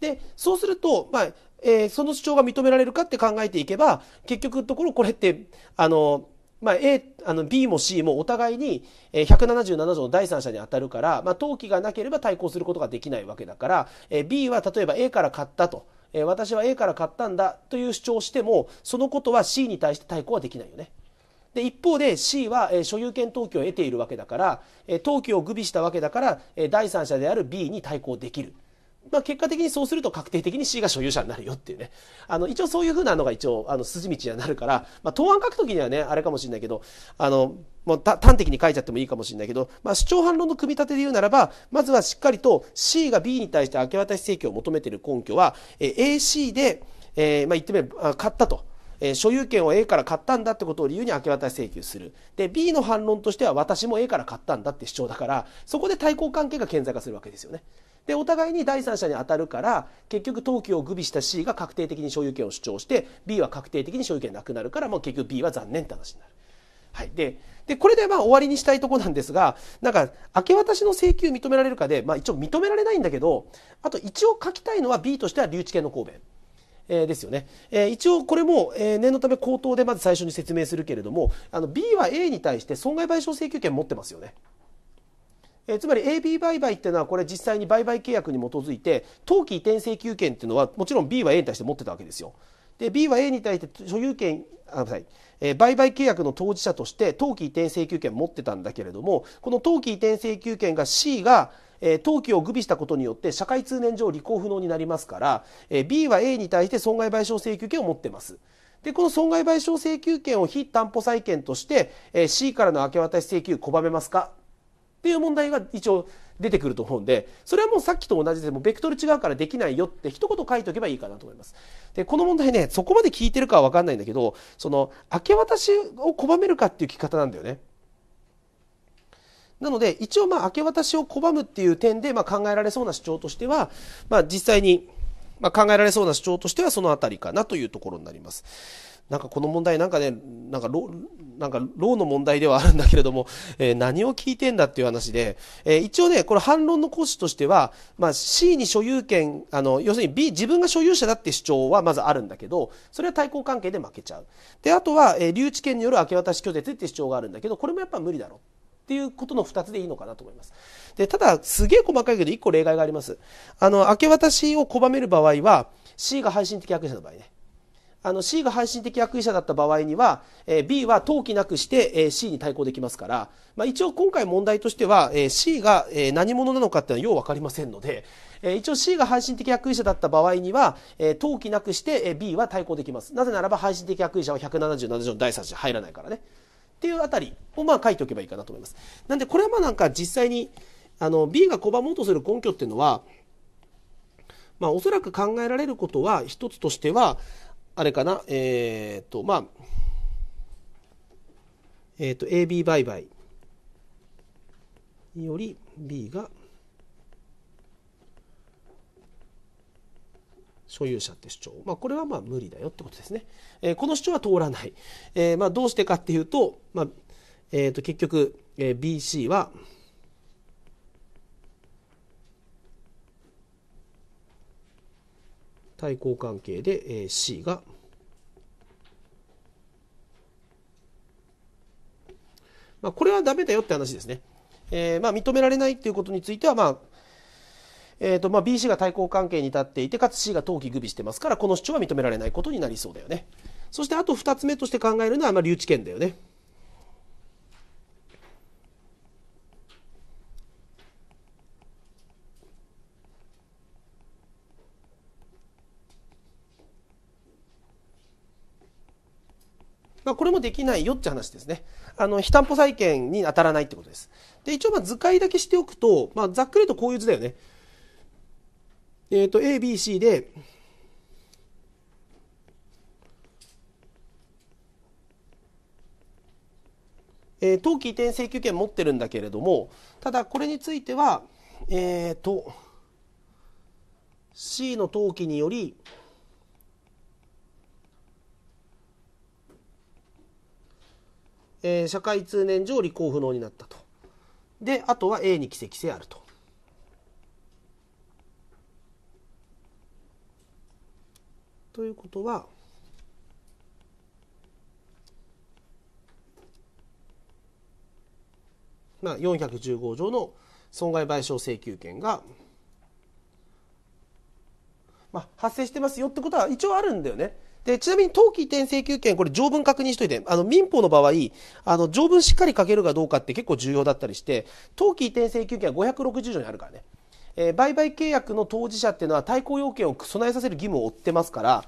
で、そうすると、まあ、えー、その主張が認められるかって考えていけば、結局のところこれって、あの、まあ、A、あの B も C もお互いに177条の第三者に当たるから、まあ、登記がなければ対抗することができないわけだから、B は例えば A から買ったと。えー、私は A から買ったんだという主張をしてもそのことは C に対して対抗はできないよね。で一方で C は、えー、所有権登記を得ているわけだから、えー、登記を具備したわけだから、えー、第三者である B に対抗できるまあ、結果的にそうすると確定的に C が所有者になるよっていうね。あの、一応そういうふうなのが一応、あの、筋道にはなるから、まあ、答案書くときにはね、あれかもしれないけど、あの、もう端的に書いちゃってもいいかもしれないけど、まあ、主張反論の組み立てで言うならば、まずはしっかりと C が B に対して明け渡し請求を求めている根拠は、え AC で、えー、まあ、言ってみれば、買ったと。え所有権を A から買ったんだってことを理由に明け渡し請求する。で、B の反論としては私も A から買ったんだって主張だから、そこで対抗関係が顕在化するわけですよね。でお互いに第三者に当たるから結局登記を具備した C が確定的に所有権を主張して B は確定的に所有権なくなるからもう結局 B は残念って話になる。はい、ででこれでまあ終わりにしたいとこなんですがなんか明け渡しの請求認められるかで、まあ、一応認められないんだけどあと一応書きたいのは B としては留置権の公弁。えー、ですよね、えー、一応これも、えー、念のため口頭でまず最初に説明するけれどもあの B は A に対して損害賠償請求権持ってますよね。えー、つまり AB 売買っていうのはこれ実際に売買契約に基づいて当期移転請求権っていうのはもちろん B は A に対して持ってたわけですよ。で B は A に対して所有権あごめんなさい、えー、売買契約の当事者として当期移転請求権持ってたんだけれどもこの当期移転請求権が C がえ登記を具備したことによって社会通念上履行不能になりますから、えー、B は A に対して損害賠償請求権を持ってます。でこの損害賠償請求権を非担保債権として、えー、C からの明け渡し請求拒めますかっていう問題が一応出てくると思うんでそれはもうさっきと同じでもベクトル違うからできないよって一言書いておけばいいかなと思います。でこの問題ねそこまで聞いてるかは分かんないんだけどその明け渡しを拒めるかっていう聞き方なんだよね。なので一応まあ明け渡しを拒むっていう点でま考えられそうな主張としては、まあ、実際にま考えられそうな主張としてはその辺りかなというところになります。なんかこの問題なんかね、なんかなんか、ローの問題ではあるんだけれども、えー、何を聞いてんだっていう話で、えー、一応ね、これ反論の講師としては、まあ、C に所有権、あの、要するに B、自分が所有者だって主張はまずあるんだけど、それは対抗関係で負けちゃう。で、あとは、えー、留置権による明け渡し拒絶って主張があるんだけど、これもやっぱ無理だろ。っていうことの2つでいいのかなと思います。で、ただ、すげえ細かいけど、1個例外があります。あの、明け渡しを拒める場合は、C が配信的役者の場合ね。あの C が配信的役意者だった場合には、え B は登記なくして、え C に対抗できますから、まあ、一応今回問題としては、え C が、え何者なのかっていうのはよう分かりませんので、え一応 C が配信的役意者だった場合には、え登記なくして、え B は対抗できます。なぜならば配信的役意者は177条の第3条入らないからね。っていうあたりをまあ書いておけばいいかなと思います。なんでこれはまあなんか実際にあの B が拒もうとする根拠っていうのは、まあ、おそらく考えられることは一つとしては、あれかな、えっ、ー、と、まあ、えっ、ー、と、AB 売買より B が所有者って主張、まあ、これはまあ無理だよってことですね。えー、この主張は通らない。えー、まあどうしてかっていうと、まあえー、と結局、えー、BC は、対抗関係で、えー、C がまあ、これはダメだよって話ですね。えー、まあ、認められないっていうことについては、まあ、えーとまあ、BC が対抗関係に立っていてかつ C が登記具備してますからこの主張は認められないことになりそうだよねそしてあと2つ目として考えるのは、まあ、留置権だよねまあ、これもできないよって話ですね。あの、非担保債権に当たらないってことです。で、一応まあ図解だけしておくと、まあ、ざっくりとこういう図だよね。えっ、ー、と、A、B、C で、えー、当期移転請求権持ってるんだけれどもただこれについてはえっ、ー、と C の登記によりえー、社会通念上履行不能になったと。であとは A に奇跡性あると。ということは。まあ、415条の損害賠償請求権が、まあ、発生してますよってことは一応あるんだよね。で、ちなみに登記移転請求権、これ条文確認しといて、あの、民法の場合、あの、条文しっかり書けるかどうかって結構重要だったりして、登記移転請求権は560条にあるからね。えー、売買契約の当事者っていうのは対抗要件を備えさせる義務を負ってますから、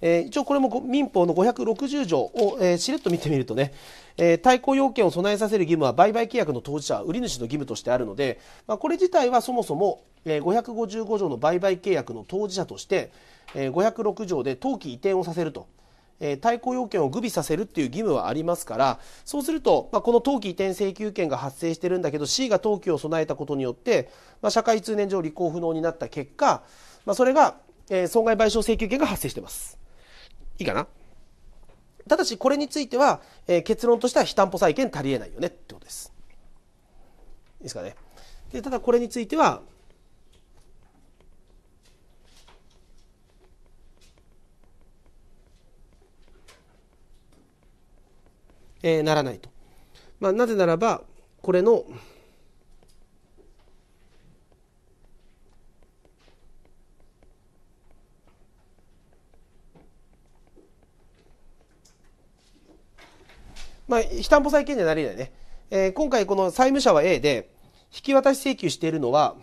えー、一応これも民法の560条を、えー、しれっと見てみるとね、えー、対抗要件を備えさせる義務は売買契約の当事者売り主の義務としてあるので、まあ、これ自体はそもそも、えー、555条の売買契約の当事者として、えー、506条で登記移転をさせると。えー、対抗要件を具備させるっていう義務はありますからそうすると、まあ、この登記移転請求権が発生してるんだけど C が登記を備えたことによって、まあ、社会通念上履行不能になった結果、まあ、それが、えー、損害賠償請求権が発生してます。いいかなただしこれについては、えー、結論としては非担保債権足りえないよねってことです。いいですかね。でただこれについてはえー、ならないと。まあ、なぜならばこれのまあ、非担保債権者になり得ないね。えー、今回この債務者は A で、引き渡し請求しているのは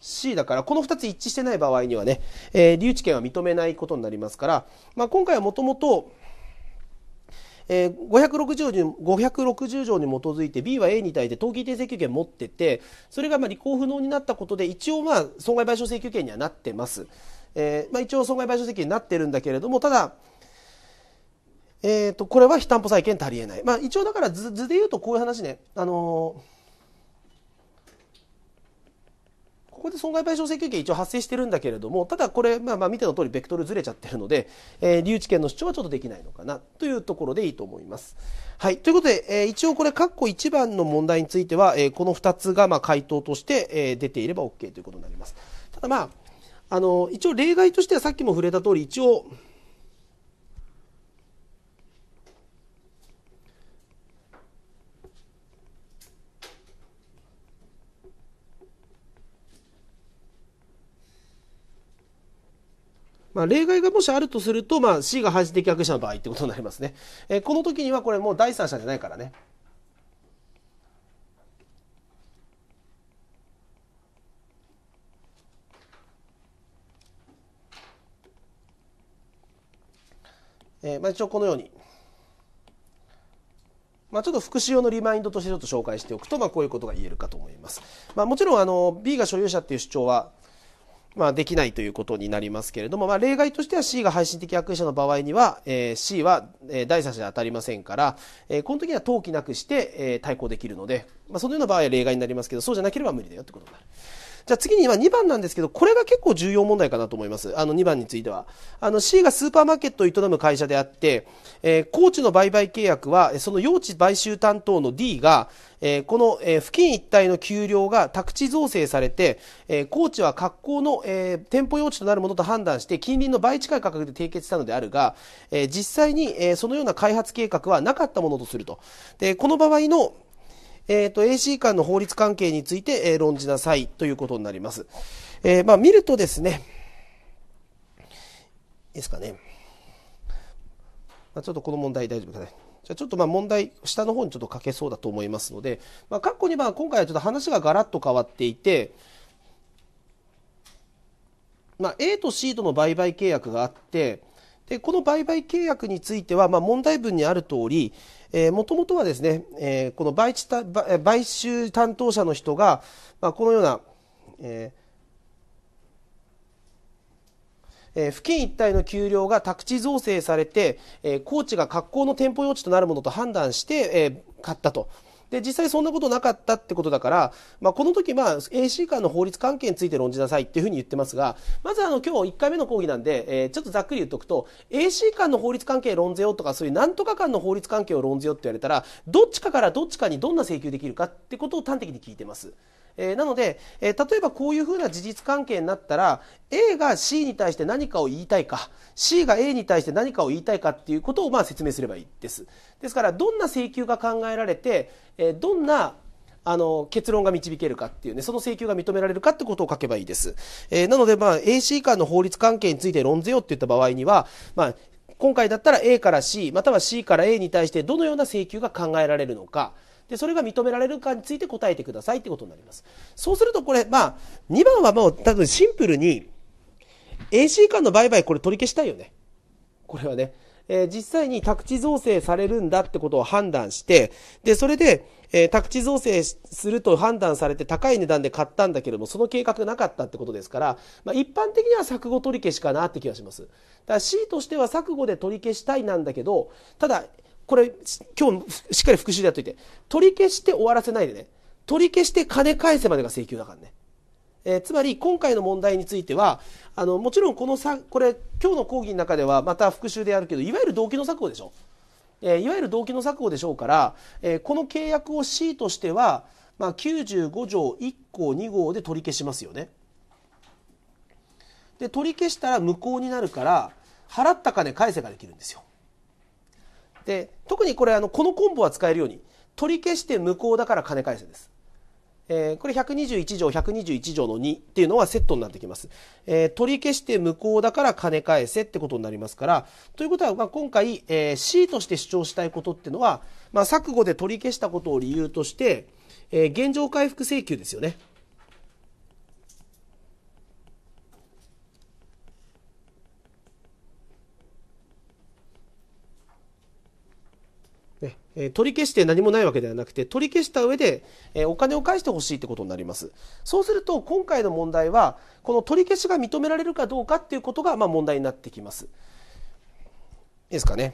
C だから、この2つ一致してない場合にはね、えー、留置権は認めないことになりますから、まあ、今回はもともと、えー、560, 条条に基づいて B は A に対して登記定請求権持っててそれがまあ履行不能になったことで一応まあ損害賠償請求権にはなってます、えーまあ、一応損害賠償請求になってるんだけれどもただえーと、これは非担保債権足りえない、まあ、一応だから図図で言うとこういう話ね、あのー、ここで損害賠償請求権一応発生してるんだけれどもただこれ、まあ、まあ見ての通りベクトルずれちゃってるので、えー、留置権の主張はちょっとできないのかなというところでいいと思います。はい、ということで、えー、一応これ括弧1番の問題については、えー、この2つがまあ回答として、えー、出ていれば OK ということになります。ただまああの一応例外としてはさっきも触れた通り一応まあ、例外がもしあるとすると、まあ、C が排除的悪者の場合ってことになりますね。えー、この時にはこれもう第三者じゃないからね。えー、まあ、一応このように、まあ、ちょっと復習用のリマインドとしてちょっと紹介しておくと、まあ、こういうことが言えるかと思います。まあ、もちろんあの B が所有者っていう主張はまあ、できないということになりますけれども、まあ、例外としては C が配信的役員者の場合には、えー、C は、えー、第三者に当たりませんから、えー、この時には登記なくして、えー、対抗できるので、まあ、そのような場合は例外になりますけど、そうじゃなければ無理だよってことになる。じゃあ次に今2番なんですけど、これが結構重要問題かなと思います。あの2番については。あの C がスーパーマーケットを営む会社であって、えー、高知の売買契約は、その用地買収担当の D が、えー、この、えー、付近一帯の給料が宅地造成されて、えー、高知は格好の、えー、店舗用地となるものと判断して近隣の倍近い価格で締結したのであるが、えー、実際に、えー、そのような開発計画はなかったものとすると。で、この場合のえっ、ー、と、AC 間の法律関係について、えー、論じなさいということになります。えー、まあ、見るとですね、いいですかね。まあ、ちょっとこの問題大丈夫かね。じゃちょっとまあ問題、下の方にちょっと書けそうだと思いますので、まあ、括弧にまあ今回はちょっと話がガラッと変わっていて、まあ、A と C との売買契約があって、でこの売買契約については、まあ、問題文にある通り、もともとはですね、えー、この買買収担当者の人が、まあ、このような、えーえ付近一帯の丘陵が宅地造成されて、え高地が格好の店舗用地となるものと判断して、え買ったと。で、実際そんなことなかったってことだから、まあ、この時、まあ、AC 間の法律関係について論じなさいっていうふうに言ってますが、まずあの、今日1回目の講義なんで、えー、ちょっとざっくり言っとくと、AC 間の法律関係論ぜよとか、そういうなんとか間の法律関係を論ぜよって言われたら、どっちかからどっちかにどんな請求できるかってことを端的に聞いてます。えー、なので、えー、例えばこういうふうな事実関係になったら A が C に対して何かを言いたいか C が A に対して何かを言いたいかっていうことをまあ説明すればいいですですからどんな請求が考えられて、えー、どんなあの結論が導けるかっていうねその請求が認められるかってことを書けばいいです、えー、なのでまあ AC 間の法律関係について論ぜよって言った場合にはまあ今回だったら A から C または C から A に対してどのような請求が考えられるのかでそれが認められるかについて答えてくださいってことになりますそうするとこれまあ2番はもう多分シンプルに AC 間の売買これ取り消したいよねこれはね、えー、実際に宅地造成されるんだってことを判断してでそれで、えー、宅地造成すると判断されて高い値段で買ったんだけれどもその計画がなかったってことですから、まあ、一般的には錯誤取り消しかなって気がしますだから C としては錯誤で取り消したいなんだけどただこれ、今日、しっかり復習でやっといて。取り消して終わらせないでね。取り消して金返せまでが請求だからね。えー、つまり今回の問題についてはあのもちろんこのさこれ今日の講義の中ではまた復習でやるけどいわゆる動機の錯法でしょ、えー、いわゆる動機の錯法でしょうから、えー、この契約を C としては、まあ、95条1項2号で取り消しますよね。で取り消したら無効になるから払った金返せができるんですよ。で特にこれあのこのコンボは使えるように取り消して無効だから金返せです。えー、これ121条121条の2っていうのはセットになってきます。えー、取り消して無効だから金返せってことになりますから、ということは、まあ、今回、えー、C として主張したいことっていうのは、まあ、錯誤で取り消したことを理由として、えー、現状回復請求ですよね。え取り消して何もないわけではなくて、取り消した上で、えお金を返してほしいってことになります。そうすると、今回の問題は、この取り消しが認められるかどうかっていうことが、ま問題になってきます。いいですかね。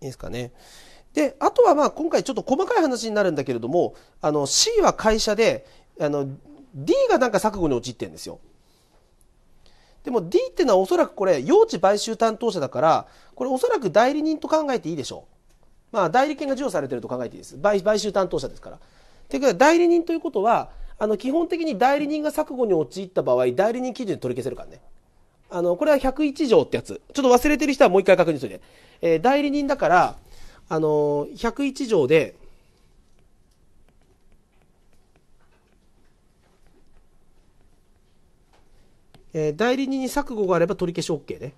いいですかね。で、あとはまあ今回ちょっと細かい話になるんだけれども、あの C は会社で、あの D がなんか錯誤に陥ってるんですよ。でも D ってのはおそらくこれ用地買収担当者だからこれおそらく代理人と考えていいでしょう。まあ代理権が授与されてると考えていいです。買買収担当者ですから。ていうか代理人ということはあの基本的に代理人が錯誤に陥った場合代理人基準で取り消せるからね。あのこれは101条ってやつちょっと忘れてる人はもう一回確認しといて、えー、代理人だから、あのー、101条でえー、代理人に錯誤があれば取り消し OK ね。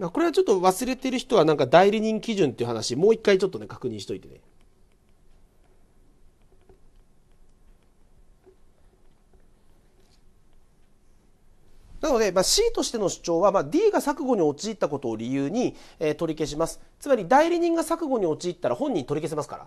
これはちょっと忘れてる人はなんか代理人基準っていう話、もう一回ちょっとね、確認しといてね。なので、まあ、C としての主張は、まあ、D が錯誤に陥ったことを理由に、えー、取り消します。つまり代理人が錯誤に陥ったら本人取り消せますから。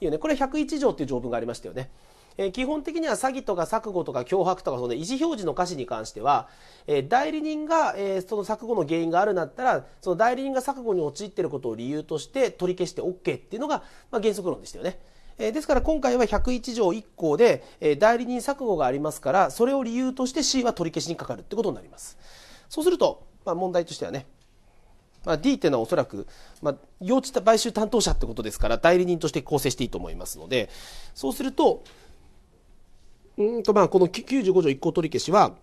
いよね、これ101条っていう条文がありましたよね。えー、基本的には詐欺とか錯誤とか脅迫とかその意思表示の歌詞に関しては、えー、代理人が、えー、その錯誤の原因があるんだったらその代理人が錯誤に陥っていることを理由として取り消して OK っていうのが、まあ、原則論でしたよね。えですから今回は101条1項で、え代理人錯誤がありますからそれを理由として C は取り消しにかかるってことになりますそうすると、まあ、問題としてはね、まあ、D というのはおそらく、まあ、用地買収担当者ってことですから代理人として構成していいと思いますのでそうするとうんとまあこの95条1項取り消しは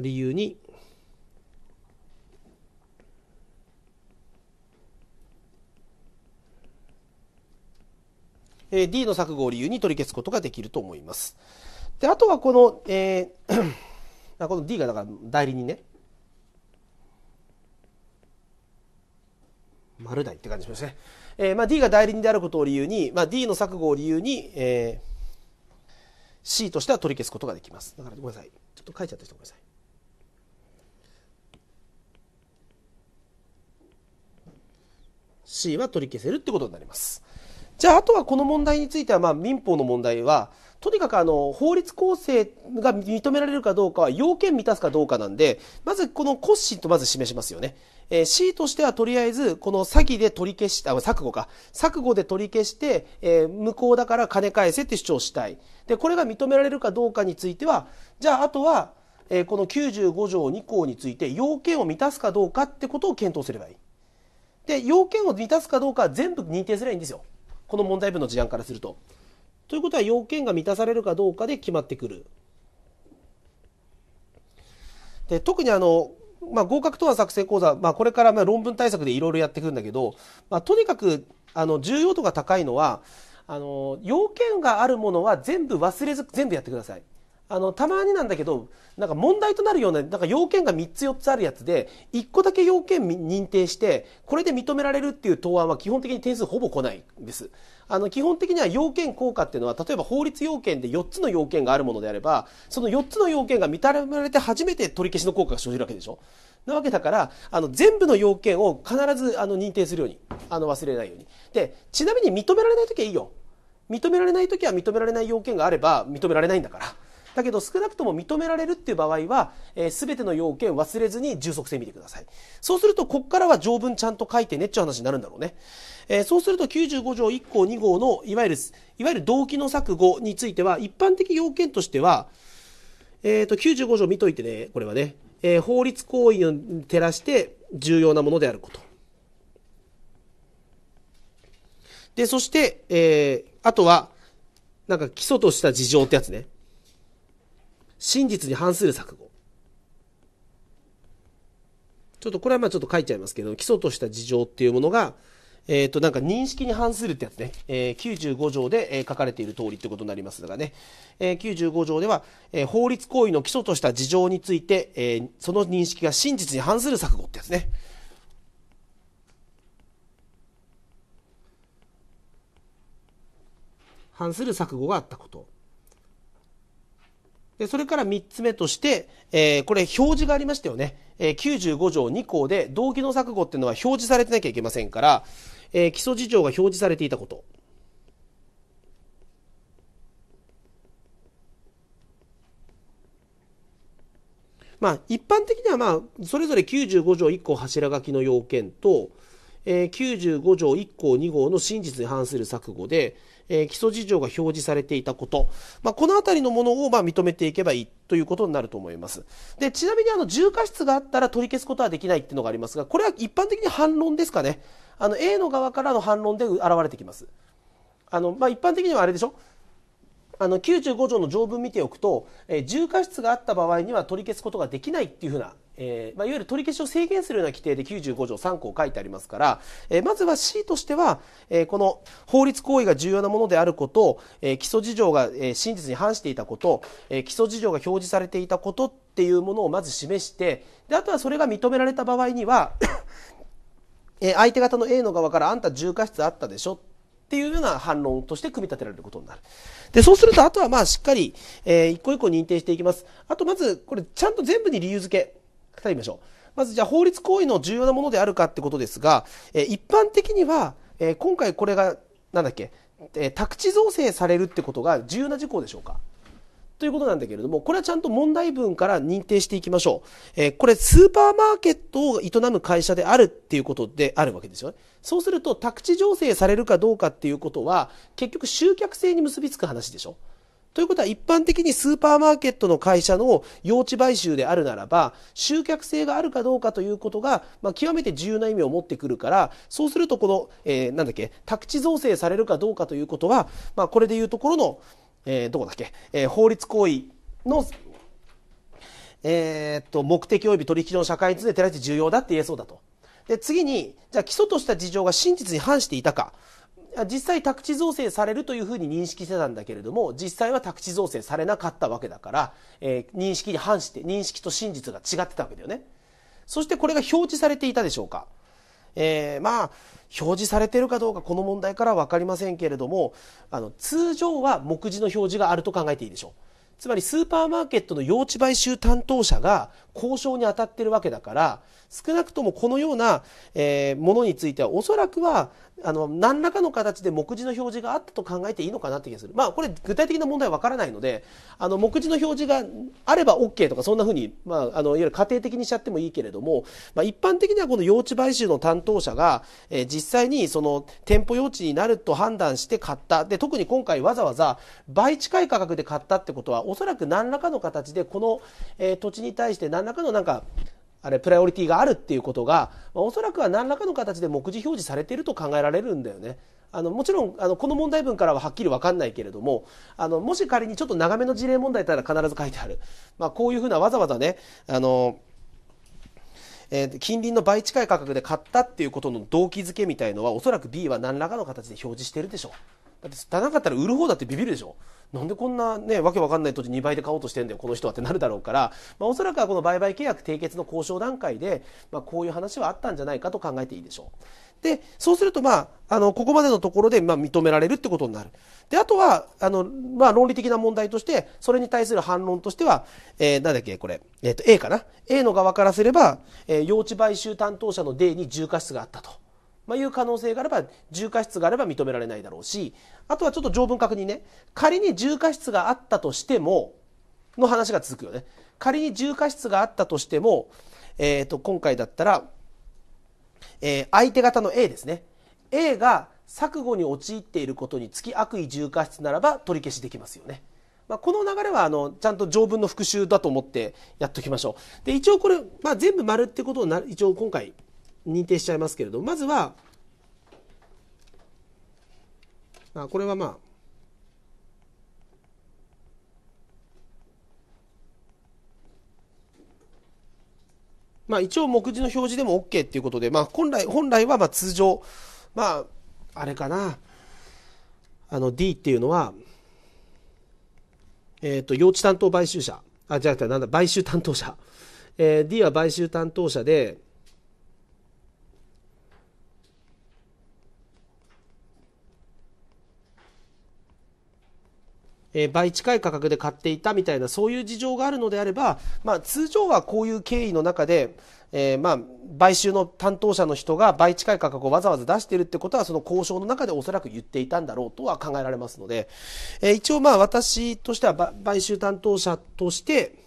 理由にえ D の錯誤を理由に取り消すことができると思います。で、あとはこの、えー、この D がだから代理人ね、丸代って感じしますね。えー、まあ、D が代理人であることを理由に、まあ、D の錯誤を理由に、えー、C としては取り消すことができます。だからごめんなさい。ちょっと書いちゃった人ごめんなさい。C は取り消せるってことになります。じゃあ、あとはこの問題については、まあ、民法の問題は、とにかくあの、法律構成が認められるかどうかは、要件満たすかどうかなんで、まずこの骨子とまず示しますよね。えー、C としてはとりあえず、この詐欺で取り消した、錯誤か。錯誤で取り消して、えー、無効だから金返せって主張したい。で、これが認められるかどうかについては、じゃあ、あとは、えー、この95条2項について、要件を満たすかどうかってことを検討すればいい。で、要件を満たすかどうかは全部認定すればいいんですよ。この問題文の事案からすると。ということは要件が満たされるかどうかで決まってくる。で特にあの、まあ、合格等案作成講座、まあ、これからまあ論文対策でいろいろやってくるんだけど、まあ、とにかくあの重要度が高いのはあの要件があるものは全部忘れず全部やってください。あのたまになんだけどなんか問題となるようななんか要件が3つ4つあるやつで1個だけ要件認定してこれで認められるっていう答案は基本的に点数ほぼ来ないんですあの基本的には要件効果っていうのは例えば法律要件で4つの要件があるものであればその4つの要件が満たられて初めて取り消しの効果が生じるわけでしょなわけだからあの全部の要件を必ずあの認定するようにあの忘れないようにでちなみに認められない時はいいよ認められない時は認められない要件があれば認められないんだからだけど少なくとも認められるっていう場合は、えー、全ての要件忘れずに充足性見てください。そうすると、こっからは条文ちゃんと書いてねっちゅう話になるんだろうね。えー、そうすると95条1項2号の、いわゆる、いわゆる動機の錯誤については、一般的要件としては、えっ、ー、と、95条見といてね、これはね、えー、法律行為に照らして重要なものであること。で、そして、えー、あとは、なんか基礎とした事情ってやつね。真実に反する錯誤。ちょっとこれはまあちょっと書いちゃいますけど、基礎とした事情っていうものが、えっ、ー、と、なんか認識に反するってやつね、えー、95条で、え書かれている通りってことになりますがね、えー、95条では、えー、法律行為の基礎とした事情について、えー、その認識が真実に反する錯誤ってやつね。反する錯誤があったこと。で、それから3つ目として、えー、これ表示がありましたよね。えー、95条2項で動機の錯誤っていうのは表示されてなきゃいけませんから、えー、基礎事情が表示されていたこと。まあ、一般的には、まあ、それぞれ95条1項柱書きの要件と、えー、95条1項2号の真実に反する錯誤で、えー、基礎事情が表示されていたこと、まあ、この辺りのものをまあ認めていけばいいということになると思います。で、ちなみにあの重過失があったら取り消すことはできないっていうのがありますが、これは一般的に反論ですかね。あの A の側からの反論で現れてきます。あの、まあ、一般的にはあれでしょあの95条の条文見ておくと、えー、重過失があった場合には取り消すことができないっていうふうなえーまあ、いわゆる取り消しを制限するような規定で95条3項書いてありますから、えー、まずは C としては、えー、この法律行為が重要なものであること、えー、基礎事情が、えー、真実に反していたこと、えー、基礎事情が表示されていたことっていうものをまず示してであとはそれが認められた場合には えー、相手方の A の側からあんた重過失あったでしょっていうような反論として組み立てられることになる。で、そうすると、あとはまあしっかり、えー、一個一個認定していきます。あとまず、これちゃんと全部に理由付け。語りましょう。まずじゃあ法律行為の重要なものであるかってことですが、え一般的には、え今回これが、なんだっけ、え宅地造成されるってことが重要な事項でしょうかということなんだけれども、これはちゃんと問題文から認定していきましょう。えー、これスーパーマーケットを営む会社であるっていうことであるわけですよね。そうすると、宅地造成されるかどうかっていうことは、結局集客性に結びつく話でしょ。ということは一般的にスーパーマーケットの会社の用地買収であるならば集客性があるかどうかということが、まあ、極めて重要な意味を持ってくるからそうするとこの、えー、なんだっけ宅地造成されるかどうかということは、まあ、これでいうところの、えー、どこだっけ、えー、法律行為のえー、っと目的及び取引の社会について照らして重要だって言えそうだと。で次にじゃあ基礎とした事情が真実に反していたか実際宅地造成されるというふうに認識してたんだけれども、実際は宅地造成されなかったわけだから、えー、認識に反して、認識と真実が違ってたわけだよね。そしてこれが表示されていたでしょうか。えー、まあ、表示されてるかどうかこの問題から分かりませんけれども、あの、通常は目次の表示があると考えていいでしょう。つまりスーパーマーケットの用地買収担当者が交渉に当たってるわけだから少なくともこのような、えものについてはおそらくはあの何らかの形で目次の表示があったと考えていいのかなって気がするまあこれ具体的な問題は分からないのであの目次の表示があれば OK とかそんなふうに、まあ、あのいわゆる家庭的にしちゃってもいいけれども、まあ、一般的にはこの用地買収の担当者が、えー、実際にその店舗用地になると判断して買ったで特に今回わざわざ倍近い価格で買ったってことはおそらく何らかの形でこの、えー、土地に対して何らかのなんかあれプライオリティがあるっていうことが、まあ、おそらくは何らかの形で目次表示されていると考えられるんだよね。あのもちろんあのこの問題文からははっきり分かんないけれどもあのもし仮にちょっと長めの事例問題だったら必ず書いてある、まあ、こういうふうなわざわざねあの、えー、近隣の倍近い価格で買ったっていうことの動機づけみたいのはおそらく B は何らかの形で表示してるでしょだって足らなかったら売る方だってビビるでしょなんでこんなねわけわかんない土地2倍で買おうとしてんだよこの人はってなるだろうから、まあ、おそらくはこの売買契約締結の交渉段階で、まあ、こういう話はあったんじゃないかと考えていいでしょう。でそうすると、まあ、あのここまでのところで、まあ、認められるってことになるであとはあの、まあ、論理的な問題としてそれに対する反論としては、えー、なんだっけこれ、えー、と A かな A の側からすれば、えー、用地買収担当者の D に重過失があったと。まあ、いう可能性があれば、重過失があれば認められないだろうし、あとはちょっと条文確認ね。仮に重過失があったとしても、の話が続くよね。仮に重過失があったとしても、えっ、ー、と、今回だったら、えー、相手方の A ですね。A が錯誤に陥っていることにつき悪意重過失ならば取り消しできますよね。まあ、この流れはあのちゃんと条文の復習だと思ってやっときましょう。で一応これ、まあ、全部丸ってことをな一応今回認定しちゃいますけれどまずはあこれはまあまあ一応目次の表示でも OK っていうことで、まあ本来、本来はまあ通常、まあ、あれかな、あの D っていうのは、えっ、ー、と、用地担当買収者、あ、じゃなくて、なんだ、買収担当者。えー、D は買収担当者で、え倍近い価格で買っていたみたいなそういう事情があるのであれば、まあ、通常はこういう経緯の中で、えー、まあ買収の担当者の人が倍近い価格をわざわざ出しているってことはその交渉の中でおそらく言っていたんだろうとは考えられますので、えー、一応まあ私としては買収担当者として、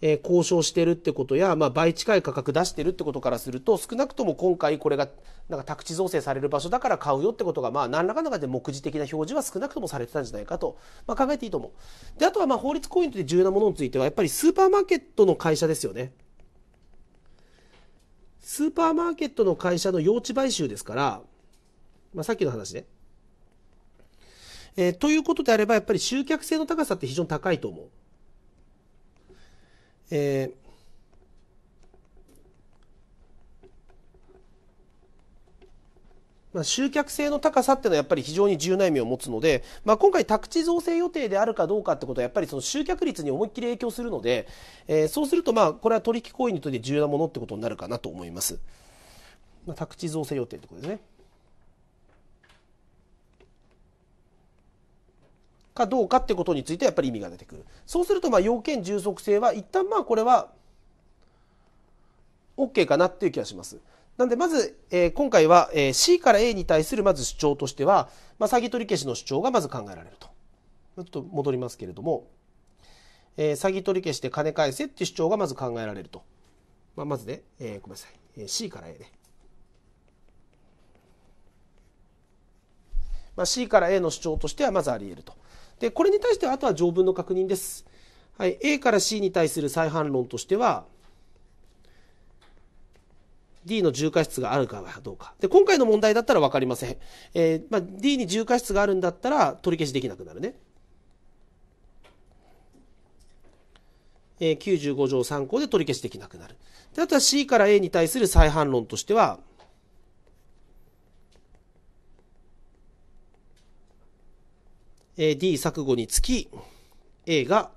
え交渉してるってことや、まあ、倍近い価格出してるってことからすると少なくとも今回これがなんか宅地造成される場所だから買うよってことが、まあ、何らかの中で目次的な表示は少なくともされてたんじゃないかと、まあ、考えていいと思う。で、あとはまあ法律行為ンとっ重要なものについては、やっぱりスーパーマーケットの会社ですよね。スーパーマーケットの会社の用地買収ですから、まあ、さっきの話ね。えー、ということであれば、やっぱり集客性の高さって非常に高いと思う。えーまあ、集客性の高さっていうのはやっぱり非常に重要な意味を持つので、まあ、今回宅地造成予定であるかどうかってことはやっぱりその集客率に思いっきり影響するので、えー、そうするとまあこれは取引行為にとって重要なものってことになるかなと思います、まあ、宅地造成予定ってことですねかどうかってことについてやっぱり意味が出てくるそうするとまあ要件充足性は一旦まあこれは OK かなっていう気がしますなんで、まず、えー、今回は、えー、C から A に対するまず主張としては、まあ、詐欺取り消しの主張がまず考えられると。ちょっと戻りますけれども、えー、詐欺取り消しで金返せっていう主張がまず考えられると。まあ、まずね、えー、ごめんなさい。えー、C から A ね。まあ、C から A の主張としてはまずあり得ると。で、これに対してはあとは条文の確認です。はい、A から C に対する再反論としては、D の重過失があるかどうか。で、今回の問題だったら分かりません。えー、まあ、D に重過失があるんだったら取り消しできなくなるね。えー、95条3項で取り消しできなくなる。で、あとは C から A に対する再反論としては、えー、D 錯誤につき、A が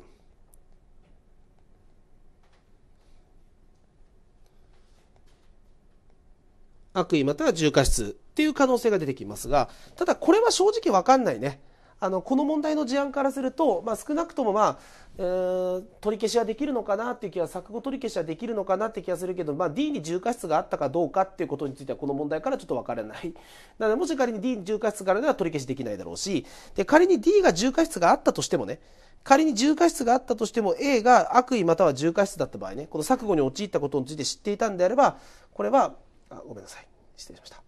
悪意または重過失っていう可能性が出てきますが、ただこれは正直わかんないね。あの、この問題の事案からすると、まあ、少なくともまあ、えー、取り消しはできるのかなっていう気は、錯誤取り消しはできるのかなって気がするけど、まあ、D に重過失があったかどうかっていうことについては、この問題からちょっとわからない。なので、もし仮に D に重過失があるなら取り消しできないだろうし、で、仮に D が重過失があったとしてもね、仮に重過失があったとしても A が悪意または重過失だった場合ね、この錯誤に陥ったことについて知っていたんであれば、これはあごめんなさい失礼しました、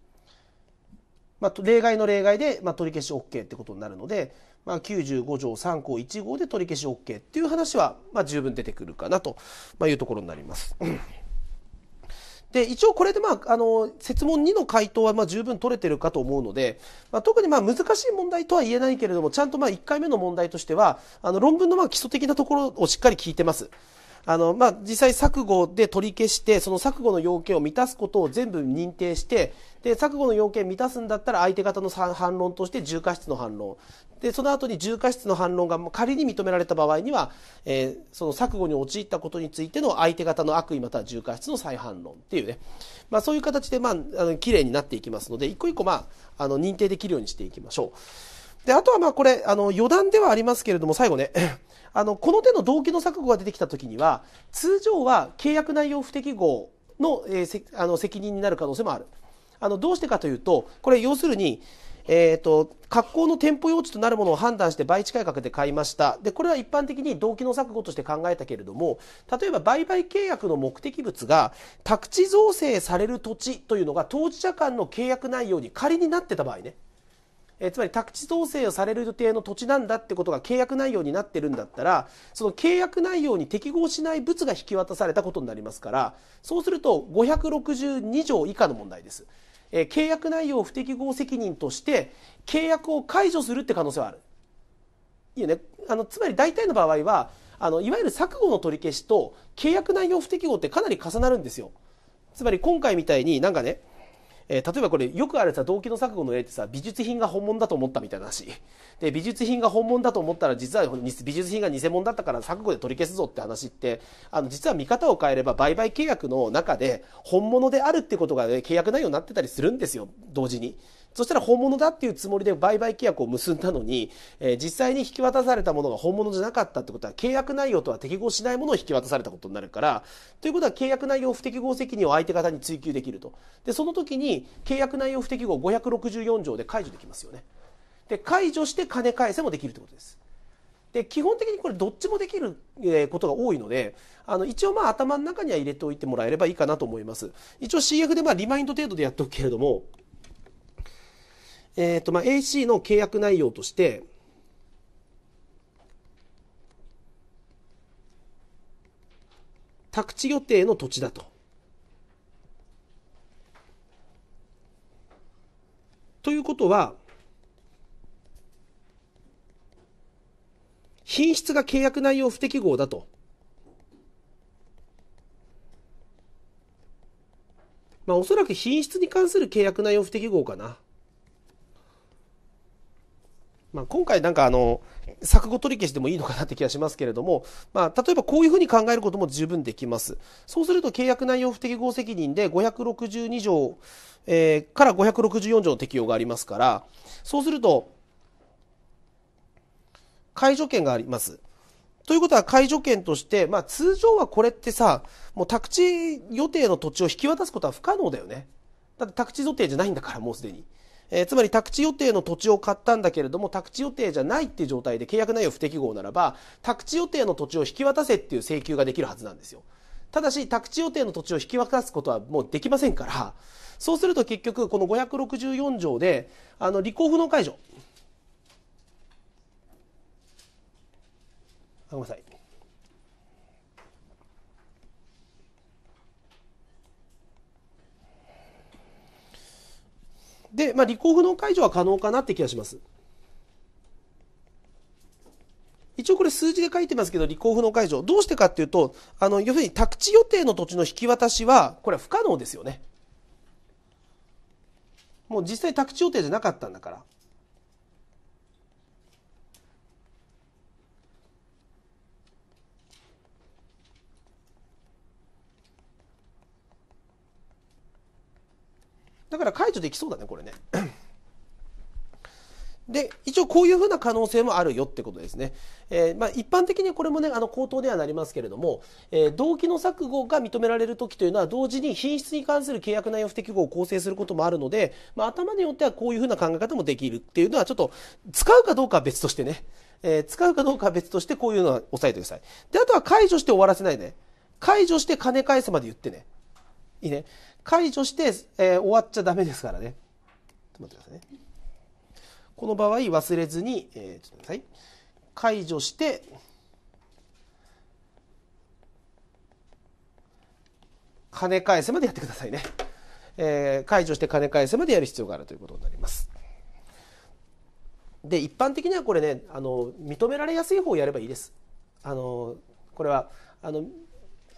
まあ、例外の例外で、まあ、取り消し OK ってことになるので、まあ、95条3項1号で取り消し OK っていう話は、まあ、十分出てくるかなというところになります。で一応これで、まあ、あの設問2の回答はまあ十分取れてるかと思うので、まあ、特にまあ難しい問題とは言えないけれどもちゃんとまあ1回目の問題としてはあの論文のまあ基礎的なところをしっかり聞いてます。あの、まあ、実際錯誤で取り消して、その錯誤の要件を満たすことを全部認定して、で、錯誤の要件満たすんだったら相手方の反論として重過失の反論。で、その後に重過失の反論が仮に認められた場合には、えー、その錯誤に陥ったことについての相手方の悪意または重過失の再反論っていうね。まあ、そういう形で、まあ、あの、綺麗になっていきますので、一個一個、まあ、あの、認定できるようにしていきましょう。で、あとはまあこれ、あの、余談ではありますけれども、最後ね、あのこの手の動機の錯誤が出てきた時には通常は契約内容不適合の,、えー、あの責任になる可能性もあるあのどうしてかというとこれ要するにえーと、格好の店舗用地となるものを判断して倍近い額で買いましたでこれは一般的に動機の錯誤として考えたけれども例えば売買契約の目的物が宅地造成される土地というのが当事者間の契約内容に仮になってた場合ねえつまり宅地造成をされる予定の土地なんだってことが契約内容になってるんだったらその契約内容に適合しない物が引き渡されたことになりますからそうすると562条以下の問題です、えー、契約内容不適合責任として契約を解除するって可能性はあるいいねあのつまり大体の場合はあのいわゆる錯誤の取り消しと契約内容不適合ってかなり重なるんですよつまり今回みたいになんかねえー、例えばこれよくあるさ動機の錯誤の例ってさ美術品が本物だと思ったみたいな話で美術品が本物だと思ったら実は美術品が偽物だったから錯誤で取り消すぞって話ってあの実は見方を変えれば売買契約の中で本物であるってことが、ね、契約内容になってたりするんですよ同時に。そしたら本物だっていうつもりで売買契約を結んだのに、えー、実際に引き渡されたものが本物じゃなかったってことは契約内容とは適合しないものを引き渡されたことになるからということは契約内容不適合責任を相手方に追及できるとでその時に契約内容不適合564条で解除できますよねで解除して金返せもできるってことですで基本的にこれどっちもできることが多いのであの一応まあ頭の中には入れておいてもらえればいいかなと思います一応 CF でまあリマインド程度でやっておくけれどもえっ、ー、と、まあ、AC の契約内容として、宅地予定の土地だと。ということは、品質が契約内容不適合だと。まあ、おそらく品質に関する契約内容不適合かな。まあ、今回なんかあの、錯誤取り消しでもいいのかなって気がしますけれども、まあ、例えばこういうふうに考えることも十分できます。そうすると契約内容不適合責任で562条、えー、から564条の適用がありますから、そうすると、解除権があります。ということは解除権として、まあ通常はこれってさ、もう宅地予定の土地を引き渡すことは不可能だよね。だって宅地予定じゃないんだから、もうすでに。えー、つまり宅地予定の土地を買ったんだけれども宅地予定じゃないっていう状態で契約内容不適合ならば宅地予定の土地を引き渡せっていう請求ができるはずなんですよ。ただし宅地予定の土地を引き渡すことはもうできませんからそうすると結局この564条であの履行不能解除ごめんなさいで、まあ、立候補の解除は可能かなって気がします。一応これ数字で書いてますけど、立候補の解除。どうしてかっていうと、あの、要するに宅地予定の土地の引き渡しは、これは不可能ですよね。もう実際宅地予定じゃなかったんだから。だから解除できそうだねこれね で一応こういうふうな可能性もあるよってことですね。えー、まあ、一般的にこれもねあの口頭ではなりますけれども、えー、動機の錯誤が認められる時というのは同時に品質に関する契約内容不適合を構成することもあるので、まあ、頭によってはこういうふうな考え方もできるっていうのはちょっと使うかどうかは別としてね、えー、使うかどうかは別としてこういうのは押さえてください。であとは解除して終わらせないね、解除して金返すまで言ってね。いいね。解除して、えー、終わっちゃダメですからね。ちょっと待ってくださいね。この場合忘れずに、えー、ちょっと待ってください。解除して、金返せまでやってくださいね。えー、解除して金返せまでやる必要があるということになります。で、一般的にはこれね、あの、認められやすい方をやればいいです。あの、これは、あの、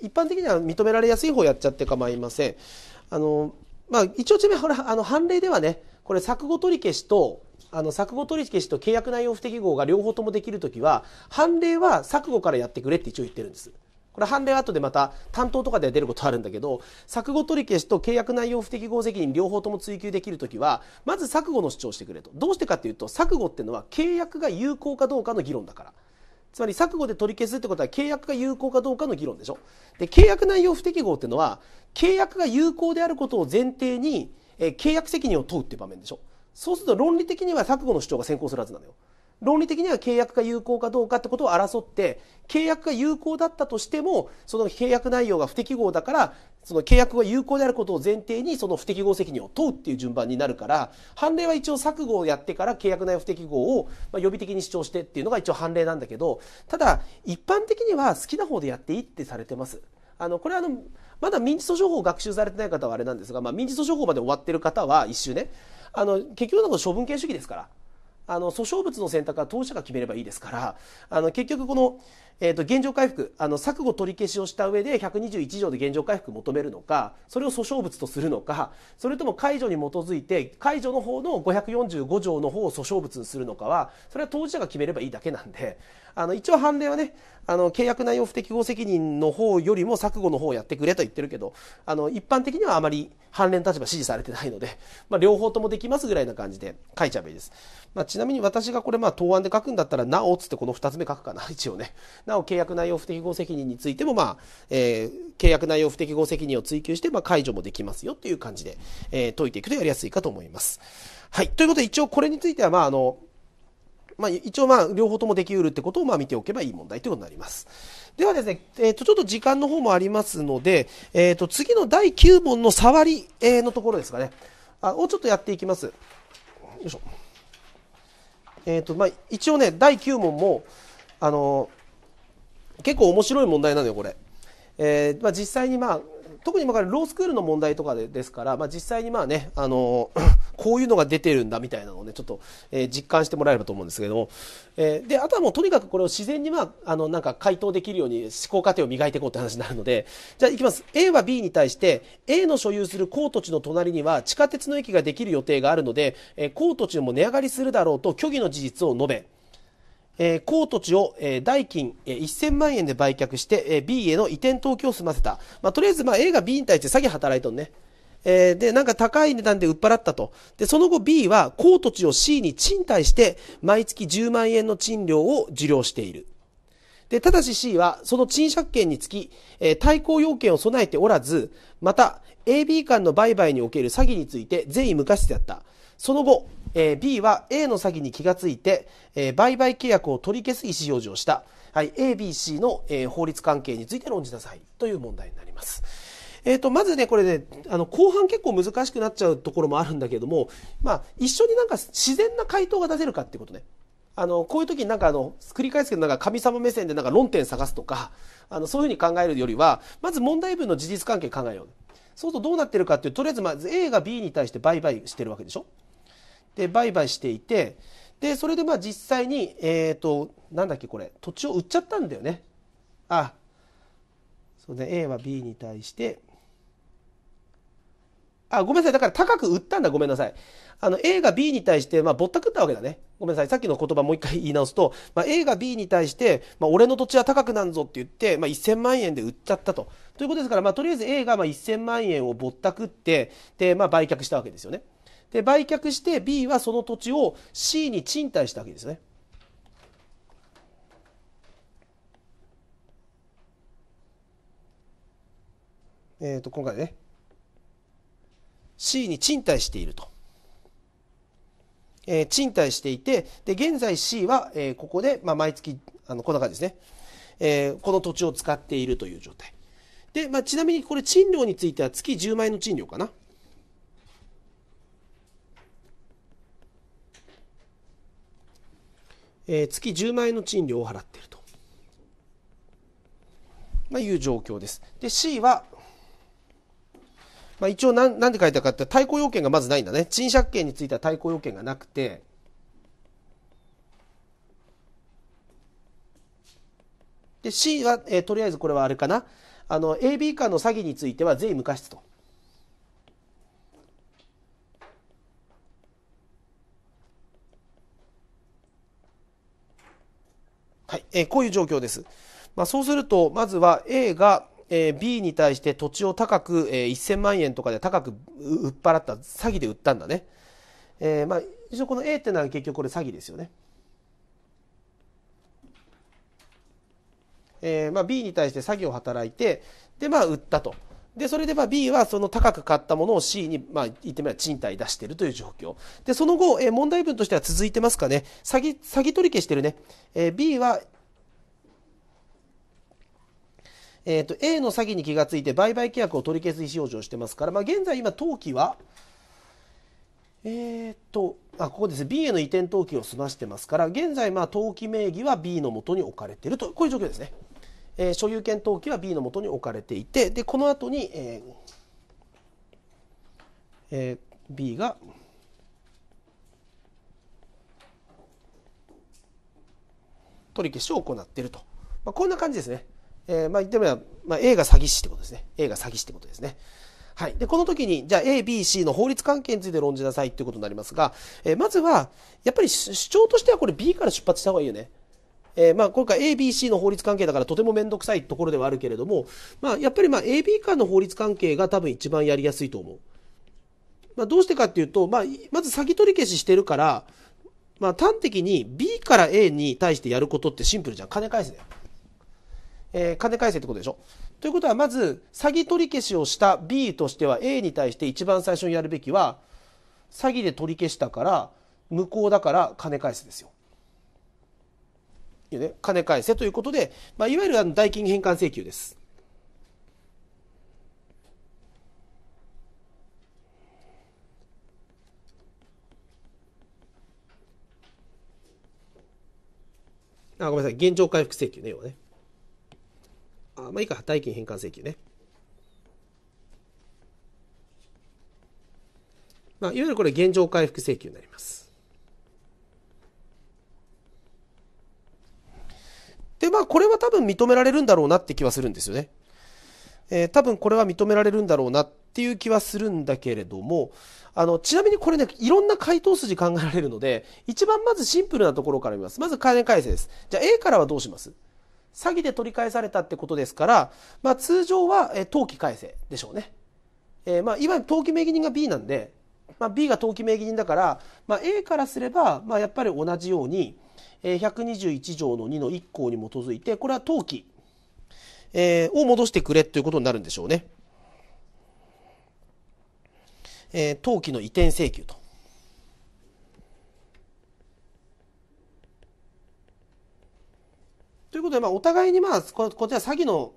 一般的には認められやすい方やっちゃって構いません。あの、まあ、一応ちなみに、あの、判例ではね、これ、錯誤取り消しと、あの、錯誤取り消しと契約内容不適合が両方ともできるときは、判例は錯誤からやってくれって一応言ってるんです。これ判例は後でまた担当とかで出ることあるんだけど、錯誤取り消しと契約内容不適合責任両方とも追及できるときは、まず錯誤の主張してくれと。どうしてかっていうと、錯誤っていうのは契約が有効かどうかの議論だから。つまり錯誤で取り消すってことは契約が有効かどうかの議論でしょ。で、契約内容不適合っていうのは、契約が有効であることを前提に、えー、契約責任を問うっていう場面でしょ。そうすると論理的には錯誤の主張が先行するはずなのよ。論理的には契約が有効かどうかってことを争って、契約が有効だったとしても、その契約内容が不適合だから、その契約が有効であることを前提にその不適合責任を問うっていう順番になるから判例は一応錯誤をやってから契約内不適合を予備的に主張してっていうのが一応判例なんだけどただ一般的には好きな方でやっていいってされてます。あのこれはあのまだ民事訴訟法を学習されてない方はあれなんですが、まあ、民事訴訟法まで終わってる方は一周ねあの結局のこと処分権主義ですからあの訴訟物の選択は当事者が決めればいいですからあの結局このえー、と現状回復あの錯誤取り消しをした上で121条で現状回復求めるのかそれを訴訟物とするのかそれとも解除に基づいて解除の方の545条の方を訴訟物にするのかはそれは当事者が決めればいいだけなんであの一応判例はねあの契約内容不適合責任の方よりも錯誤の方をやってくれと言ってるけどあの一般的にはあまり判例立場支持されてないので、まあ、両方ともできますぐらいな感じで書いちゃえばいいです、まあ、ちなみに私がこれまあ答案で書くんだったら「なお」っつってこの2つ目書くかな一応ねなお契約内容不適合責任についても、まあえー、契約内容不適合責任を追及して、まあ、解除もできますよという感じで、えー、解いていくとやりやすいかと思います。はい、ということで一応これについては、まああのまあ、一応まあ両方ともできうるってことをまあ見ておけばいい問題ということになります。ではですね、えっ、ー、とちょっと時間の方もありますので、えっ、ー、と次の第9問の触りのところですかねあをちょっとやっていきます。よいしょえーとまあ、一応ね第9問もあの結構面白い問題なのよこれ。えーまあ、実際にまあ特にまあロースクールの問題とかでですから、まあ、実際にまあね、あの こういうのが出てるんだみたいなのをね、ちょっと、えー、実感してもらえればと思うんですけども、えー、で、あとはもうとにかくこれを自然にまあ、あの、なんか回答できるように思考過程を磨いていこうって話になるので、じゃあいきます。A は B に対して、A の所有する高土地の隣には地下鉄の駅ができる予定があるので、えー、高土地も値上がりするだろうと虚偽の事実を述べ、えー、高土地を、えー、代金、えー、1000万円で売却して、えー、B への移転登記を済ませた。まあ、とりあえず、まあ、A が B に対して詐欺働いとんね。えー、で、なんか高い値段で売っ払ったと。で、その後 B は、高土地を C に賃貸して、毎月10万円の賃料を受領している。で、ただし C は、その賃借権につき、えー、対抗要件を備えておらず、また、AB 間の売買における詐欺について善意無価値であった。その後、えー、B は A の詐欺に気がついて、えー、売買契約を取り消す意思表示をした、はい、ABC の、えー、法律関係について論じなさいという問題になります。えー、とまずねこれねあの後半結構難しくなっちゃうところもあるんだけども、まあ、一緒になんか自然な回答が出せるかってことね。あのこういう時になんかあの繰り返すけどなんか神様目線でなんか論点探すとかあのそういうふうに考えるよりはまず問題文の事実関係考えよう。そうするとどうなってるかっていうとりあえずまず A が B に対して売買してるわけでしょで売買していてでそれでまあ実際にえっ、ー、となんだっけこれ土地を売っちゃったんだよねあそうね A は B に対してあごめんなさいだから高く売ったんだごめんなさいあの A が B に対して、まあ、ぼったくったわけだねごめんなさいさっきの言葉もう一回言い直すと、まあ、A が B に対して、まあ、俺の土地は高くなるぞって言って、まあ、1000万円で売っちゃったとということですから、まあ、とりあえず A がまあ1000万円をぼったくってで、まあ、売却したわけですよね。で売却して B はその土地を C に賃貸したわけですね。えっ、ー、と今回ね C に賃貸していると。えー、賃貸していてで現在 C は、えー、ここで、まあ、毎月あのこんな感じですね、えー、この土地を使っているという状態で、まあ、ちなみにこれ賃料については月10万円の賃料かなえー、月10万円の賃料を払っていると、まあ、いう状況です。で C は、まあ、一応なんで書いたかって対抗要件がまずないんだね賃借権については対抗要件がなくてで C は、えー、とりあえずこれはあれかなあの AB 間の詐欺については税無過失と。はいえー、こういう状況です。まあ、そうすると、まずは A が、えー、B に対して土地を高く、えー、1000万円とかで高く売っ払った、詐欺で売ったんだね。えー、まあ、一応この A ってのは結局これ詐欺ですよね。えーまあ、B に対して詐欺を働いてで、まあ、売ったとで、それでま B はその高く買ったものを C に、まあ、言ってみれば賃貸出してるという状況。で、その後、えー、問題文としては続いてますかね。詐欺、詐欺取り消してるね。えー、B は、えっ、ー、と、A の詐欺に気がついて売買契約を取り消す意思表示をしてますから、まあ、現在今、登記は、えっと、あ、ここですね。B への移転登記を済ましてますから、現在、ま登記名義は B のもとに置かれていると、こういう状況ですね。えー、所有権登記は B のもとに置かれていてでこの後に、えーえー、B が取り消しを行っていると、まあ、こんな感じですね。えー、まあ言ってみれば、まあ、A が詐欺師ってことですね。A が詐欺師ってことですね。はい。で、この時に、じゃあ A、B、C の法律関係について論じなさいっていうことになりますが、えー、まずは、やっぱり主張としてはこれ B から出発した方がいいよね。えー、まあ、今回 ABC の法律関係だからとても面倒くさいところではあるけれども、まあ、やっぱりまあ AB 間の法律関係が多分一番やりやすいと思う。まあ、どうしてかっていうと、まあ、まず先取り消ししてるから、まあ、端的に B から A に対してやることってシンプルじゃん。金返せだよ。えー、金返せってことでしょ。ということは、まず、詐欺取り消しをした B としては A に対して一番最初にやるべきは、詐欺で取り消したから、無効だから金返すですよ。ね、金返せということで、まあ、いわゆるあの代金返還請求です。あ、ごめんなさい。現状回復請求ね、要はね。あ、まあいいか。代金返還請求ね。まあ、いわゆるこれ現状回復請求になります。で、まあ、これは多分認められるんだろうなって気はするんですよね。えー、多分これは認められるんだろうなっていう気はするんだけれども、あの、ちなみにこれね、いろんな回答筋考えられるので、一番まずシンプルなところから見ます。まず善改正です。じゃあ A からはどうします詐欺で取り返されたってことですから、まあ通常は、えー、登記改正でしょうね。えー、まあ、いわゆる登記名義人が B なんで、まあ、B が登記名義人だから、まあ、A からすれば、まあ、やっぱり同じように、121条の2の1項に基づいてこれは登記を戻してくれということになるんでしょうね。登記の移転請求と。ということで、まあ、お互いに、まあ、ここち詐欺の、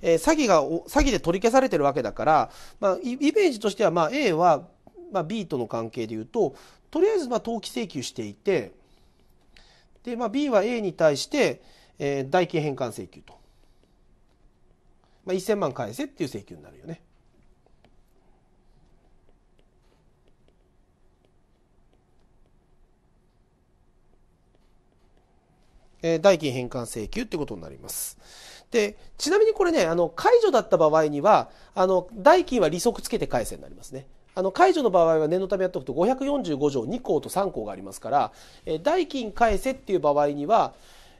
えー、詐欺が、詐欺で取り消されてるわけだから、まあ、イメージとしては、まあ、A は、まあ、B との関係でいうと、とりあえず、まあ、登記請求していて、で、まあ、B は A に対して、えー、代金返還請求と、まあ、1000万返せっていう請求になるよね。えー、代金返還請求ってことになります。で、ちなみにこれね、あの、解除だった場合には、あの、代金は利息つけて返せになりますね。あの解除の場合は念のためやっておくと545条2項と3項がありますから、えー、代金返せっていう場合には、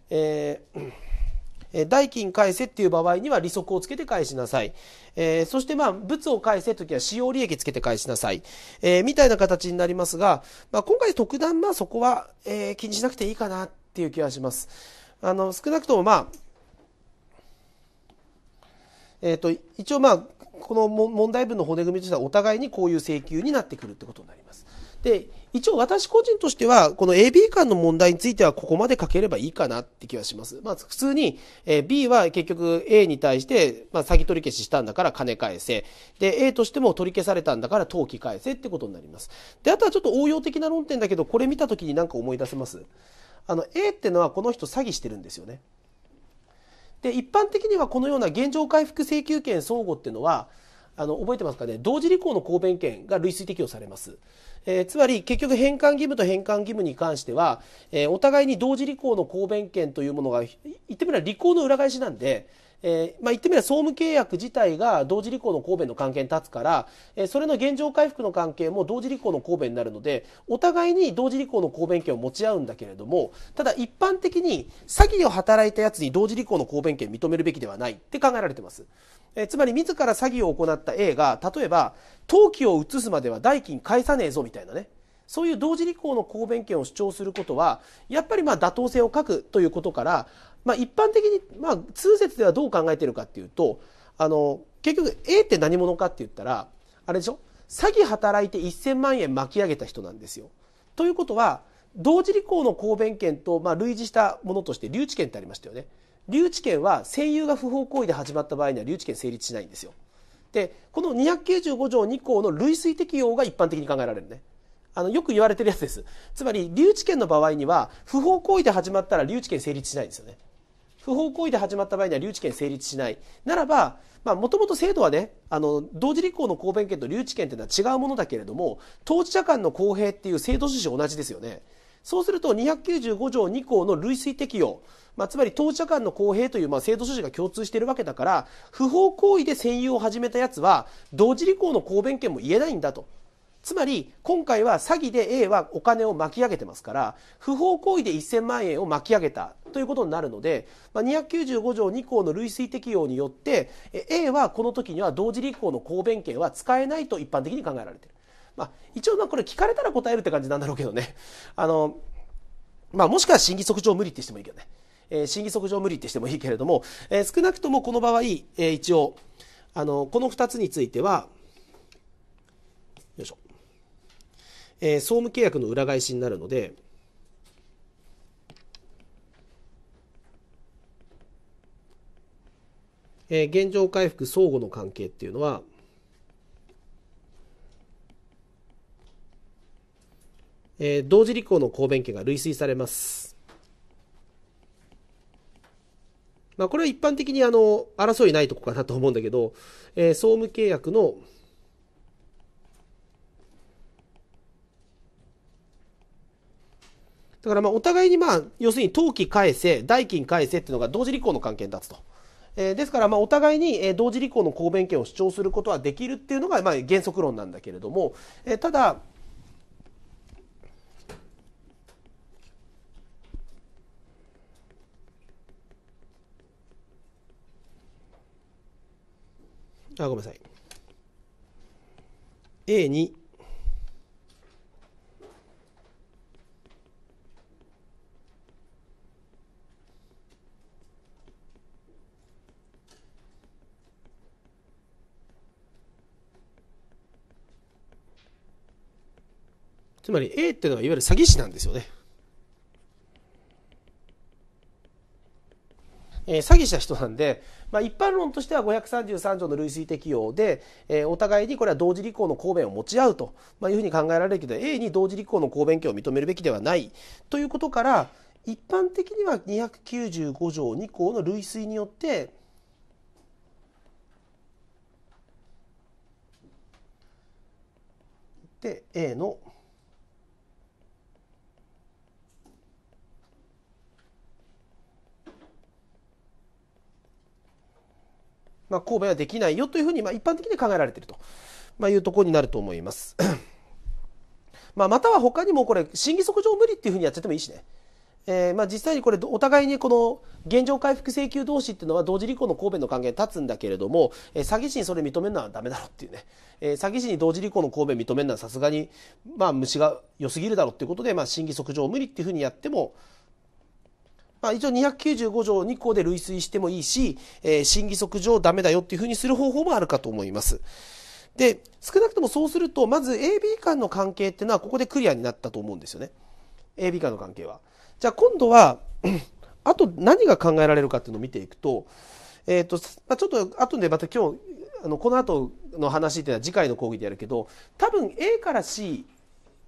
えー代金返せっていう場合には利息をつけて返しなさい。えー、そしてまあ、物を返せときは使用利益つけて返しなさい。えー、みたいな形になりますが、まあ、今回特段まあそこは、えー、気にしなくていいかなっていう気はします。あの、少なくともまあ、えっ、と、一応まあ、この問題文の骨組みとしてはお互いにこういう請求になってくるってことになります。で、一応私個人としては、この AB 間の問題についてはここまで書ければいいかなって気はします。まあ普通に、え B は結局 A に対して、まあ詐欺取り消ししたんだから金返せ。で、A としても取り消されたんだから登記返せってことになります。で、あとはちょっと応用的な論点だけど、これ見た時になんか思い出せます。あの、A ってのはこの人詐欺してるんですよね。で一般的にはこのような現状回復請求権相互っていうのはあの覚えてますかね同時履行の公弁権が類推適用されます、えー、つまり結局返還義務と返還義務に関しては、えー、お互いに同時履行の公弁権というものが言ってみれば履行の裏返しなんでえー、まあ、言ってみれば総務契約自体が同時履行の神戸の関係に立つから、えー、それの現状回復の関係も同時履行の神戸になるのでお互いに同時履行の神戸権を持ち合うんだけれどもただ一般的に詐欺を働いたやつに同時履行の神戸権認めるべきではないって考えられてます。えー、つまり自ら詐欺を行った A が例えば登記を移すまでは代金返さねえぞみたいなねそういう同時履行の公弁権を主張することはやっぱりま妥当性を欠くということから、まあ、一般的にま通説ではどう考えてるかっていうとあの結局 A って何者かって言ったらあれでしょ詐欺働いて1000万円巻き上げた人なんですよ。ということは同時履行の公弁権と、まあ、類似したものとして留置権ってありましたよね留置権は占有が不法行為で始まった場合には留置権成立しないんですよでこの295条2項の類推適用が一般的に考えられるねあのよく言われてるやつですつまり留置権の場合には不法行為で始まったら留置権成立しないんですよね不法行為で始まった場合には留置権成立しないならばもともと制度はねあの同時立候の公弁権と留置権というのは違うものだけれども当事者間の公平っていう制度趣旨同じですよねそうすると295条2項の類推適用、まあ、つまり当事者間の公平という、まあ、制度趣旨が共通しているわけだから不法行為で占有を始めたやつは同時履行の公弁権も言えないんだとつまり今回は詐欺で A はお金を巻き上げてますから不法行為で1000万円を巻き上げたということになるので、まあ、295条2項の類推適用によって A はこの時には同時立候の公弁権は使えないと一般的に考えられている。まあ、一応まあこれ聞かれたら答えるって感じなんだろうけどね。あの、まあ、もしくは審議則上無理ってしてもいいけどね。えー、審議則上無理ってしてもいいけれども、えー、少なくともこの場合、えー、一応、あの、この2つについては、えー、総務契約の裏返しになるので、えー、現状回復相互の関係っていうのは、えー、同時履行の公弁権が類推されます。まあ、これは一般的にあの争いないとこかなと思うんだけど、えー、総務契約のだからまあお互いにまあ要するに登記返せ代金返せっていうのが同時履行の関係に立つと。えー、ですからまあお互いに同時履行の公弁権を主張することはできるっていうのがまあ原則論なんだけれども、えー、ただあごめんなさい A につまり A っていうのはいわゆる詐欺師なんですよね。えー、詐欺した人なんで、まあ、一般論としては533条の類推適用で、えー、お互いにこれは同時履行の公弁を持ち合うと、まあ、いうふうに考えられるけど A に同時履行の公弁権を認めるべきではないということから一般的には295条2項の類推によってで A のまあ、神戸はできないよというふうに、まあ、一般的に考えられていると、まあ、いうところになると思います。まあ、または他にもこれ審議則上無理っていうふうにやっちゃってもいいしね。えー、まあ実際にこれお互いにこの現状回復請求同士っていうのは同時履行の公弁の関係に立つんだけれども、えー、詐欺師にそれ認めるのはダメだろうっていうね、えー、詐欺師に同時履行の公弁認めるのはさすがにまあ虫が良すぎるだろうっていうことで、まあ、審議則上無理っていうふうにやっても、まあ、一応295条2項で類推してもいいし、えー、審議則上ダメだよっていうふうにする方法もあるかと思います。で、少なくともそうすると、まず AB 間の関係っていうのはここでクリアになったと思うんですよね。AB 間の関係は。じゃあ今度は、あと何が考えられるかっていうのを見ていくと、えっ、ー、と、まあ、ちょっと後でまた今日、あの、この後の話っていうのは次回の講義でやるけど、多分 A から C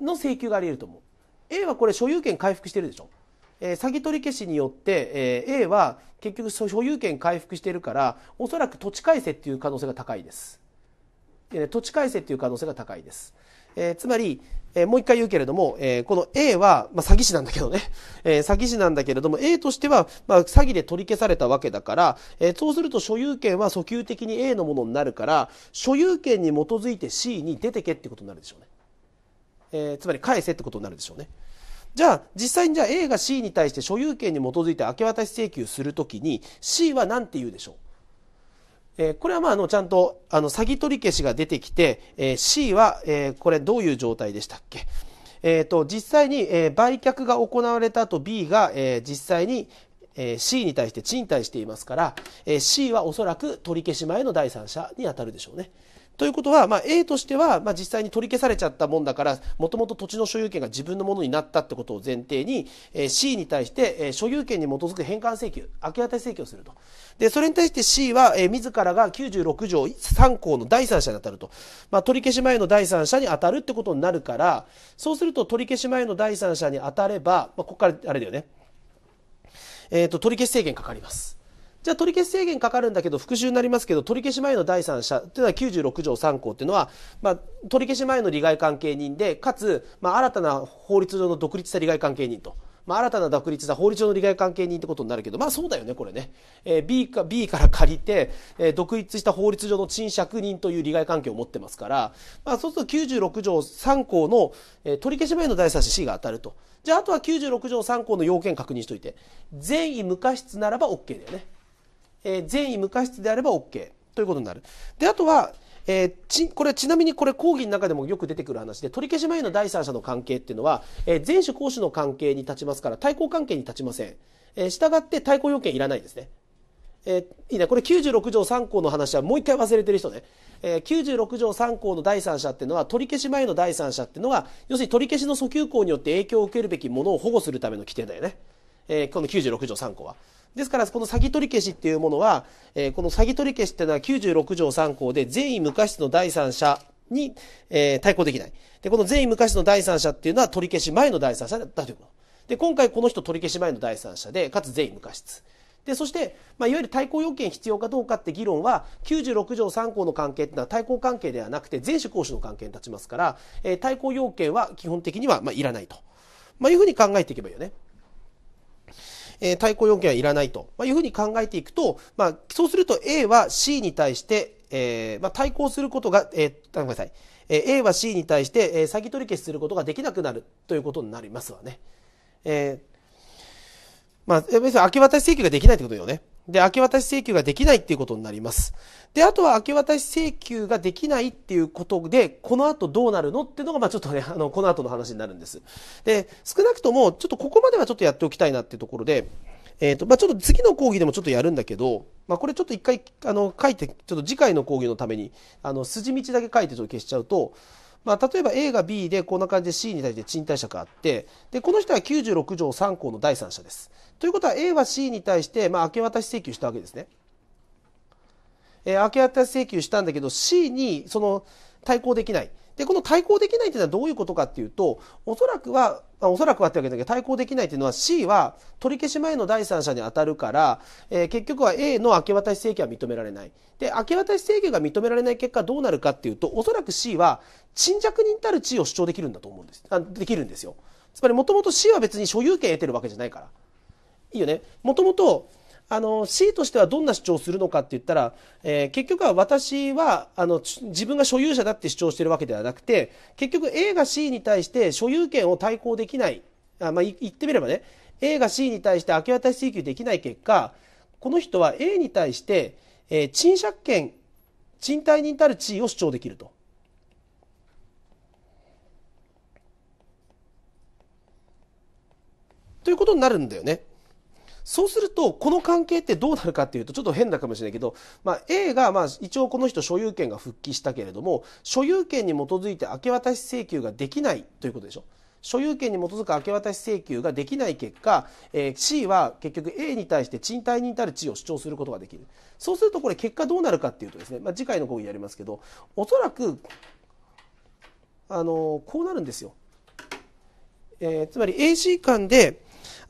の請求があり得ると思う。A はこれ所有権回復してるでしょ。えー、欺取り消しによって、えー、A は結局所有権回復しているからおそらく土地改正っていう可能性が高いです。でね、土地改正っていう可能性が高いです。えー、つまり、えー、もう一回言うけれども、えー、この A は、まあ、詐欺師なんだけどね、え詐欺師なんだけれども、A としては、まあ、詐欺で取り消されたわけだから、えそうすると所有権は訴求的に A のものになるから、所有権に基づいて C に出てけってことになるでしょうね。えつまり返せってことになるでしょうね。じゃあ実際にじゃあ A が C に対して所有権に基づいて明け渡し請求するときに C は何て言うでしょうえー、これはまああのちゃんとあの詐欺取り消しが出てきて、えー、C は、えー、これどういう状態でしたっけえーと、と実際に、えー、売却が行われた後 B が、えー、実際に、えー、C に対して賃貸していますから、えー、C はおそらく取り消し前の第三者に当たるでしょうね。ということは、まあ、A としては、まあ、実際に取り消されちゃったもんだから、もともと土地の所有権が自分のものになったってことを前提に、えー、C に対して、えー、所有権に基づく返還請求、明け渡し請求をすると。で、それに対して C は、えー、自らが96条3項の第三者に当たると。まあ、取り消し前の第三者に当たるってことになるから、そうすると取り消し前の第三者に当たれば、まあ、ここからあれだよね。えっ、ー、と、取り消し制限かかります。じゃあ取り消し制限かかるんだけど復習になりますけど取り消し前の第三者というのは96条3項というのは、まあ、取り消し前の利害関係人でかつ、まあ、新たな法律上の独立した利害関係人と。まあ、新たな独立した法律上の利害関係人ってことになるけど、まあそうだよね、これね。えー、B か、B から借りて、えー、独立した法律上の賃借人という利害関係を持ってますから、まあそうすると96条3項の、えー、取り消し前の第三者 C が当たると。じゃああとは96条3項の要件確認しといて、善意無過失ならば OK だよね。えー、善意無過失であれば OK ということになる。で、あとは、えー、ちこれちなみにこれ講義の中でもよく出てくる話で取り消し前の第三者の関係っていうのは、えー、前主公主の関係に立ちますから対抗関係に立ちません、えー、従って対抗要件いらないですね、えー、いいねこれ96条3項の話はもう一回忘れてる人ね、えー、96条3項の第三者っていうのは取り消し前の第三者っていうのは要するに取り消しの訴求項によって影響を受けるべきものを保護するための規定だよね、えー、この96条3項は。ですから、この詐欺取り消しっていうものは、えー、この詐欺取り消しっていうのは96条3項で、善意無過失の第三者に、えー、対抗できない。で、この善意無過失の第三者っていうのは取り消し前の第三者だということ。で、今回この人取り消し前の第三者で、かつ善意無過失。で、そして、まあ、いわゆる対抗要件必要かどうかって議論は、96条3項の関係っていうのは対抗関係ではなくて、全種行使の関係に立ちますから、えー、対抗要件は基本的には、まあ、いらないと。まあ、いうふうに考えていけばいいよね。えー、対抗要件はいらないと、まあ、いうふうに考えていくと、まあ、そうすると A は C に対して、えー、まあ、対抗することが、えー、ごめんなさい、えー、A は C に対して、えー、欺取り消しすることができなくなるということになりますわね。えー、まあ、別に明け渡し請求ができないってことよね。で、明け渡し請求ができないっていうことになります。で、あとは明け渡し請求ができないっていうことで、この後どうなるのっていうのが、まあちょっとね、あの、この後の話になるんです。で、少なくとも、ちょっとここまではちょっとやっておきたいなっていうところで、えっ、ー、と、まあちょっと次の講義でもちょっとやるんだけど、まあこれちょっと一回、あの、書いて、ちょっと次回の講義のために、あの、筋道だけ書いてちょっと消しちゃうと、まあ、例えば A が B でこんな感じで C に対して賃貸借があってでこの人は96条3項の第三者です。ということは A は C に対して、まあ、明け渡し請求したわけですね。えー、明け渡し請求したんだけど C にその対抗できないで、この対抗できないっていうのはどういうことかっていうと、おそらくは、まおそらくはってわけだけど、対抗できないっていうのは C は取り消し前の第三者に当たるから、えー、結局は A の明け渡し請求は認められない。で、明け渡し請求が認められない結果どうなるかっていうと、おそらく C は沈着人たる地位を主張できるんだと思うんです。あできるんですよ。つまりもともと C は別に所有権得てるわけじゃないから。いいよね。もともとあの、C としてはどんな主張をするのかって言ったら、えー、結局は私は、あの、自分が所有者だって主張してるわけではなくて、結局 A が C に対して所有権を対抗できない、あまあ、言ってみればね、A が C に対して明け渡し請求できない結果、この人は A に対して、えー、賃借権、賃貸人たる地位を主張できると。ということになるんだよね。そうすると、この関係ってどうなるかっていうと、ちょっと変なかもしれないけど、まあ、A が、まあ、一応この人所有権が復帰したけれども、所有権に基づいて明け渡し請求ができないということでしょ。所有権に基づく明け渡し請求ができない結果、えー、C は結局 A に対して賃貸人たる地位を主張することができる。そうするとこれ結果どうなるかっていうとですね、まあ、次回の講義やりますけど、おそらく、あのー、こうなるんですよ。えー、つまり AC 間で、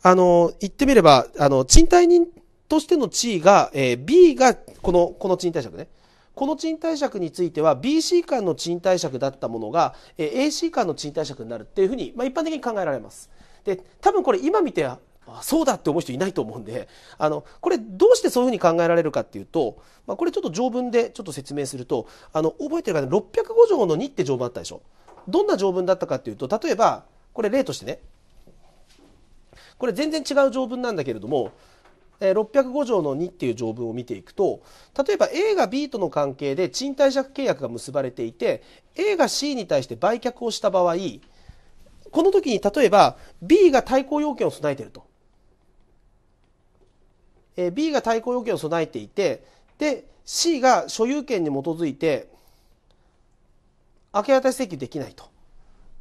あの、言ってみれば、あの、賃貸人としての地位が、えー、B がこの、この賃貸借ね。この賃貸借については BC 間の賃貸借だったものが、えー、AC 間の賃貸借になるっていうふうに、まあ、一般的に考えられます。で、多分これ今見て、あそうだって思う人いないと思うんで、あの、これどうしてそういうふうに考えられるかっていうと、まあ、これちょっと条文でちょっと説明すると、あの、覚えてるかね、605条の2って条文あったでしょ。どんな条文だったかっていうと、例えば、これ例としてね、これ全然違う条文なんだけれども605条の2っていう条文を見ていくと例えば A が B との関係で賃貸借契約が結ばれていて A が C に対して売却をした場合この時に例えば B が対抗要件を備えていると。B が対抗要件を備えていてで C が所有権に基づいて明け渡し請求できないと、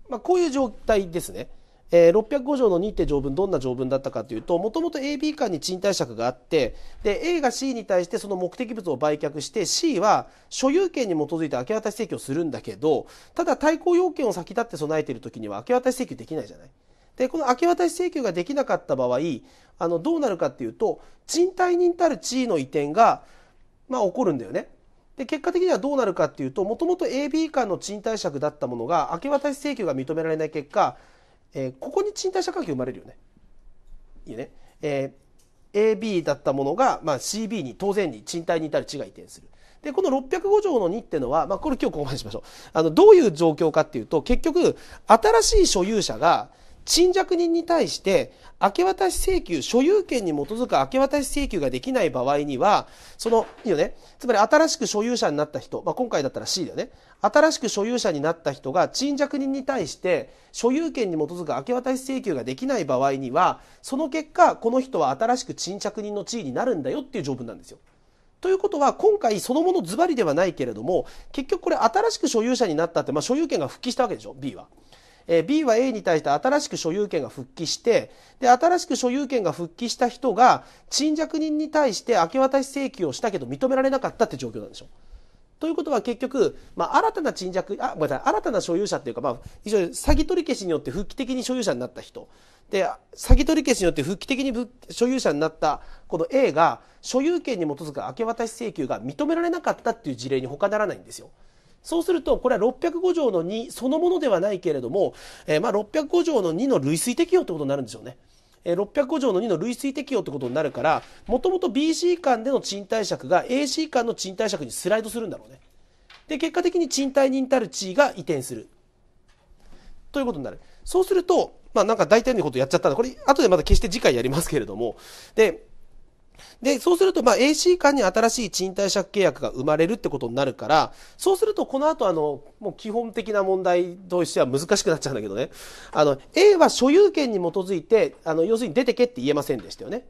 まあ、こういう状態ですね。えー、605条の2って条文どんな条文だったかというともともと AB 間に賃貸借があってで A が C に対してその目的物を売却して C は所有権に基づいて明け渡し請求をするんだけどただ対抗要件を先立って備えている時には明け渡し請求できないじゃない。でこの明け渡し請求ができなかった場合あのどうなるかっていうと賃貸人たる地位の移転が、まあ、起こるんだよね。で結果的にはどうなるかっていうともともと AB 間の賃貸借だったものが明け渡し請求が認められない結果えー、ここに賃貸借関係生まれるよね。いいね。えー、AB だったものが、まあ、CB に当然に賃貸に至る地が移転する。で、この605条の2っていうのは、まあ、これ今日ここまでしましょう。あの、どういう状況かっていうと、結局、新しい所有者が賃借人に対して、明け渡し請求、所有権に基づく明け渡し請求ができない場合には、その、いいよね。つまり新しく所有者になった人、まあ、今回だったら C だよね。新しく所有者になった人が賃借人に対して、所有権に基づく明け渡し請求ができない場合には、その結果、この人は新しく賃借人の地位になるんだよっていう条文なんですよ。ということは今回そのものズバリではないけれども結局これ新しく所有者になったって、まあ、所有権が復帰したわけでしょ B は。え B は A に対して新しく所有権が復帰して、で、新しく所有権が復帰した人が、賃借人に対して明け渡し請求をしたけど認められなかったって状況なんでしょう。ということは結局、まあ、新たな賃借、あ、ごめんなさい、新たな所有者っていうか、まあ、非常に詐欺取り消しによって復帰的に所有者になった人。で、詐欺取り消しによって復帰的に所有者になったこの A が、所有権に基づく明け渡し請求が認められなかったっていう事例に他ならないんですよ。そうすると、これは605条の2そのものではないけれども、えー、まあ605条の2の類推適用ってことになるんでしょうね。えー、605条の2の類推適用ってことになるから、もともと BC 間での賃貸借が AC 間の賃貸借にスライドするんだろうね。で、結果的に賃貸人たる地位が移転する。ということになる。そうすると、まあなんか大体のことやっちゃったんで、これ後でまた決して次回やりますけれども、で、で、そうすると、まあ、AC 間に新しい賃貸借契約が生まれるってことになるから、そうすると、この後、あの、もう基本的な問題としては難しくなっちゃうんだけどね。あの、A は所有権に基づいて、あの、要するに出てけって言えませんでしたよね。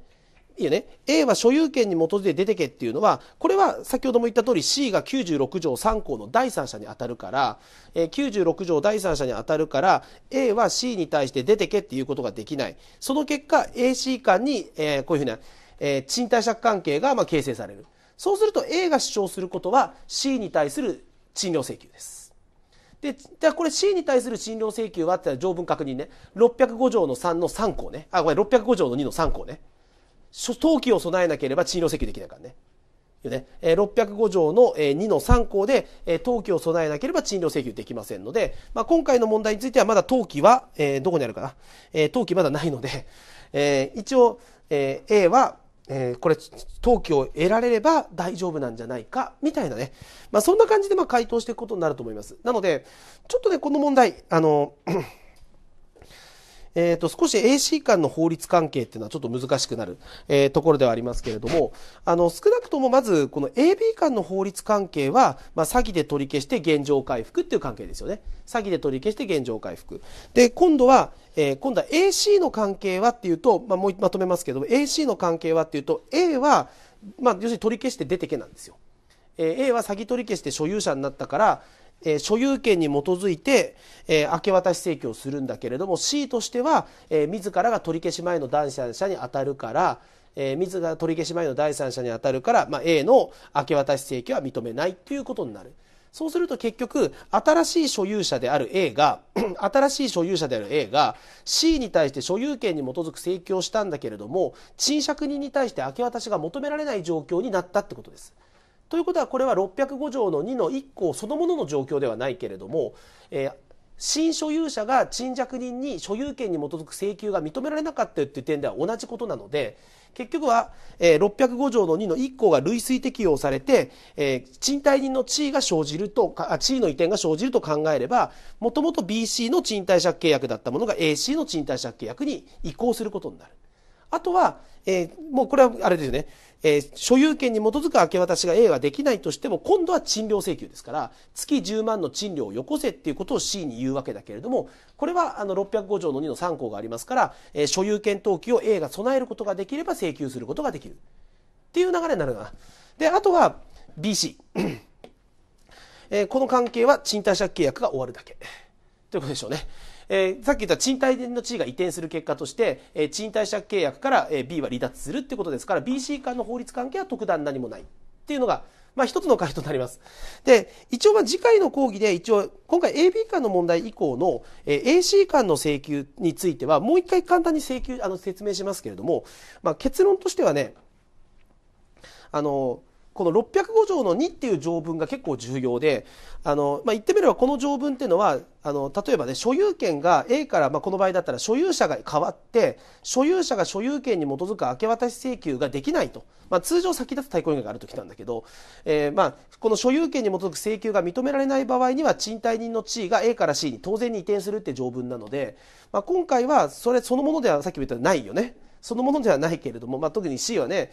いいよね。A は所有権に基づいて出てけっていうのは、これは先ほども言った通り C が96条3項の第三者に当たるから、え96条第三者に当たるから、A は C に対して出てけっていうことができない。その結果、AC 間に、えー、こういうふうな、えー、賃貸借関係がま形成される。そうすると A が主張することは C に対する賃料請求です。で、じゃあこれ C に対する賃料請求はって条文確認ね。605条の3の3項ね。あ、ごめん、605条の2の3項ね。登記を備えなければ賃料請求できないからね。ね、605条の2の3項で、登記を備えなければ賃料請求できませんので、まあ、今回の問題についてはまだ登記は、えー、どこにあるかな、えー、登記まだないので、えー、一応、えー、A は、えー、これ、登記を得られれば大丈夫なんじゃないか、みたいなね。まあ、そんな感じで、ま回答していくことになると思います。なので、ちょっとね、この問題、あのえー、と少し AC 間の法律関係っていうのはちょっと難しくなる、えー、ところではありますけれどもあの少なくともまずこの AB 間の法律関係は、まあ、詐欺で取り消して現状回復っていう関係ですよね詐欺で取り消して現状回復で今度は、えー、今度は AC の関係はっていうと、まあ、もうまとめますけども、AC の関係はっていうと A は、まあ、要するに取り消して出てけなんですよ。え A は詐欺取り消して所有者になったから、えー、所有権に基づいて、えー、明け渡し請求をするんだけれども C としては、えー、自らが取り消し前の第三者に当たるから、えー、自ら取り消し前の第三者に当たるから、まあ、A の明け渡し請求は認めないということになる。そうすると結局、新しい所有者である A が、新しい所有者である A が C に対して所有権に基づく請求をしたんだけれども、賃借人に対して明け渡しが求められない状況になったってことです。ということはこれは605条の2の1項そのものの状況ではないけれども、えー、新所有者が賃借人に所有権に基づく請求が認められなかったという点では同じことなので結局は、えー、605条の2の1項が類推適用されて、えー、賃貸人の地位が生じると地位の移転が生じると考えればもともと BC の賃貸借契約だったものが AC の賃貸借契約に移行することになる。あとは、えー、もうこれはあれですよねえー、所有権に基づく明け渡しが A はできないとしても、今度は賃料請求ですから、月10万の賃料をよこせっていうことを C に言うわけだけれども、これはあの605条の2の3項がありますから、えー、所有権登記を A が備えることができれば請求することができる。っていう流れになるな。で、あとは BC。えー、この関係は賃貸借契約が終わるだけ。ということでしょうね。えー、さっき言った賃貸の地位が移転する結果として、えー、賃貸借契約から、えー、B は離脱するってことですから BC 間の法律関係は特段何もないっていうのがまあ、一つの回答になります。で、一応まあ次回の講義で一応今回 AB 間の問題以降の、えー、AC 間の請求についてはもう一回簡単に請求あの説明しますけれども、まあ、結論としてはねあのこの605条の2っていう条文が結構重要であの、まあ、言ってみればこの条文っていうのはあの例えばね所有権が A から、まあ、この場合だったら所有者が変わって所有者が所有権に基づく明け渡し請求ができないと、まあ、通常先立つ対抗意義があるときなんだけど、えー、まあ、この所有権に基づく請求が認められない場合には賃貸人の地位が A から C に当然に移転するって条文なので、まあ、今回はそれそのものではさっきも言ったようにないよねそのものではないけれども、まあ、特に C はね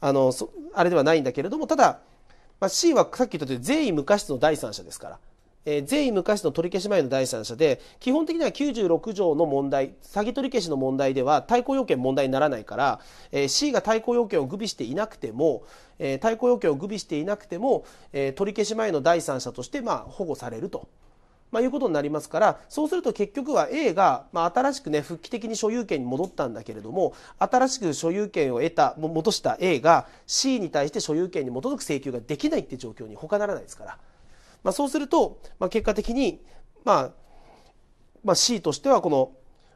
あのあれではないんだけれどもただ、まあ、C はさっき言ったように善意無過失の第三者ですから。えー、善意無過失の取り消し前の第三者で基本的には96条の問題詐欺取り消しの問題では対抗要件問題にならないから、えー、C が対抗要件を具備していなくても、えー、対抗要件を具備していなくても、え取り消し前の第三者として、まあ、保護されるとまあ、いうことになりますからそうすると結局は A が、まあ、新しくね復帰的に所有権に戻ったんだけれども新しく所有権を得た戻した A が C に対して所有権に基づく請求ができないって状況に他ならないですから、まあ、そうすると、まあ、結果的に、まあまあ、C としてはこの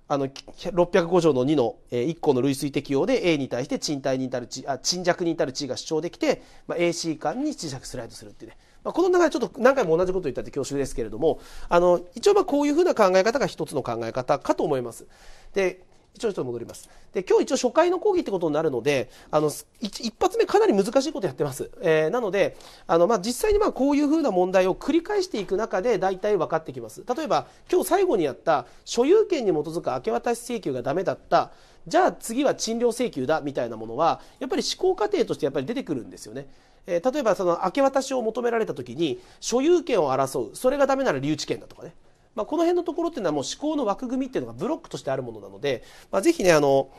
あの605条の2の1項の類推適用で A に対して賃貸に至るあ賃借に至る地位が主張できて、まあ、AC 間に賃借スライドするっていうねまあ、この中でちょっと何回も同じこと言ったって恐縮ですけれども、あの、一応まあこういうふうな考え方が一つの考え方かと思います。で、一応ちょっと戻ります。で、今日一応初回の講義ってことになるので、あの、一発目かなり難しいことやってます。えー、なので、あの、まあ、実際にまあ、こういうふうな問題を繰り返していく中で、大体分かってきます。例えば、今日最後にやった、所有権に基づく明け渡し請求がダメだった、じゃあ次は賃料請求だ、みたいなものは、やっぱり思考過程としてやっぱり出てくるんですよね。えー、例えばその明け渡しを求められた時に所有権を争うそれがダメなら留置権だとかね、まあ、この辺のところっていうのはもう思考の枠組みっていうのがブロックとしてあるものなので、まあ、ぜひねあの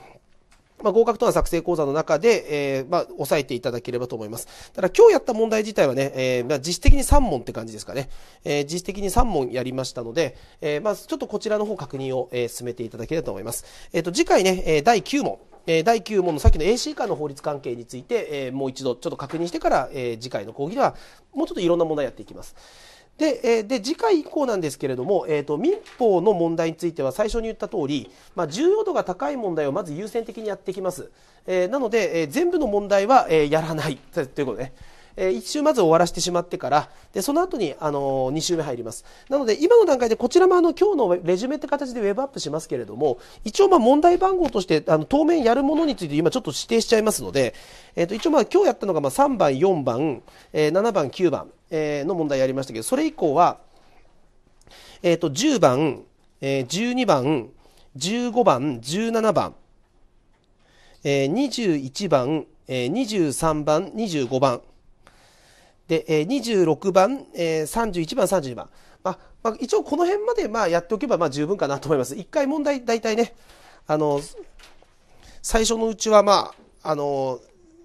まあ、合格との作成講座の中で、えー、まあ、押さえていただければと思います。ただ、今日やった問題自体はね、えー、まあ、実質的に3問って感じですかね。えー、実質的に3問やりましたので、えー、まあ、ちょっとこちらの方確認を、えー、進めていただければと思います。えっ、ー、と、次回ね、えー、第9問。え第9問のさっきの AC 以下の法律関係について、えもう一度ちょっと確認してから、え次回の講義ではもうちょっといろんな問題やっていきます。で、えで次回以降なんですけれども、えーと、民法の問題については最初に言った通り、まあ、重要度が高い問題をまず優先的にやってきます。えー、なので、えー、全部の問題は、えー、やらないということね。えー、1週まず終わらせてしまってから、で、その後に、あのー、2週目入ります。なので、今の段階でこちらもあの、今日のレジュメって形でウェブアップしますけれども、一応まあ問題番号として、あの、当面やるものについて今ちょっと指定しちゃいますので、えっ、ー、と、一応まあ今日やったのがまあ3番、4番、えー、7番、9番、えー、の問題やりましたけど、それ以降は、えっ、と、10番、えー、12番、15番、17番、えー、21番、えー、23番、25番、で、えー、26番、えー、31番、32番。まあ、まあ、一応この辺までまあやっておけばまあ十分かなと思います。一回問題大体ね、あの、最初のうちはまあ、あの、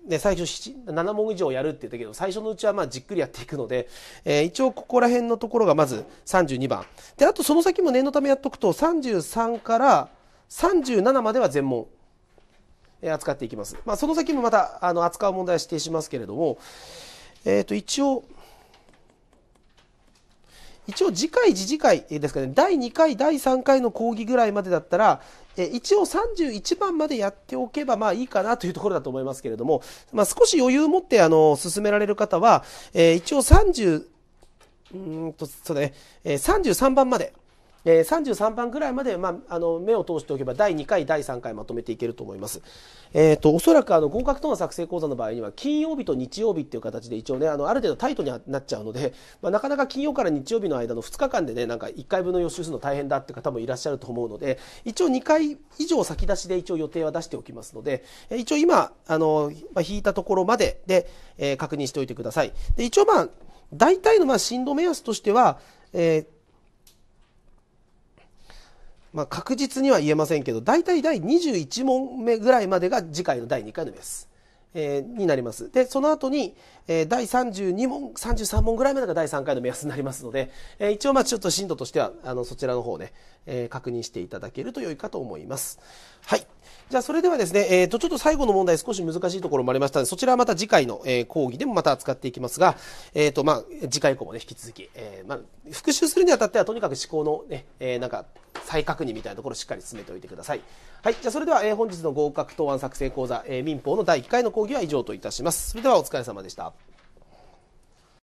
ね、最初7問以上やるって言ったけど、最初のうちはまあじっくりやっていくので、えー、一応ここら辺のところがまず32番。で、あとその先も念のためやっとくと、33から37までは全問、え扱っていきます。まあその先もまたあの扱う問題は指定しますけれども、えっ、ー、と、一応、一応次回、次次回ですかね、第2回、第3回の講義ぐらいまでだったら、一応31番までやっておけばまあいいかなというところだと思いますけれども、まあ、少し余裕を持ってあの進められる方は、え一応30、うんと、そうね、え33番まで、えー、33番ぐらいまで、まあ、あの目を通しておけば第2回第3回まとめていけると思います。えーと、おそらくあの合格等の作成講座の場合には金曜日と日曜日っていう形で一応ねあのある程度タイトになっちゃうので、まあ、なかなか金曜から日曜日の間の2日間でねなんか1回分の予習するの大変だって方もいらっしゃると思うので一応2回以上先出しで一応予定は出しておきますので一応今あの、まあ、引いたところまでで、えー、確認しておいてください。で一応まあ大体のまあ震度目安としては、えーまあ、確実には言えませんけど大体第21問目ぐらいまでが次回の第2回の目です。えー、になりますでその後に、えー、第32問33問ぐらいまでが第3回の目安になりますので、えー、一応まあちょっと進度としてはあのそちらの方ね、え確認していただけると良いかと思います。はいじゃあ、それではですね、えっ、ー、と、ちょっと最後の問題少し難しいところもありましたので、そちらはまた次回の、えー、講義でもまた扱っていきますが、えっ、ー、と、まあ、次回以降もね、引き続き、えー、まあ、復習するにあたっては、とにかく思考のね、えー、なんか、再確認みたいなところをしっかり進めておいてください。はい、じゃあ、それでは、えー、本日の合格答案作成講座、えー、民法の第1回の講義は以上といたします。それでは、お疲れ様でした。